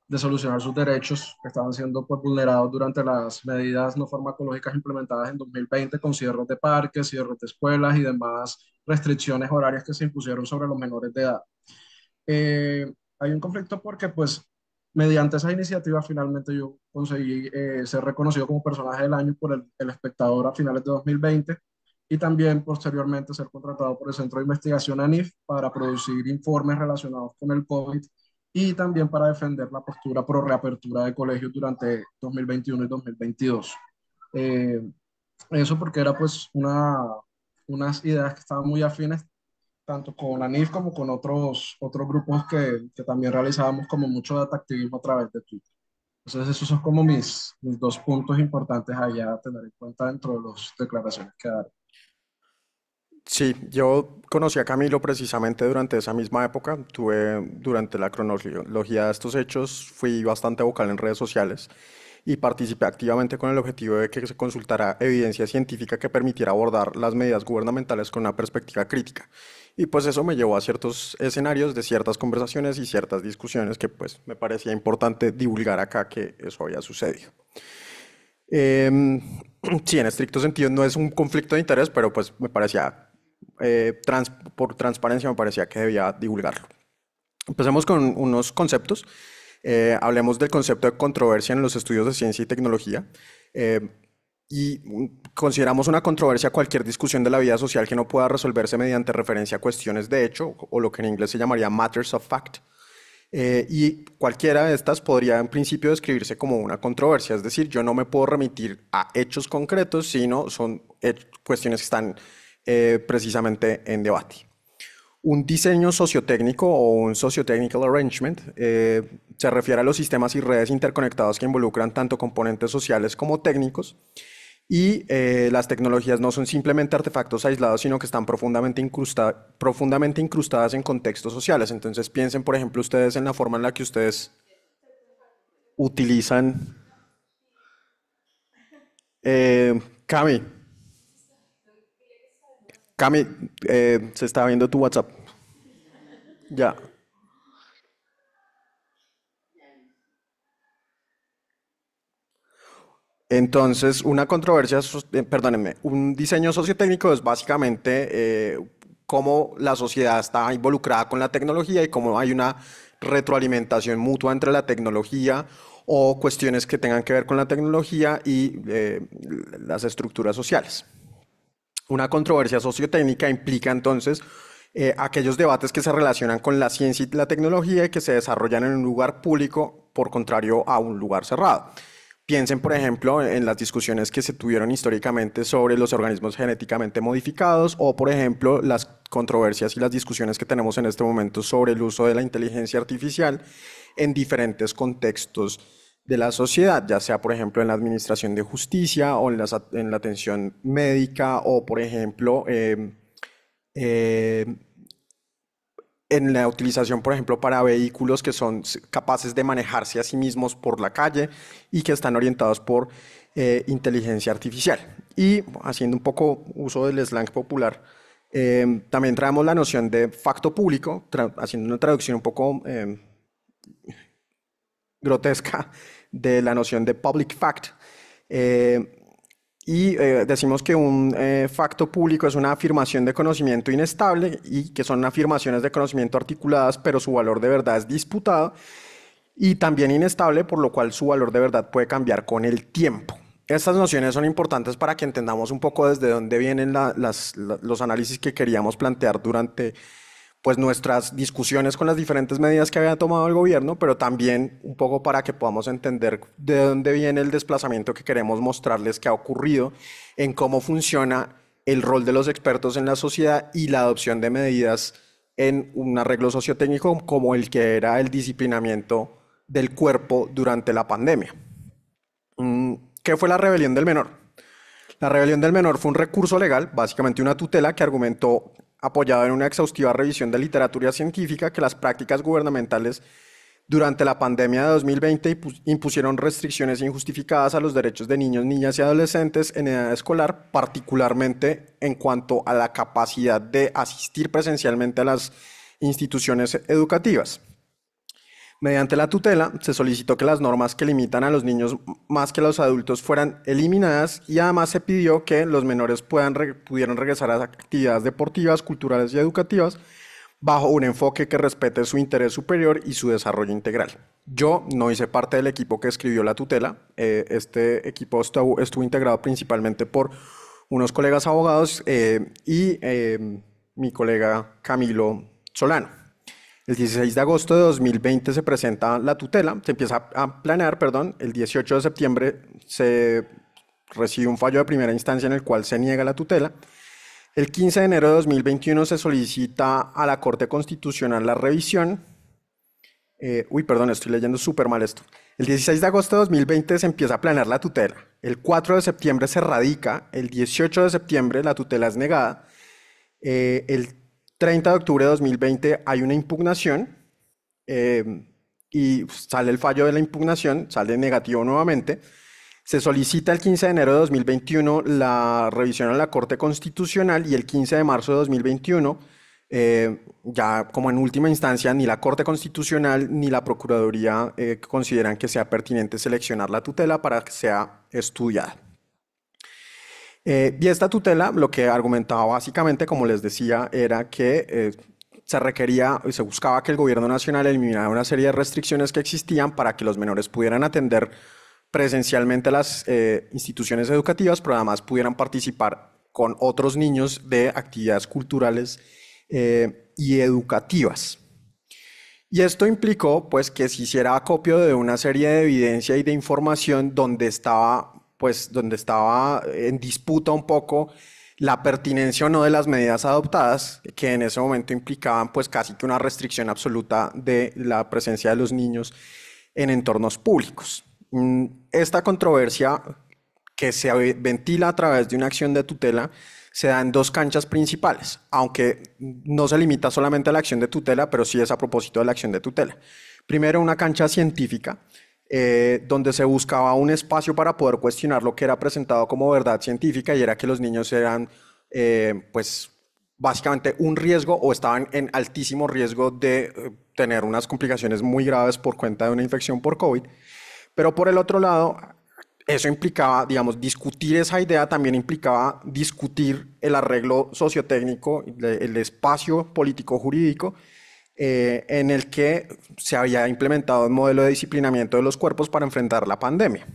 de solucionar sus derechos que estaban siendo pues, vulnerados durante las medidas no farmacológicas implementadas en 2020 con cierres de parques, cierres de escuelas y demás restricciones horarias que se impusieron sobre los menores de edad. Eh, hay un conflicto porque pues mediante esa iniciativa finalmente yo conseguí eh, ser reconocido como personaje del año por el, el espectador a finales de 2020 y también posteriormente ser contratado por el Centro de Investigación ANIF para producir informes relacionados con el COVID y también para defender la postura pro reapertura de colegios durante 2021 y 2022. Eh, eso porque era pues una, unas ideas que estaban muy afines tanto con ANIF como con otros, otros grupos que, que también realizábamos como mucho de activismo a través de Twitter. Entonces esos son como mis, mis dos puntos importantes allá a tener en cuenta dentro de las declaraciones que daré. Sí, yo conocí a Camilo precisamente durante esa misma época. Tuve, durante la cronología de estos hechos, fui bastante vocal en redes sociales y participé activamente con el objetivo de que se consultara evidencia científica que permitiera abordar las medidas gubernamentales con una perspectiva crítica. Y pues eso me llevó a ciertos escenarios de ciertas conversaciones y ciertas discusiones que pues me parecía importante divulgar acá que eso había sucedido. Em, sí, en estricto sentido no es un conflicto de interés, pero pues me parecía eh, por transparencia me parecía que debía divulgarlo. Empecemos con unos conceptos. Eh, hablemos del concepto de controversia en los estudios de ciencia y tecnología. Eh, y consideramos una controversia cualquier discusión de la vida social que no pueda resolverse mediante referencia a cuestiones de hecho, o lo que en inglés se llamaría matters of fact. y cualquiera de estas podría en principio describirse como una controversia, es decir, yo no me puedo remitir a hechos concretos, sino son cuestiones que están eh, precisamente en debate. Un diseño sociotécnico o un sociotechnical arrangement eh, se refiere a los sistemas y redes interconectados que involucran tanto componentes sociales como técnicos y eh, las tecnologías no son simplemente artefactos aislados, sino que están profundamente, profundamente incrustadas en contextos sociales. Entonces piensen, por ejemplo, ustedes en la forma en la que ustedes utilizan... Cami, Cami, eh, se está viendo tu WhatsApp. Ya. Entonces, una controversia, eh, perdónenme, un diseño sociotécnico es básicamente eh, cómo la sociedad está involucrada con la tecnología y cómo hay una retroalimentación mutua entre la tecnología o cuestiones que tengan que ver con la tecnología y las estructuras sociales. Una controversia sociotécnica implica entonces eh, aquellos debates que se relacionan con la ciencia y la tecnología y que se desarrollan en un lugar público, por contrario a un lugar cerrado. Piensen, por ejemplo, en las discusiones que se tuvieron históricamente sobre los organismos genéticamente modificados o, por ejemplo, las controversias y las discusiones que tenemos en este momento sobre el uso de la inteligencia artificial en diferentes contextos de la sociedad, ya sea por ejemplo en la administración de justicia o en, la atención médica o por ejemplo em, em, en la utilización por ejemplo para vehículos que son capaces de manejarse a sí mismos por la calle y que están orientados por eh, inteligencia artificial. Y haciendo un poco uso del slang popular, em, también traemos la noción de facto público, haciendo una traducción un poco grotesca de la noción de public fact. Eh, y eh, decimos que un eh, facto público es una afirmación de conocimiento inestable y que son afirmaciones de conocimiento articuladas, pero su valor de verdad es disputado y también inestable, por lo cual su valor de verdad puede cambiar con el tiempo. Estas nociones son importantes para que entendamos un poco desde dónde vienen las, los análisis que queríamos plantear durante pues nuestras discusiones con las diferentes medidas que había tomado el gobierno, pero también un poco para que podamos entender de dónde viene el desplazamiento que queremos mostrarles que ha ocurrido, en cómo funciona el rol de los expertos en la sociedad y la adopción de medidas en un arreglo sociotécnico como el que era el disciplinamiento del cuerpo durante la pandemia. Mm, ¿Qué fue la rebelión del menor? La rebelión del menor fue un recurso legal, básicamente una tutela que argumentó apoyado en una exhaustiva revisión de literatura científica, que las prácticas gubernamentales durante la pandemia de 2020 impusieron restricciones injustificadas a los derechos de niños, niñas y adolescentes en edad escolar, particularmente en cuanto a la capacidad de asistir presencialmente a las instituciones educativas. Mediante la tutela, se solicitó que las normas que limitan a los niños más que a los adultos fueran eliminadas y además se pidió que los menores puedan, pudieran regresar a actividades deportivas, culturales y educativas bajo un enfoque que respete su interés superior y su desarrollo integral. Yo no hice parte del equipo que escribió la tutela. Eh, este equipo estuvo, integrado principalmente por unos colegas abogados eh, y eh, mi colega Camilo Solano. El 16 de agosto de 2020 se presenta la tutela, se empieza a planear, perdón, el 18 de septiembre se recibe un fallo de primera instancia en el cual se niega la tutela. El 15 de enero de 2021 se solicita a la Corte Constitucional la revisión. Eh, uy, perdón, estoy leyendo súper mal esto. El 16 de agosto de 2020 se empieza a planear la tutela. El 4 de septiembre se radica. El 18 de septiembre la tutela es negada. Eh, el 30 de octubre de 2020 hay una impugnación eh, y sale el fallo de la impugnación, sale negativo nuevamente. Se solicita el 15 de enero de 2021 la revisión a la Corte Constitucional y el 15 de marzo de 2021, eh, ya como en última instancia, ni la Corte Constitucional ni la Procuraduría eh, consideran que sea pertinente seleccionar la tutela para que sea estudiada. Eh, y esta tutela lo que argumentaba básicamente, como les decía, era que eh, se requería y se buscaba que el gobierno nacional eliminara una serie de restricciones que existían para que los menores pudieran atender presencialmente las eh, instituciones educativas, pero además pudieran participar con otros niños de actividades culturales y educativas. Y esto implicó pues que se hiciera acopio de una serie de evidencia y de información donde estaba pues donde estaba en disputa un poco la pertinencia o no de las medidas adoptadas, que en ese momento implicaban pues casi que una restricción absoluta de la presencia de los niños en entornos públicos. Mm, esta controversia que se ventila a través de una acción de tutela se da en dos canchas principales, aunque no se limita solamente a la acción de tutela, pero sí es a propósito de la acción de tutela. Primero, una cancha científica, eh, donde se buscaba un espacio para poder cuestionar lo que era presentado como verdad científica y era que los niños eran, eh, pues, básicamente un riesgo o estaban en altísimo riesgo de eh, tener unas complicaciones muy graves por cuenta de una infección por COVID. Pero por el otro lado, eso implicaba, digamos, discutir esa idea también implicaba discutir el arreglo sociotécnico, el espacio político-jurídico eh, en el que se había implementado un modelo de disciplinamiento de los cuerpos para enfrentar la pandemia.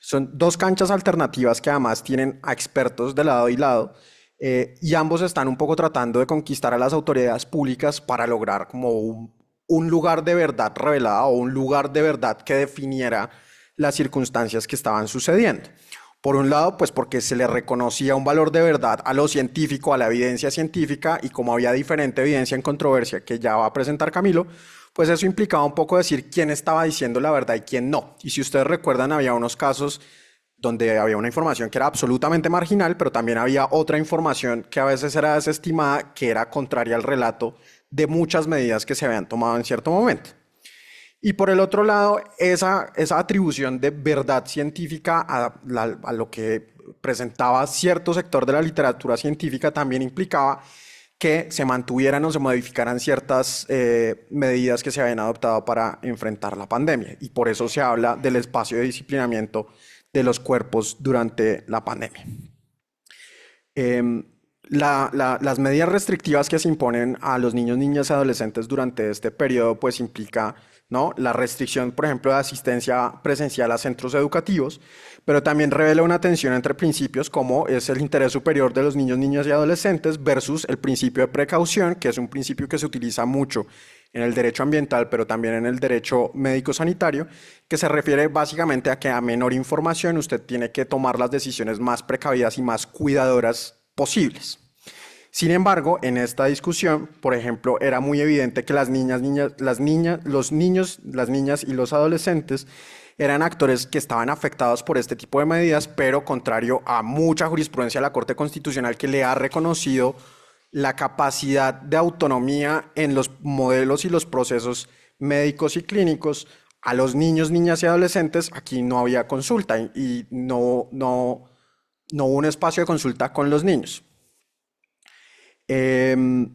Son dos canchas alternativas que además tienen a expertos de lado y lado eh, y ambos están un poco tratando de conquistar a las autoridades públicas para lograr como un, lugar de verdad revelado o un lugar de verdad que definiera las circunstancias que estaban sucediendo. Por un lado, pues porque se le reconocía un valor de verdad a lo científico, a la evidencia científica, y como había diferente evidencia en controversia que ya va a presentar Camilo, pues eso implicaba un poco decir quién estaba diciendo la verdad y quién no. Y si ustedes recuerdan, había unos casos donde había una información que era absolutamente marginal, pero también había otra información que a veces era desestimada, que era contraria al relato de muchas medidas que se habían tomado en cierto momento. Y por el otro lado, esa, atribución de verdad científica a, lo que presentaba cierto sector de la literatura científica también implicaba que se mantuvieran o se modificaran ciertas eh, medidas que se habían adoptado para enfrentar la pandemia. Y por eso se habla del espacio de disciplinamiento de los cuerpos durante la pandemia. Em, las medidas restrictivas que se imponen a los niños, niñas y adolescentes durante este periodo, pues implica ¿no? La restricción, por ejemplo, de asistencia presencial a centros educativos, pero también revela una tensión entre principios como es el interés superior de los niños, niñas y adolescentes versus el principio de precaución, que es un principio que se utiliza mucho en el derecho ambiental, pero también en el derecho médico-sanitario, que se refiere básicamente a que a menor información usted tiene que tomar las decisiones más precavidas y más cuidadoras posibles. Sin embargo, en esta discusión, por ejemplo, era muy evidente que las niñas, niñas, las niñas, los niños, las niñas y los adolescentes eran actores que estaban afectados por este tipo de medidas, pero contrario a mucha jurisprudencia de la Corte Constitucional que le ha reconocido la capacidad de autonomía en los modelos y los procesos médicos y clínicos a los niños, niñas y adolescentes, aquí no había consulta y no, no hubo un espacio de consulta con los niños. Em,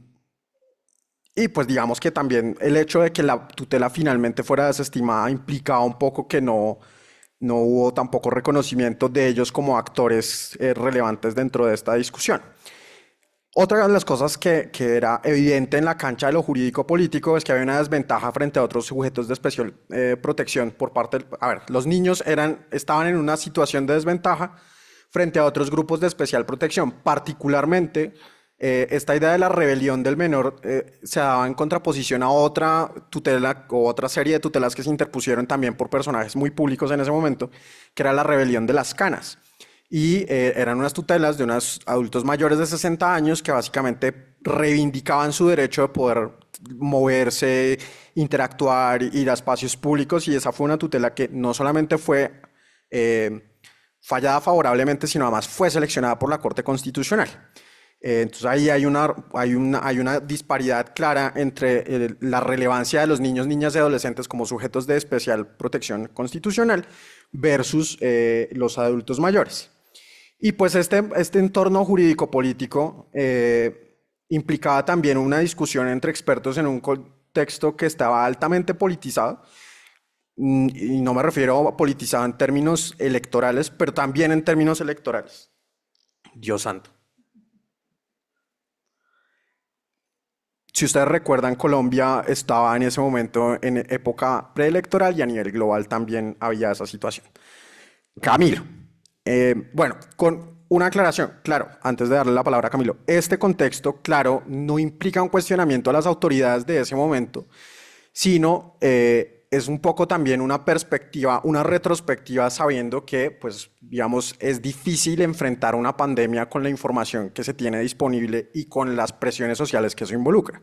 y pues digamos que también el hecho de que la tutela finalmente fuera desestimada implicaba un poco que no, no hubo tampoco reconocimiento de ellos como actores eh, relevantes dentro de esta discusión. Otra de las cosas que, que, era evidente en la cancha de lo jurídico-político es que había una desventaja frente a otros sujetos de especial eh, protección por parte A ver, los niños eran, estaban en una situación de desventaja frente a otros grupos de especial protección, particularmente eh, esta idea de la rebelión del menor eh, se daba en contraposición a otra tutela o otra serie de tutelas que se interpusieron también por personajes muy públicos en ese momento, que era la rebelión de las canas. Y eh, eran unas tutelas de unos adultos mayores de 60 años que básicamente reivindicaban su derecho de poder moverse, interactuar, ir a espacios públicos y esa fue una tutela que no solamente fue fallada favorablemente, sino además fue seleccionada por la Corte Constitucional. Eh, entonces ahí hay una, hay, una, hay una disparidad clara entre eh, la relevancia de los niños, niñas y adolescentes como sujetos de especial protección constitucional versus eh, los adultos mayores. Y pues este, este entorno jurídico-político implicaba también una discusión entre expertos en un contexto que estaba altamente politizado, mm, y no me refiero a politizado en términos electorales, pero también en términos electorales. Dios santo. Si ustedes recuerdan, Colombia estaba en ese momento en época preelectoral y a nivel global también había esa situación. Camilo, eh, bueno, con una aclaración, claro, antes de darle la palabra a Camilo, este contexto, claro, no implica un cuestionamiento a las autoridades de ese momento, sino... Eh, es un poco también una perspectiva, una retrospectiva sabiendo que, pues, digamos, es difícil enfrentar una pandemia con la información que se tiene disponible y con las presiones sociales que eso involucra.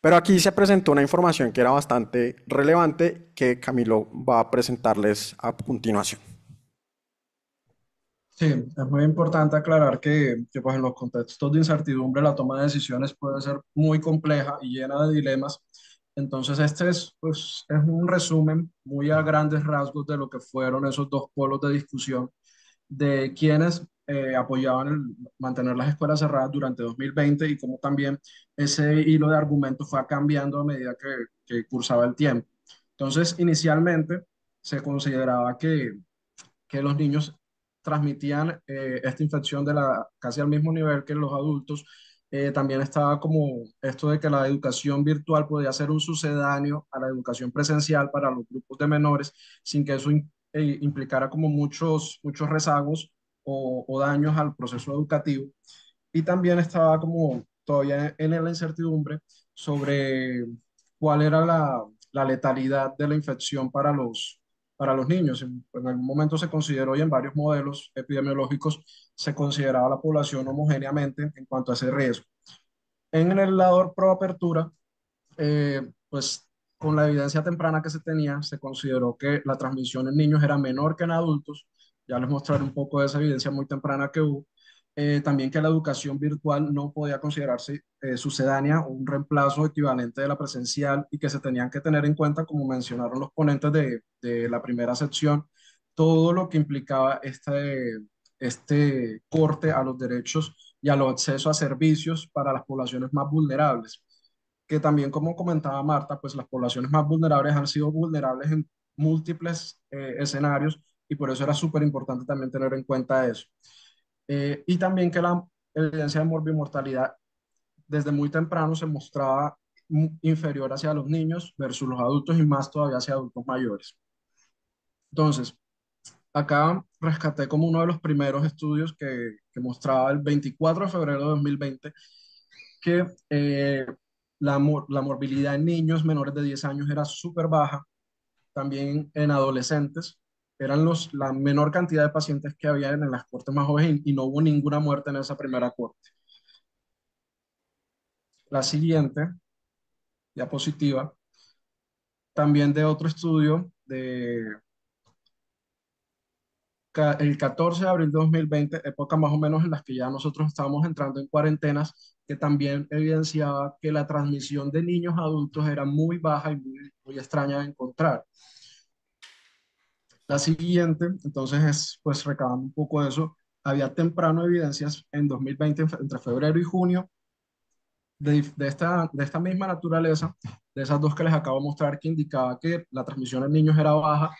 Pero aquí se presentó una información que era bastante relevante que Camilo va a presentarles a continuación. Sí, es muy importante aclarar que, pues en los contextos de incertidumbre la toma de decisiones puede ser muy compleja y llena de dilemas entonces, este pues, es, un resumen muy a grandes rasgos de lo que fueron esos dos polos de discusión de quienes eh, apoyaban mantener las escuelas cerradas durante 2020 y cómo también ese hilo de argumentos fue cambiando a medida que, cursaba el tiempo. Entonces, inicialmente se consideraba que, los niños transmitían eh, esta infección de casi al mismo nivel que los adultos eh, también estaba como esto de que la educación virtual podía ser un sucedáneo a la educación presencial para los grupos de menores sin que eso eh, implicara como muchos, muchos rezagos o, daños al proceso educativo. Y también estaba como todavía en, la incertidumbre sobre cuál era la, la letalidad de la infección para los, para los niños. En, algún momento se consideró y en varios modelos epidemiológicos se consideraba la población homogéneamente en cuanto a ese riesgo. En el lado pro apertura, eh, pues con la evidencia temprana que se tenía, se consideró que la transmisión en niños era menor que en adultos. Ya les mostraré un poco de esa evidencia muy temprana que hubo. Eh, también que la educación virtual no podía considerarse eh, sucedánea o un reemplazo equivalente de la presencial y que se tenían que tener en cuenta, como mencionaron los ponentes de, la primera sección, todo lo que implicaba este, este corte a los derechos y a los accesos a servicios para las poblaciones más vulnerables, que también como comentaba Marta, pues las poblaciones más vulnerables han sido vulnerables en múltiples eh, escenarios y por eso era súper importante también tener en cuenta eso. Eh, y también que la evidencia de mortalidad desde muy temprano se mostraba inferior hacia los niños versus los adultos y más todavía hacia adultos mayores. Entonces, acá rescaté como uno de los primeros estudios que, mostraba el 24 de febrero de 2020 que eh, la, la morbilidad en niños menores de 10 años era súper baja, también en adolescentes, eran los, la menor cantidad de pacientes que había en las cortes más jóvenes y, no hubo ninguna muerte en esa primera corte. La siguiente diapositiva, también de otro estudio de el 14 de abril de 2020, época más o menos en la que ya nosotros estábamos entrando en cuarentenas, que también evidenciaba que la transmisión de niños a adultos era muy baja y muy extraña de encontrar siguiente, entonces, es pues recabando un poco de eso, había temprano evidencias en 2020, entre febrero y junio, de, de, esta, de esta misma naturaleza, de esas dos que les acabo de mostrar, que indicaba que la transmisión en niños era baja,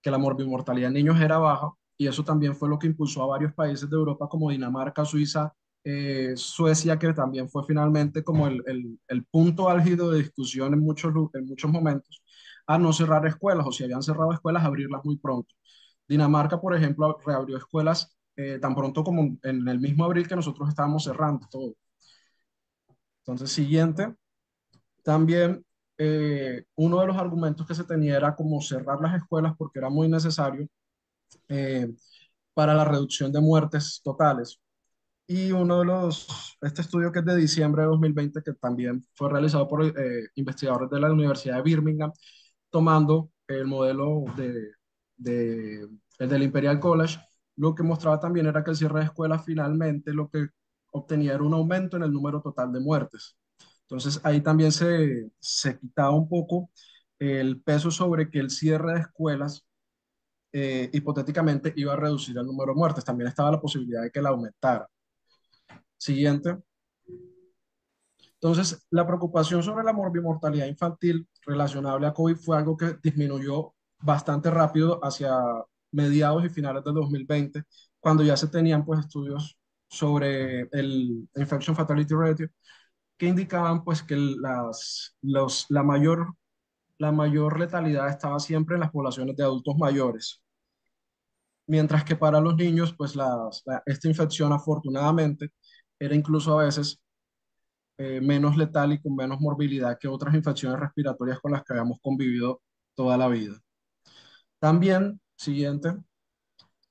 que la morbimortalidad en niños era baja, y eso también fue lo que impulsó a varios países de Europa como Dinamarca, Suiza, eh, Suecia, que también fue finalmente como el, el, el punto álgido de discusión en muchos, en muchos momentos a no cerrar escuelas o si habían cerrado escuelas, abrirlas muy pronto. Dinamarca, por ejemplo, reabrió escuelas eh, tan pronto como en el mismo abril que nosotros estábamos cerrando todo. Entonces, siguiente. También eh, uno de los argumentos que se tenía era como cerrar las escuelas porque era muy necesario eh, para la reducción de muertes totales. Y uno de los, este estudio que es de diciembre de 2020, que también fue realizado por investigadores de la Universidad de Birmingham, tomando el modelo de, el del Imperial College, lo que mostraba también era que el cierre de escuelas finalmente lo que obtenía era un aumento en el número total de muertes. Entonces ahí también se, se quitaba un poco el peso sobre que el cierre de escuelas eh, hipotéticamente iba a reducir el número de muertes. También estaba la posibilidad de que la aumentara. Siguiente. Entonces, la preocupación sobre la morbimortalidad infantil relacionable a COVID fue algo que disminuyó bastante rápido hacia mediados y finales del 2020, cuando ya se tenían pues estudios sobre el infection fatality ratio que indicaban pues que las, los, la, mayor, la mayor letalidad estaba siempre en las poblaciones de adultos mayores. Mientras que para los niños, pues la, esta infección afortunadamente era incluso a veces eh, menos letal y con menos morbilidad que otras infecciones respiratorias con las que habíamos convivido toda la vida. También, siguiente,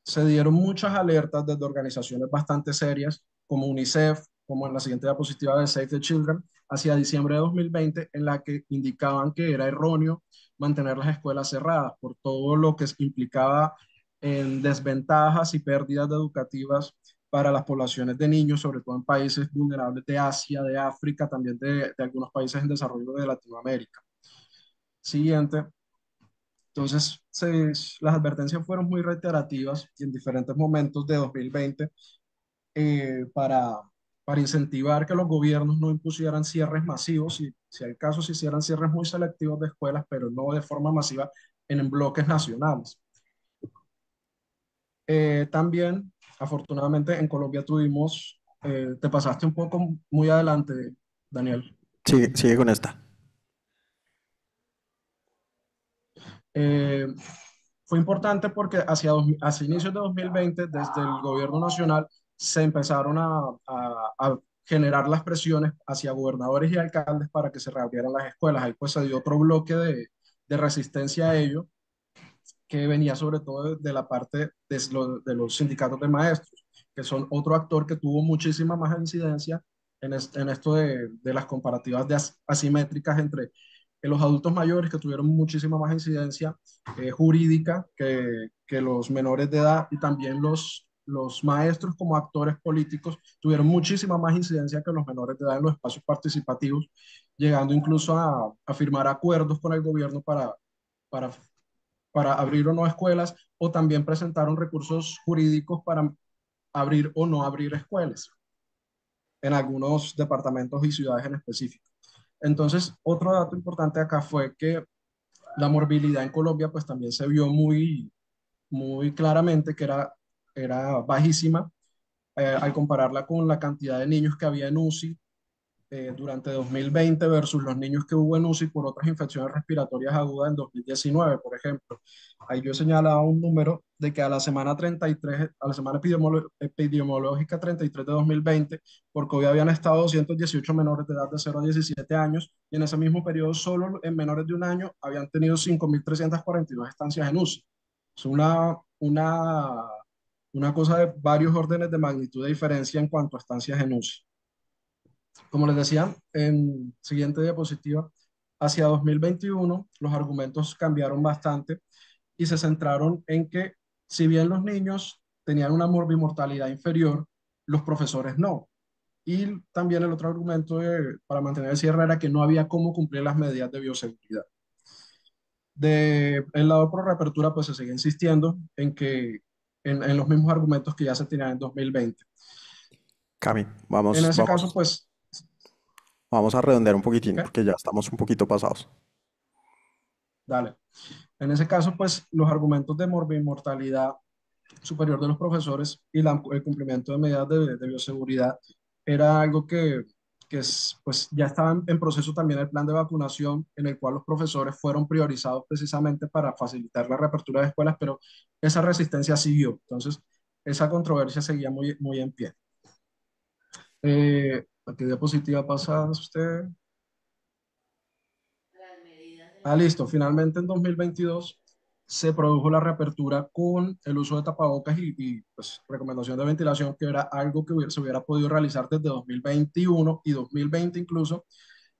se dieron muchas alertas desde organizaciones bastante serias como UNICEF, como en la siguiente diapositiva de Save the Children, hacia diciembre de 2020, en la que indicaban que era erróneo mantener las escuelas cerradas por todo lo que implicaba en desventajas y pérdidas educativas para las poblaciones de niños, sobre todo en países vulnerables de Asia, de África, también de, algunos países en desarrollo de Latinoamérica. Siguiente. Entonces, las advertencias fueron muy reiterativas y en diferentes momentos de 2020 eh, para, para incentivar que los gobiernos no impusieran cierres masivos, y si hay casos se hicieran cierres muy selectivos de escuelas, pero no de forma masiva en, en bloques nacionales. Eh, también afortunadamente en Colombia tuvimos, eh, te pasaste un poco muy adelante, Daniel. Sí, sigue con esta. Eh, fue importante porque hacia, inicios de 2020, desde el gobierno nacional, se empezaron a, generar las presiones hacia gobernadores y alcaldes para que se reabrieran las escuelas. Ahí pues se dio otro bloque de, de resistencia a ello que venía sobre todo de la parte de, los sindicatos de maestros, que son otro actor que tuvo muchísima más incidencia en, esto de, las comparativas asimétricas entre eh, los adultos mayores que tuvieron muchísima más incidencia eh, jurídica que, los menores de edad y también los, los maestros como actores políticos tuvieron muchísima más incidencia que los menores de edad en los espacios participativos, llegando incluso a, firmar acuerdos con el gobierno para, para para abrir o no escuelas, o también presentaron recursos jurídicos para abrir o no abrir escuelas en algunos departamentos y ciudades en específico. Entonces, otro dato importante acá fue que la morbilidad en Colombia pues también se vio muy, muy claramente que era, era bajísima eh, al compararla con la cantidad de niños que había en UCI eh, durante 2020 versus los niños que hubo en UCI por otras infecciones respiratorias agudas en 2019, por ejemplo. Ahí yo señalaba un número de que a la semana 33, a la semana epidemiológica 33 de 2020, por COVID habían estado 218 menores de edad de 0 a 17 años y en ese mismo periodo solo en menores de un año habían tenido 5.342 estancias en UCI. Es una, una, una cosa de varios órdenes de magnitud de diferencia en cuanto a estancias en UCI. Como les decía en siguiente diapositiva, hacia 2021 los argumentos cambiaron bastante y se centraron en que si bien los niños tenían una morbimortalidad inferior, los profesores no. Y también el otro argumento para mantener el cierre era que no había cómo cumplir las medidas de bioseguridad. De el lado pro reapertura, pues se sigue insistiendo en que en, los mismos argumentos que ya se tenían en 2020. Cami, vamos. En ese caso, pues Vamos a redondear un poquitín porque ya estamos un poquito pasados. Dale. En ese caso, pues los argumentos de morbimortalidad superior de los profesores y el cumplimiento de medidas de, bioseguridad era algo que, que es, pues, ya estaba en, proceso también el plan de vacunación en el cual los profesores fueron priorizados precisamente para facilitar la reapertura de escuelas, pero esa resistencia siguió. Entonces, esa controversia seguía muy, muy en pie. Eh, ¿A qué diapositiva pasa usted? Ah, listo. Finalmente en 2022 se produjo la reapertura con el uso de tapabocas y, pues, recomendación de ventilación, que era algo que se hubiera podido realizar desde 2021 y 2020 incluso,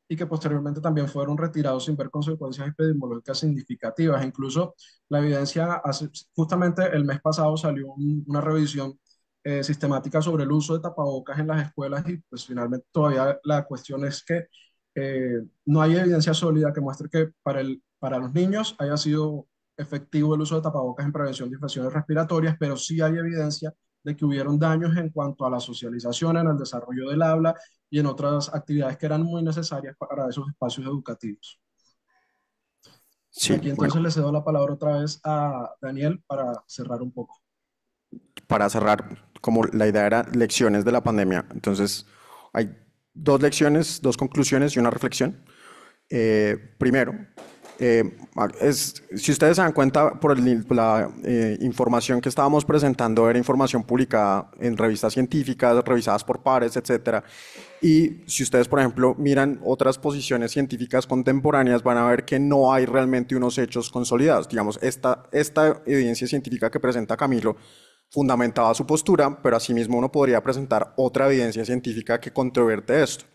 y que posteriormente también fueron retirados sin ver consecuencias epidemiológicas significativas. Incluso la evidencia, hace, justamente el mes pasado salió una revisión eh, sistemática sobre el uso de tapabocas en las escuelas y pues finalmente todavía la cuestión es que eh, no hay evidencia sólida que muestre que para, el, para los niños haya sido efectivo el uso de tapabocas en prevención de infecciones respiratorias, pero sí hay evidencia de que hubieron daños en cuanto a la socialización, en el desarrollo del habla y en otras actividades que eran muy necesarias para esos espacios educativos. Sí, aquí entonces le cedo la palabra otra vez a Daniel para cerrar un poco. Para cerrar, como la idea era lecciones de la pandemia. Entonces, hay dos lecciones, dos conclusiones y una reflexión. Eh, primero, eh, es, si ustedes se dan cuenta por, la eh, información que estábamos presentando, era información publicada en revistas científicas, revisadas por pares, etc. Y si ustedes, por ejemplo, miran otras posiciones científicas contemporáneas, van a ver que no hay realmente unos hechos consolidados. Digamos, esta evidencia científica que presenta Camilo fundamentaba su postura, pero asimismo uno podría presentar otra evidencia científica que controverte esto.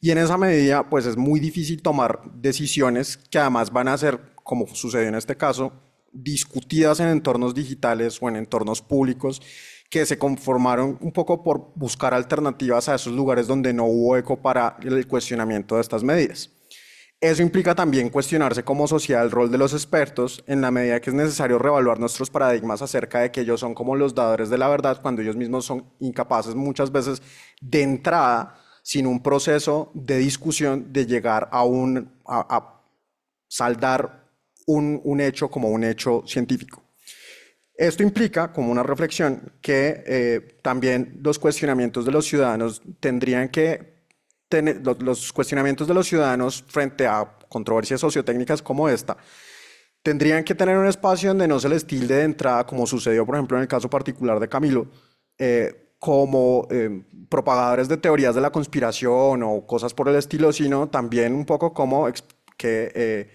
Y en esa medida, pues es muy difícil tomar decisiones que además van a ser, como sucedió en este caso, discutidas en entornos digitales o en entornos públicos que se conformaron un poco por buscar alternativas a esos lugares donde no hubo eco para el cuestionamiento de estas medidas. Eso implica también cuestionarse como sociedad el rol de los expertos en la medida que es necesario reevaluar nuestros paradigmas acerca de que ellos son como los dadores de la verdad cuando ellos mismos son incapaces muchas veces de entrada, sin un proceso de discusión, de llegar a un saldar un, hecho como un hecho científico. Esto implica, como una reflexión, que eh, también los cuestionamientos de los ciudadanos tendrían que los, cuestionamientos de los ciudadanos frente a controversias sociotécnicas como esta tendrían que tener un espacio donde no se les tilde de entrada, como sucedió por ejemplo en el caso particular de Camilo, eh, como em, propagadores de teorías de la conspiración o cosas por el estilo, sino también un poco como que eh,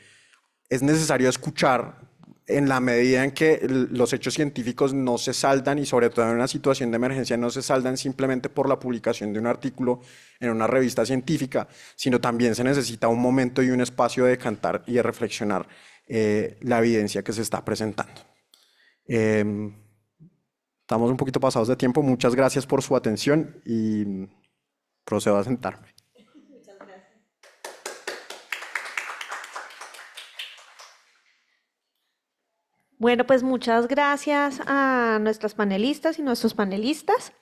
es necesario escuchar en la medida en que los hechos científicos no se saldan y sobre todo en una situación de emergencia no se saldan simplemente por la publicación de un artículo en una revista científica, sino también se necesita un momento y un espacio de cantar y de reflexionar eh, la evidencia que se está presentando. Em, estamos un poquito pasados de tiempo, muchas gracias por su atención y procedo a sentarme. Bueno, pues muchas gracias a nuestras panelistas y nuestros panelistas.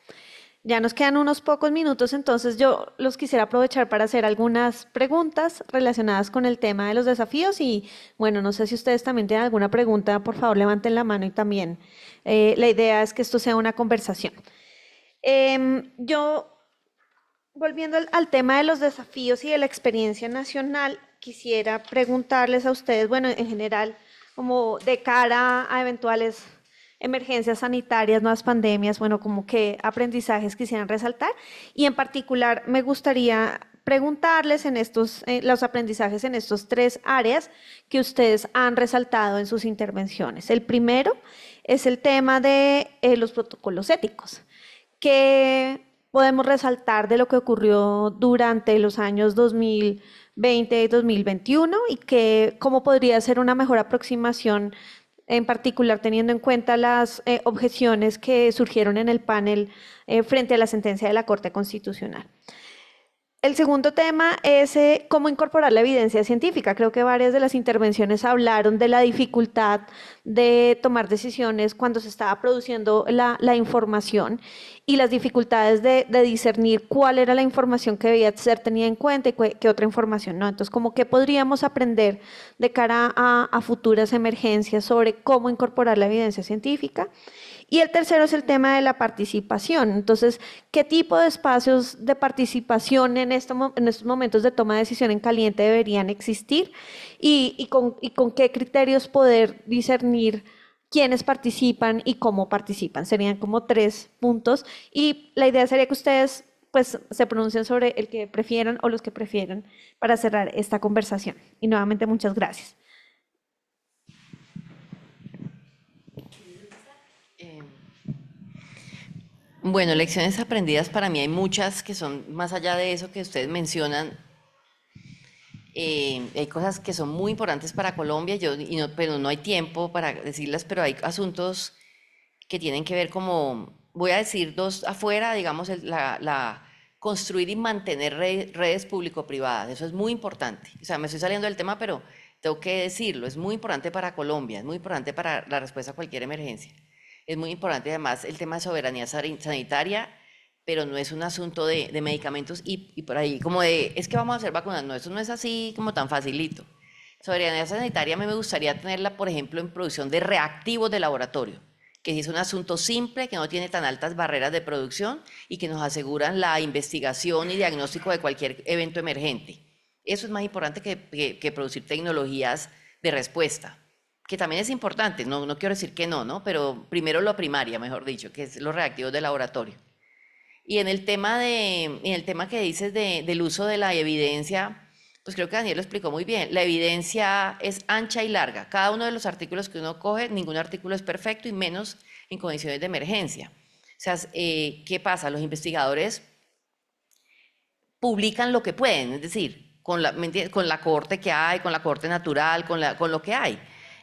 Ya nos quedan unos pocos minutos, entonces yo los quisiera aprovechar para hacer algunas preguntas relacionadas con el tema de los desafíos y bueno, no sé si ustedes también tienen alguna pregunta, por favor levanten la mano y también eh, la idea es que esto sea una conversación. Em, yo, volviendo al tema de los desafíos y de la experiencia nacional, quisiera preguntarles a ustedes, bueno, en general, como de cara a eventuales emergencias sanitarias, nuevas pandemias, bueno, como qué aprendizajes quisieran resaltar. Y en particular me gustaría preguntarles en estos, eh, los aprendizajes en estos tres áreas que ustedes han resaltado en sus intervenciones. El primero es el tema de eh, los protocolos éticos. ¿Qué podemos resaltar de lo que ocurrió durante los años 2000? 20 de 2021 y que, cómo podría ser una mejor aproximación, en particular teniendo en cuenta las eh, objeciones que surgieron en el panel eh, frente a la sentencia de la Corte Constitucional. El segundo tema es eh, cómo incorporar la evidencia científica. Creo que varias de las intervenciones hablaron de la dificultad de tomar decisiones cuando se estaba produciendo la, información y las dificultades de, discernir cuál era la información que debía ser tenida en cuenta y qué, otra información no. Entonces, ¿cómo qué podríamos aprender de cara a futuras emergencias sobre cómo incorporar la evidencia científica. Y el tercero es el tema de la participación. Entonces, ¿qué tipo de espacios de participación en, este estos momentos de toma de decisión en caliente deberían existir? Y, con, qué criterios poder discernir quiénes participan y cómo participan. Serían como tres puntos. Y la idea sería que ustedes pues se pronuncien sobre el que prefieran o los que prefieran para cerrar esta conversación. Y nuevamente muchas gracias. Bueno, lecciones aprendidas para mí hay muchas que son más allá de eso que ustedes mencionan. Eh, hay cosas que son muy importantes para Colombia, yo, y no, pero no hay tiempo para decirlas, pero hay asuntos que tienen que ver como, voy a decir dos afuera, digamos, la, construir y mantener redes público-privadas. Eso es muy importante. O sea, me estoy saliendo del tema, pero tengo que decirlo, es muy importante para Colombia, es muy importante para la respuesta a cualquier emergencia. Es muy importante además el tema de soberanía sanitaria, pero no es un asunto de, medicamentos y, y, por ahí como de, es que vamos a hacer vacunas, no, eso no es así como tan facilito. Soberanía sanitaria a mí me gustaría tenerla, por ejemplo, en producción de reactivos de laboratorio, que es un asunto simple, que no tiene tan altas barreras de producción y que nos aseguran la investigación y diagnóstico de cualquier evento emergente. Eso es más importante que producir tecnologías de respuesta que también es importante, no, no quiero decir que no, ¿no? Pero primero lo primaria, mejor dicho, que es los reactivos de laboratorio. Y en el tema, de, el tema que dices del uso de la evidencia, pues creo que Daniel lo explicó muy bien. La evidencia es ancha y larga. Cada uno de los artículos que uno coge, ningún artículo es perfecto y menos en condiciones de emergencia. O sea, eh, ¿qué pasa? Los investigadores publican lo que pueden, es decir, con la, con la corte que hay, con la corte natural, con, con lo que hay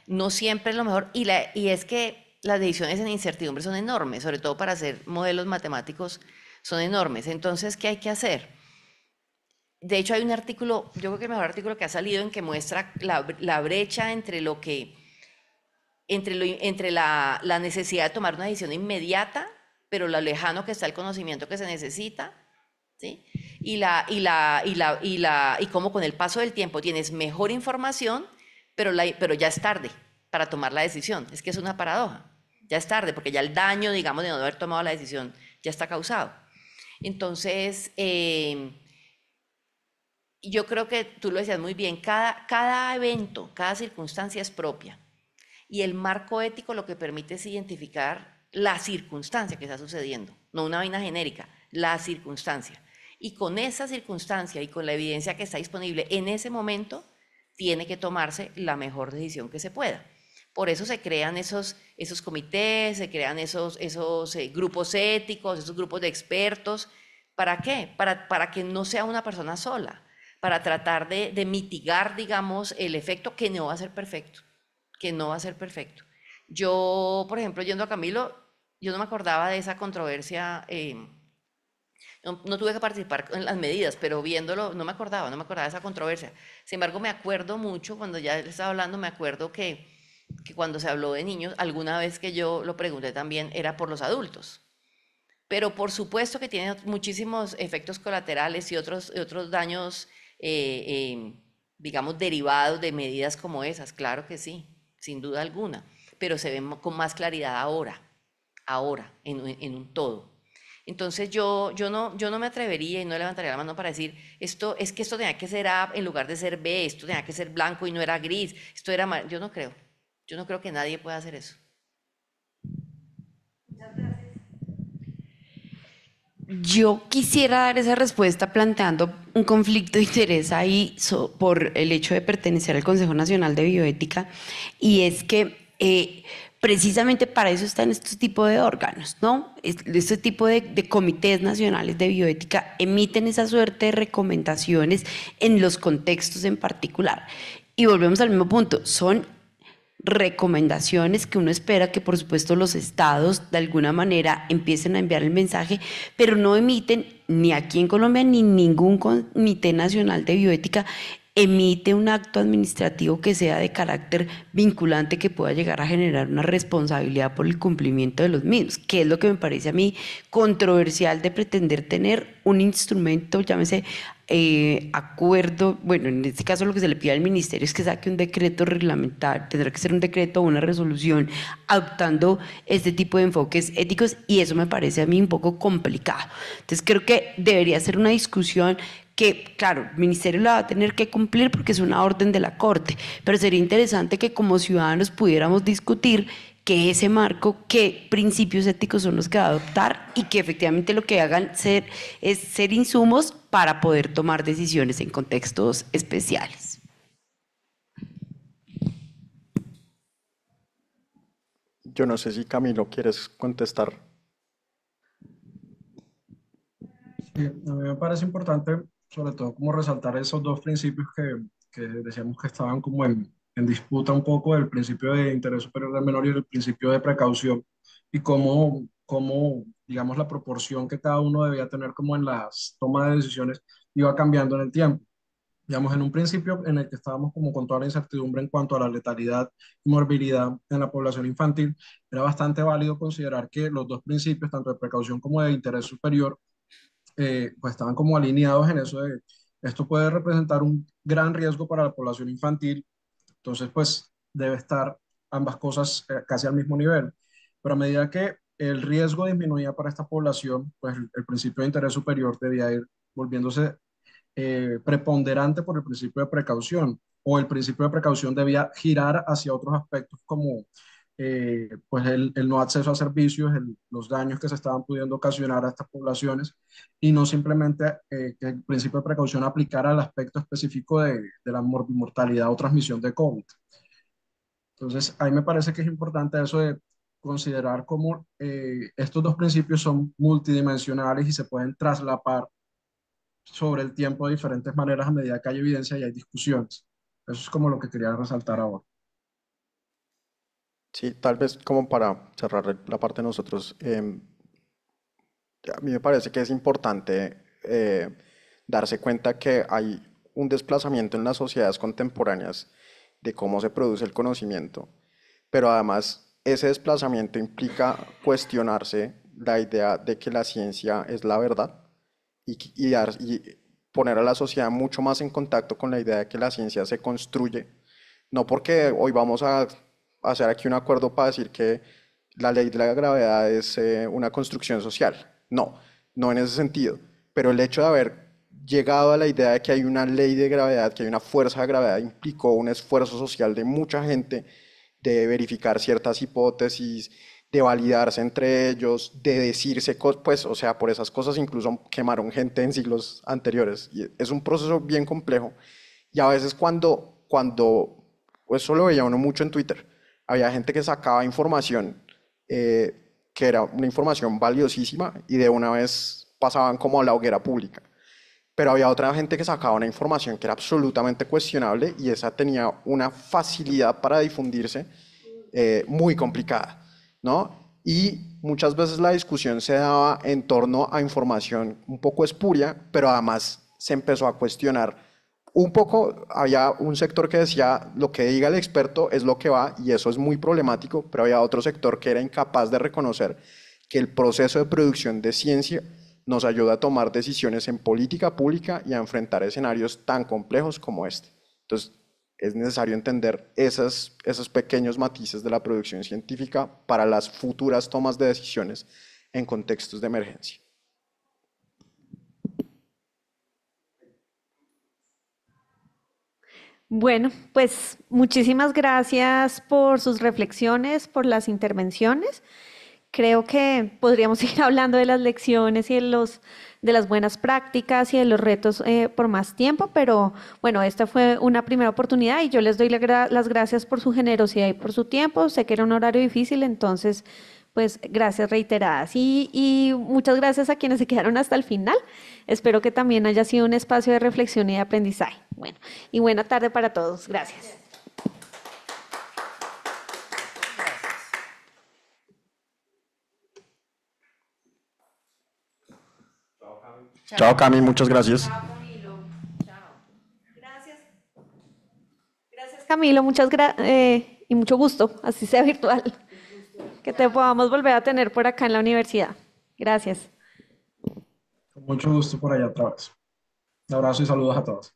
no siempre es lo mejor. Y, es que las decisiones en incertidumbre son enormes, sobre todo para hacer modelos matemáticos son enormes. Entonces, ¿qué hay que hacer? De hecho, hay un artículo, yo creo que el mejor artículo que ha salido en que muestra la, brecha entre lo que, entre, entre la, necesidad de tomar una decisión inmediata, pero lo lejano que está el conocimiento que se necesita, ¿sí? Y la, y la, y la, y la, y cómo con el paso del tiempo tienes mejor información, pero, ya es tarde para tomar la decisión. Es que es una paradoja. Ya es tarde, porque ya el daño, digamos, de no haber tomado la decisión ya está causado. Entonces, em, yo creo que tú lo decías muy bien, cada, cada evento, cada circunstancia es propia. Y el marco ético lo que permite es identificar la circunstancia que está sucediendo, no una vaina genérica, la circunstancia. Y con esa circunstancia y con la evidencia que está disponible en ese momento, tiene que tomarse la mejor decisión que se pueda. Por eso se crean esos, esos comités, se crean esos, esos eh, grupos éticos, esos grupos de expertos. ¿Para qué? Para, para que no sea una persona sola, para tratar de, mitigar, digamos, el efecto que no va a ser perfecto, que no va a ser perfecto. Yo, por ejemplo, yendo a Camilo, yo no me acordaba de esa controversia eh, no, tuve que participar en las medidas, pero viéndolo no me acordaba, no me acordaba de esa controversia. Sin embargo, me acuerdo mucho, cuando ya estaba hablando, me acuerdo que, cuando se habló de niños, alguna vez que yo lo pregunté también era por los adultos. Pero por supuesto que tiene muchísimos efectos colaterales y otros, otros daños, eh, em, digamos, derivados de medidas como esas, claro que sí, sin duda alguna, pero se ven con más claridad ahora, ahora, en un todo. Entonces yo, yo, no, yo no me atrevería y no levantaría la mano para decir, esto es que esto tenía que ser A en lugar de ser B, esto tenía que ser blanco y no era gris, esto era Yo no creo. Yo no creo que nadie pueda hacer eso. Muchas gracias. Yo quisiera dar esa respuesta planteando un conflicto de interés ahí por el hecho de pertenecer al Consejo Nacional de Bioética y es que... Eh, precisamente para eso están estos tipos de órganos, ¿no? Este tipo de, de, comités nacionales de bioética emiten esa suerte de recomendaciones en los contextos en particular. Y volvemos al mismo punto, son recomendaciones que uno espera que por supuesto los estados de alguna manera empiecen a enviar el mensaje, pero no emiten ni aquí en Colombia ni ningún comité nacional de bioética emite un acto administrativo que sea de carácter vinculante que pueda llegar a generar una responsabilidad por el cumplimiento de los mismos, que es lo que me parece a mí controversial de pretender tener un instrumento, llámese eh, acuerdo, bueno, en este caso lo que se le pide al ministerio es que saque un decreto reglamentario, tendrá que ser un decreto o una resolución adoptando este tipo de enfoques éticos y eso me parece a mí un poco complicado. Entonces creo que debería ser una discusión que, claro, el ministerio la va a tener que cumplir porque es una orden de la Corte, pero sería interesante que como ciudadanos pudiéramos discutir que ese marco, qué principios éticos son los que va a adoptar y que efectivamente lo que hagan ser, es ser insumos para poder tomar decisiones en contextos especiales. Yo no sé si Camilo quieres contestar. a mí me parece importante sobre todo como resaltar esos dos principios que, decíamos que estaban como en, disputa un poco, el principio de interés superior del menor y el principio de precaución, y cómo, cómo digamos, la proporción que cada uno debía tener como en las tomas de decisiones iba cambiando en el tiempo. Digamos, en un principio en el que estábamos como con toda la incertidumbre en cuanto a la letalidad y morbilidad en la población infantil, era bastante válido considerar que los dos principios, tanto de precaución como de interés superior, eh, pues estaban como alineados en eso de esto puede representar un gran riesgo para la población infantil, entonces pues debe estar ambas cosas eh, casi al mismo nivel. Pero a medida que el riesgo disminuía para esta población, pues el, principio de interés superior debía ir volviéndose eh, preponderante por el principio de precaución, o el principio de precaución debía girar hacia otros aspectos como eh, pues el, no acceso a servicios, los daños que se estaban pudiendo ocasionar a estas poblaciones y no simplemente eh, que el principio de precaución aplicara al aspecto específico de, la mortalidad o transmisión de COVID. Entonces, ahí me parece que es importante eso de considerar cómo eh, estos dos principios son multidimensionales y se pueden traslapar sobre el tiempo de diferentes maneras a medida que hay evidencia y hay discusiones. Eso es como lo que quería resaltar ahora. Sí, tal vez como para cerrar la parte de nosotros, em, a mí me parece que es importante eh, darse cuenta que hay un desplazamiento en las sociedades contemporáneas de cómo se produce el conocimiento, pero además ese desplazamiento implica cuestionarse la idea de que la ciencia es la verdad y, y, y poner a la sociedad mucho más en contacto con la idea de que la ciencia se construye, no porque hoy vamos a hacer aquí un acuerdo para decir que la ley de la gravedad es eh, una construcción social. No, no en ese sentido. Pero el hecho de haber llegado a la idea de que hay una ley de gravedad, que hay una fuerza de gravedad, implicó un esfuerzo social de mucha gente de verificar ciertas hipótesis, de validarse entre ellos, de decirse cosas, pues, o sea, por esas cosas incluso quemaron gente en siglos anteriores. es un proceso bien complejo. Y a veces cuando, cuando, pues, eso lo veía uno mucho en Twitter, había gente que sacaba información eh, que era una información valiosísima y de una vez pasaban como a la hoguera pública. Pero había otra gente que sacaba una información que era absolutamente cuestionable y esa tenía una facilidad para difundirse eh, muy complicada, ¿no? Y muchas veces la discusión se daba en torno a información un poco espuria, pero además se empezó a cuestionar un poco había un sector que decía lo que diga el experto es lo que va y eso es muy problemático, pero había otro sector que era incapaz de reconocer que el proceso de producción de ciencia nos ayuda a tomar decisiones en política pública y a enfrentar escenarios tan complejos como este. Entonces, es necesario entender esas, esos pequeños matices de la producción científica para las futuras tomas de decisiones en contextos de emergencia. Bueno, pues muchísimas gracias por sus reflexiones, por las intervenciones. Creo que podríamos ir hablando de las lecciones y de, las buenas prácticas y de los retos eh, por más tiempo, pero bueno, esta fue una primera oportunidad y yo les doy las gracias por su generosidad y por su tiempo. Sé que era un horario difícil, entonces pues gracias reiteradas y, muchas gracias a quienes se quedaron hasta el final. Espero que también haya sido un espacio de reflexión y de aprendizaje. Bueno, y buena tarde para todos. gracias. Chao. Chao, Cami, muchas gracias. Chao, Camilo. Chao. Gracias. Gracias, Camilo, muchas gracias eh, y mucho gusto. Así sea virtual que te podamos volver a tener por acá en la universidad. Gracias. Con mucho gusto por allá atrás. Un abrazo y saludos a todos.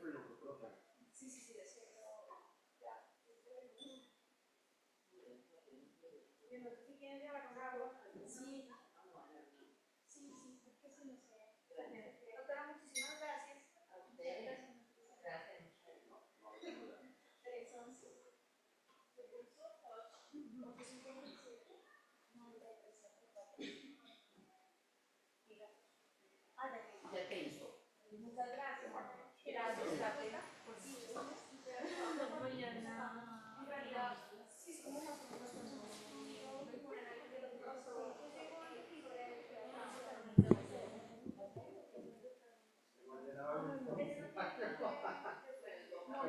那个今天第二个。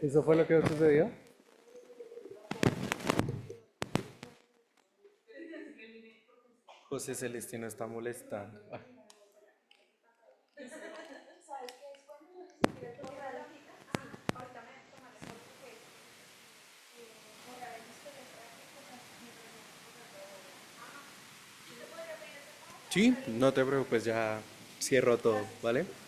¿Eso fue lo que sucedió? José Celestino está molestando. Sí, no te preocupes, ya cierro todo, ¿vale?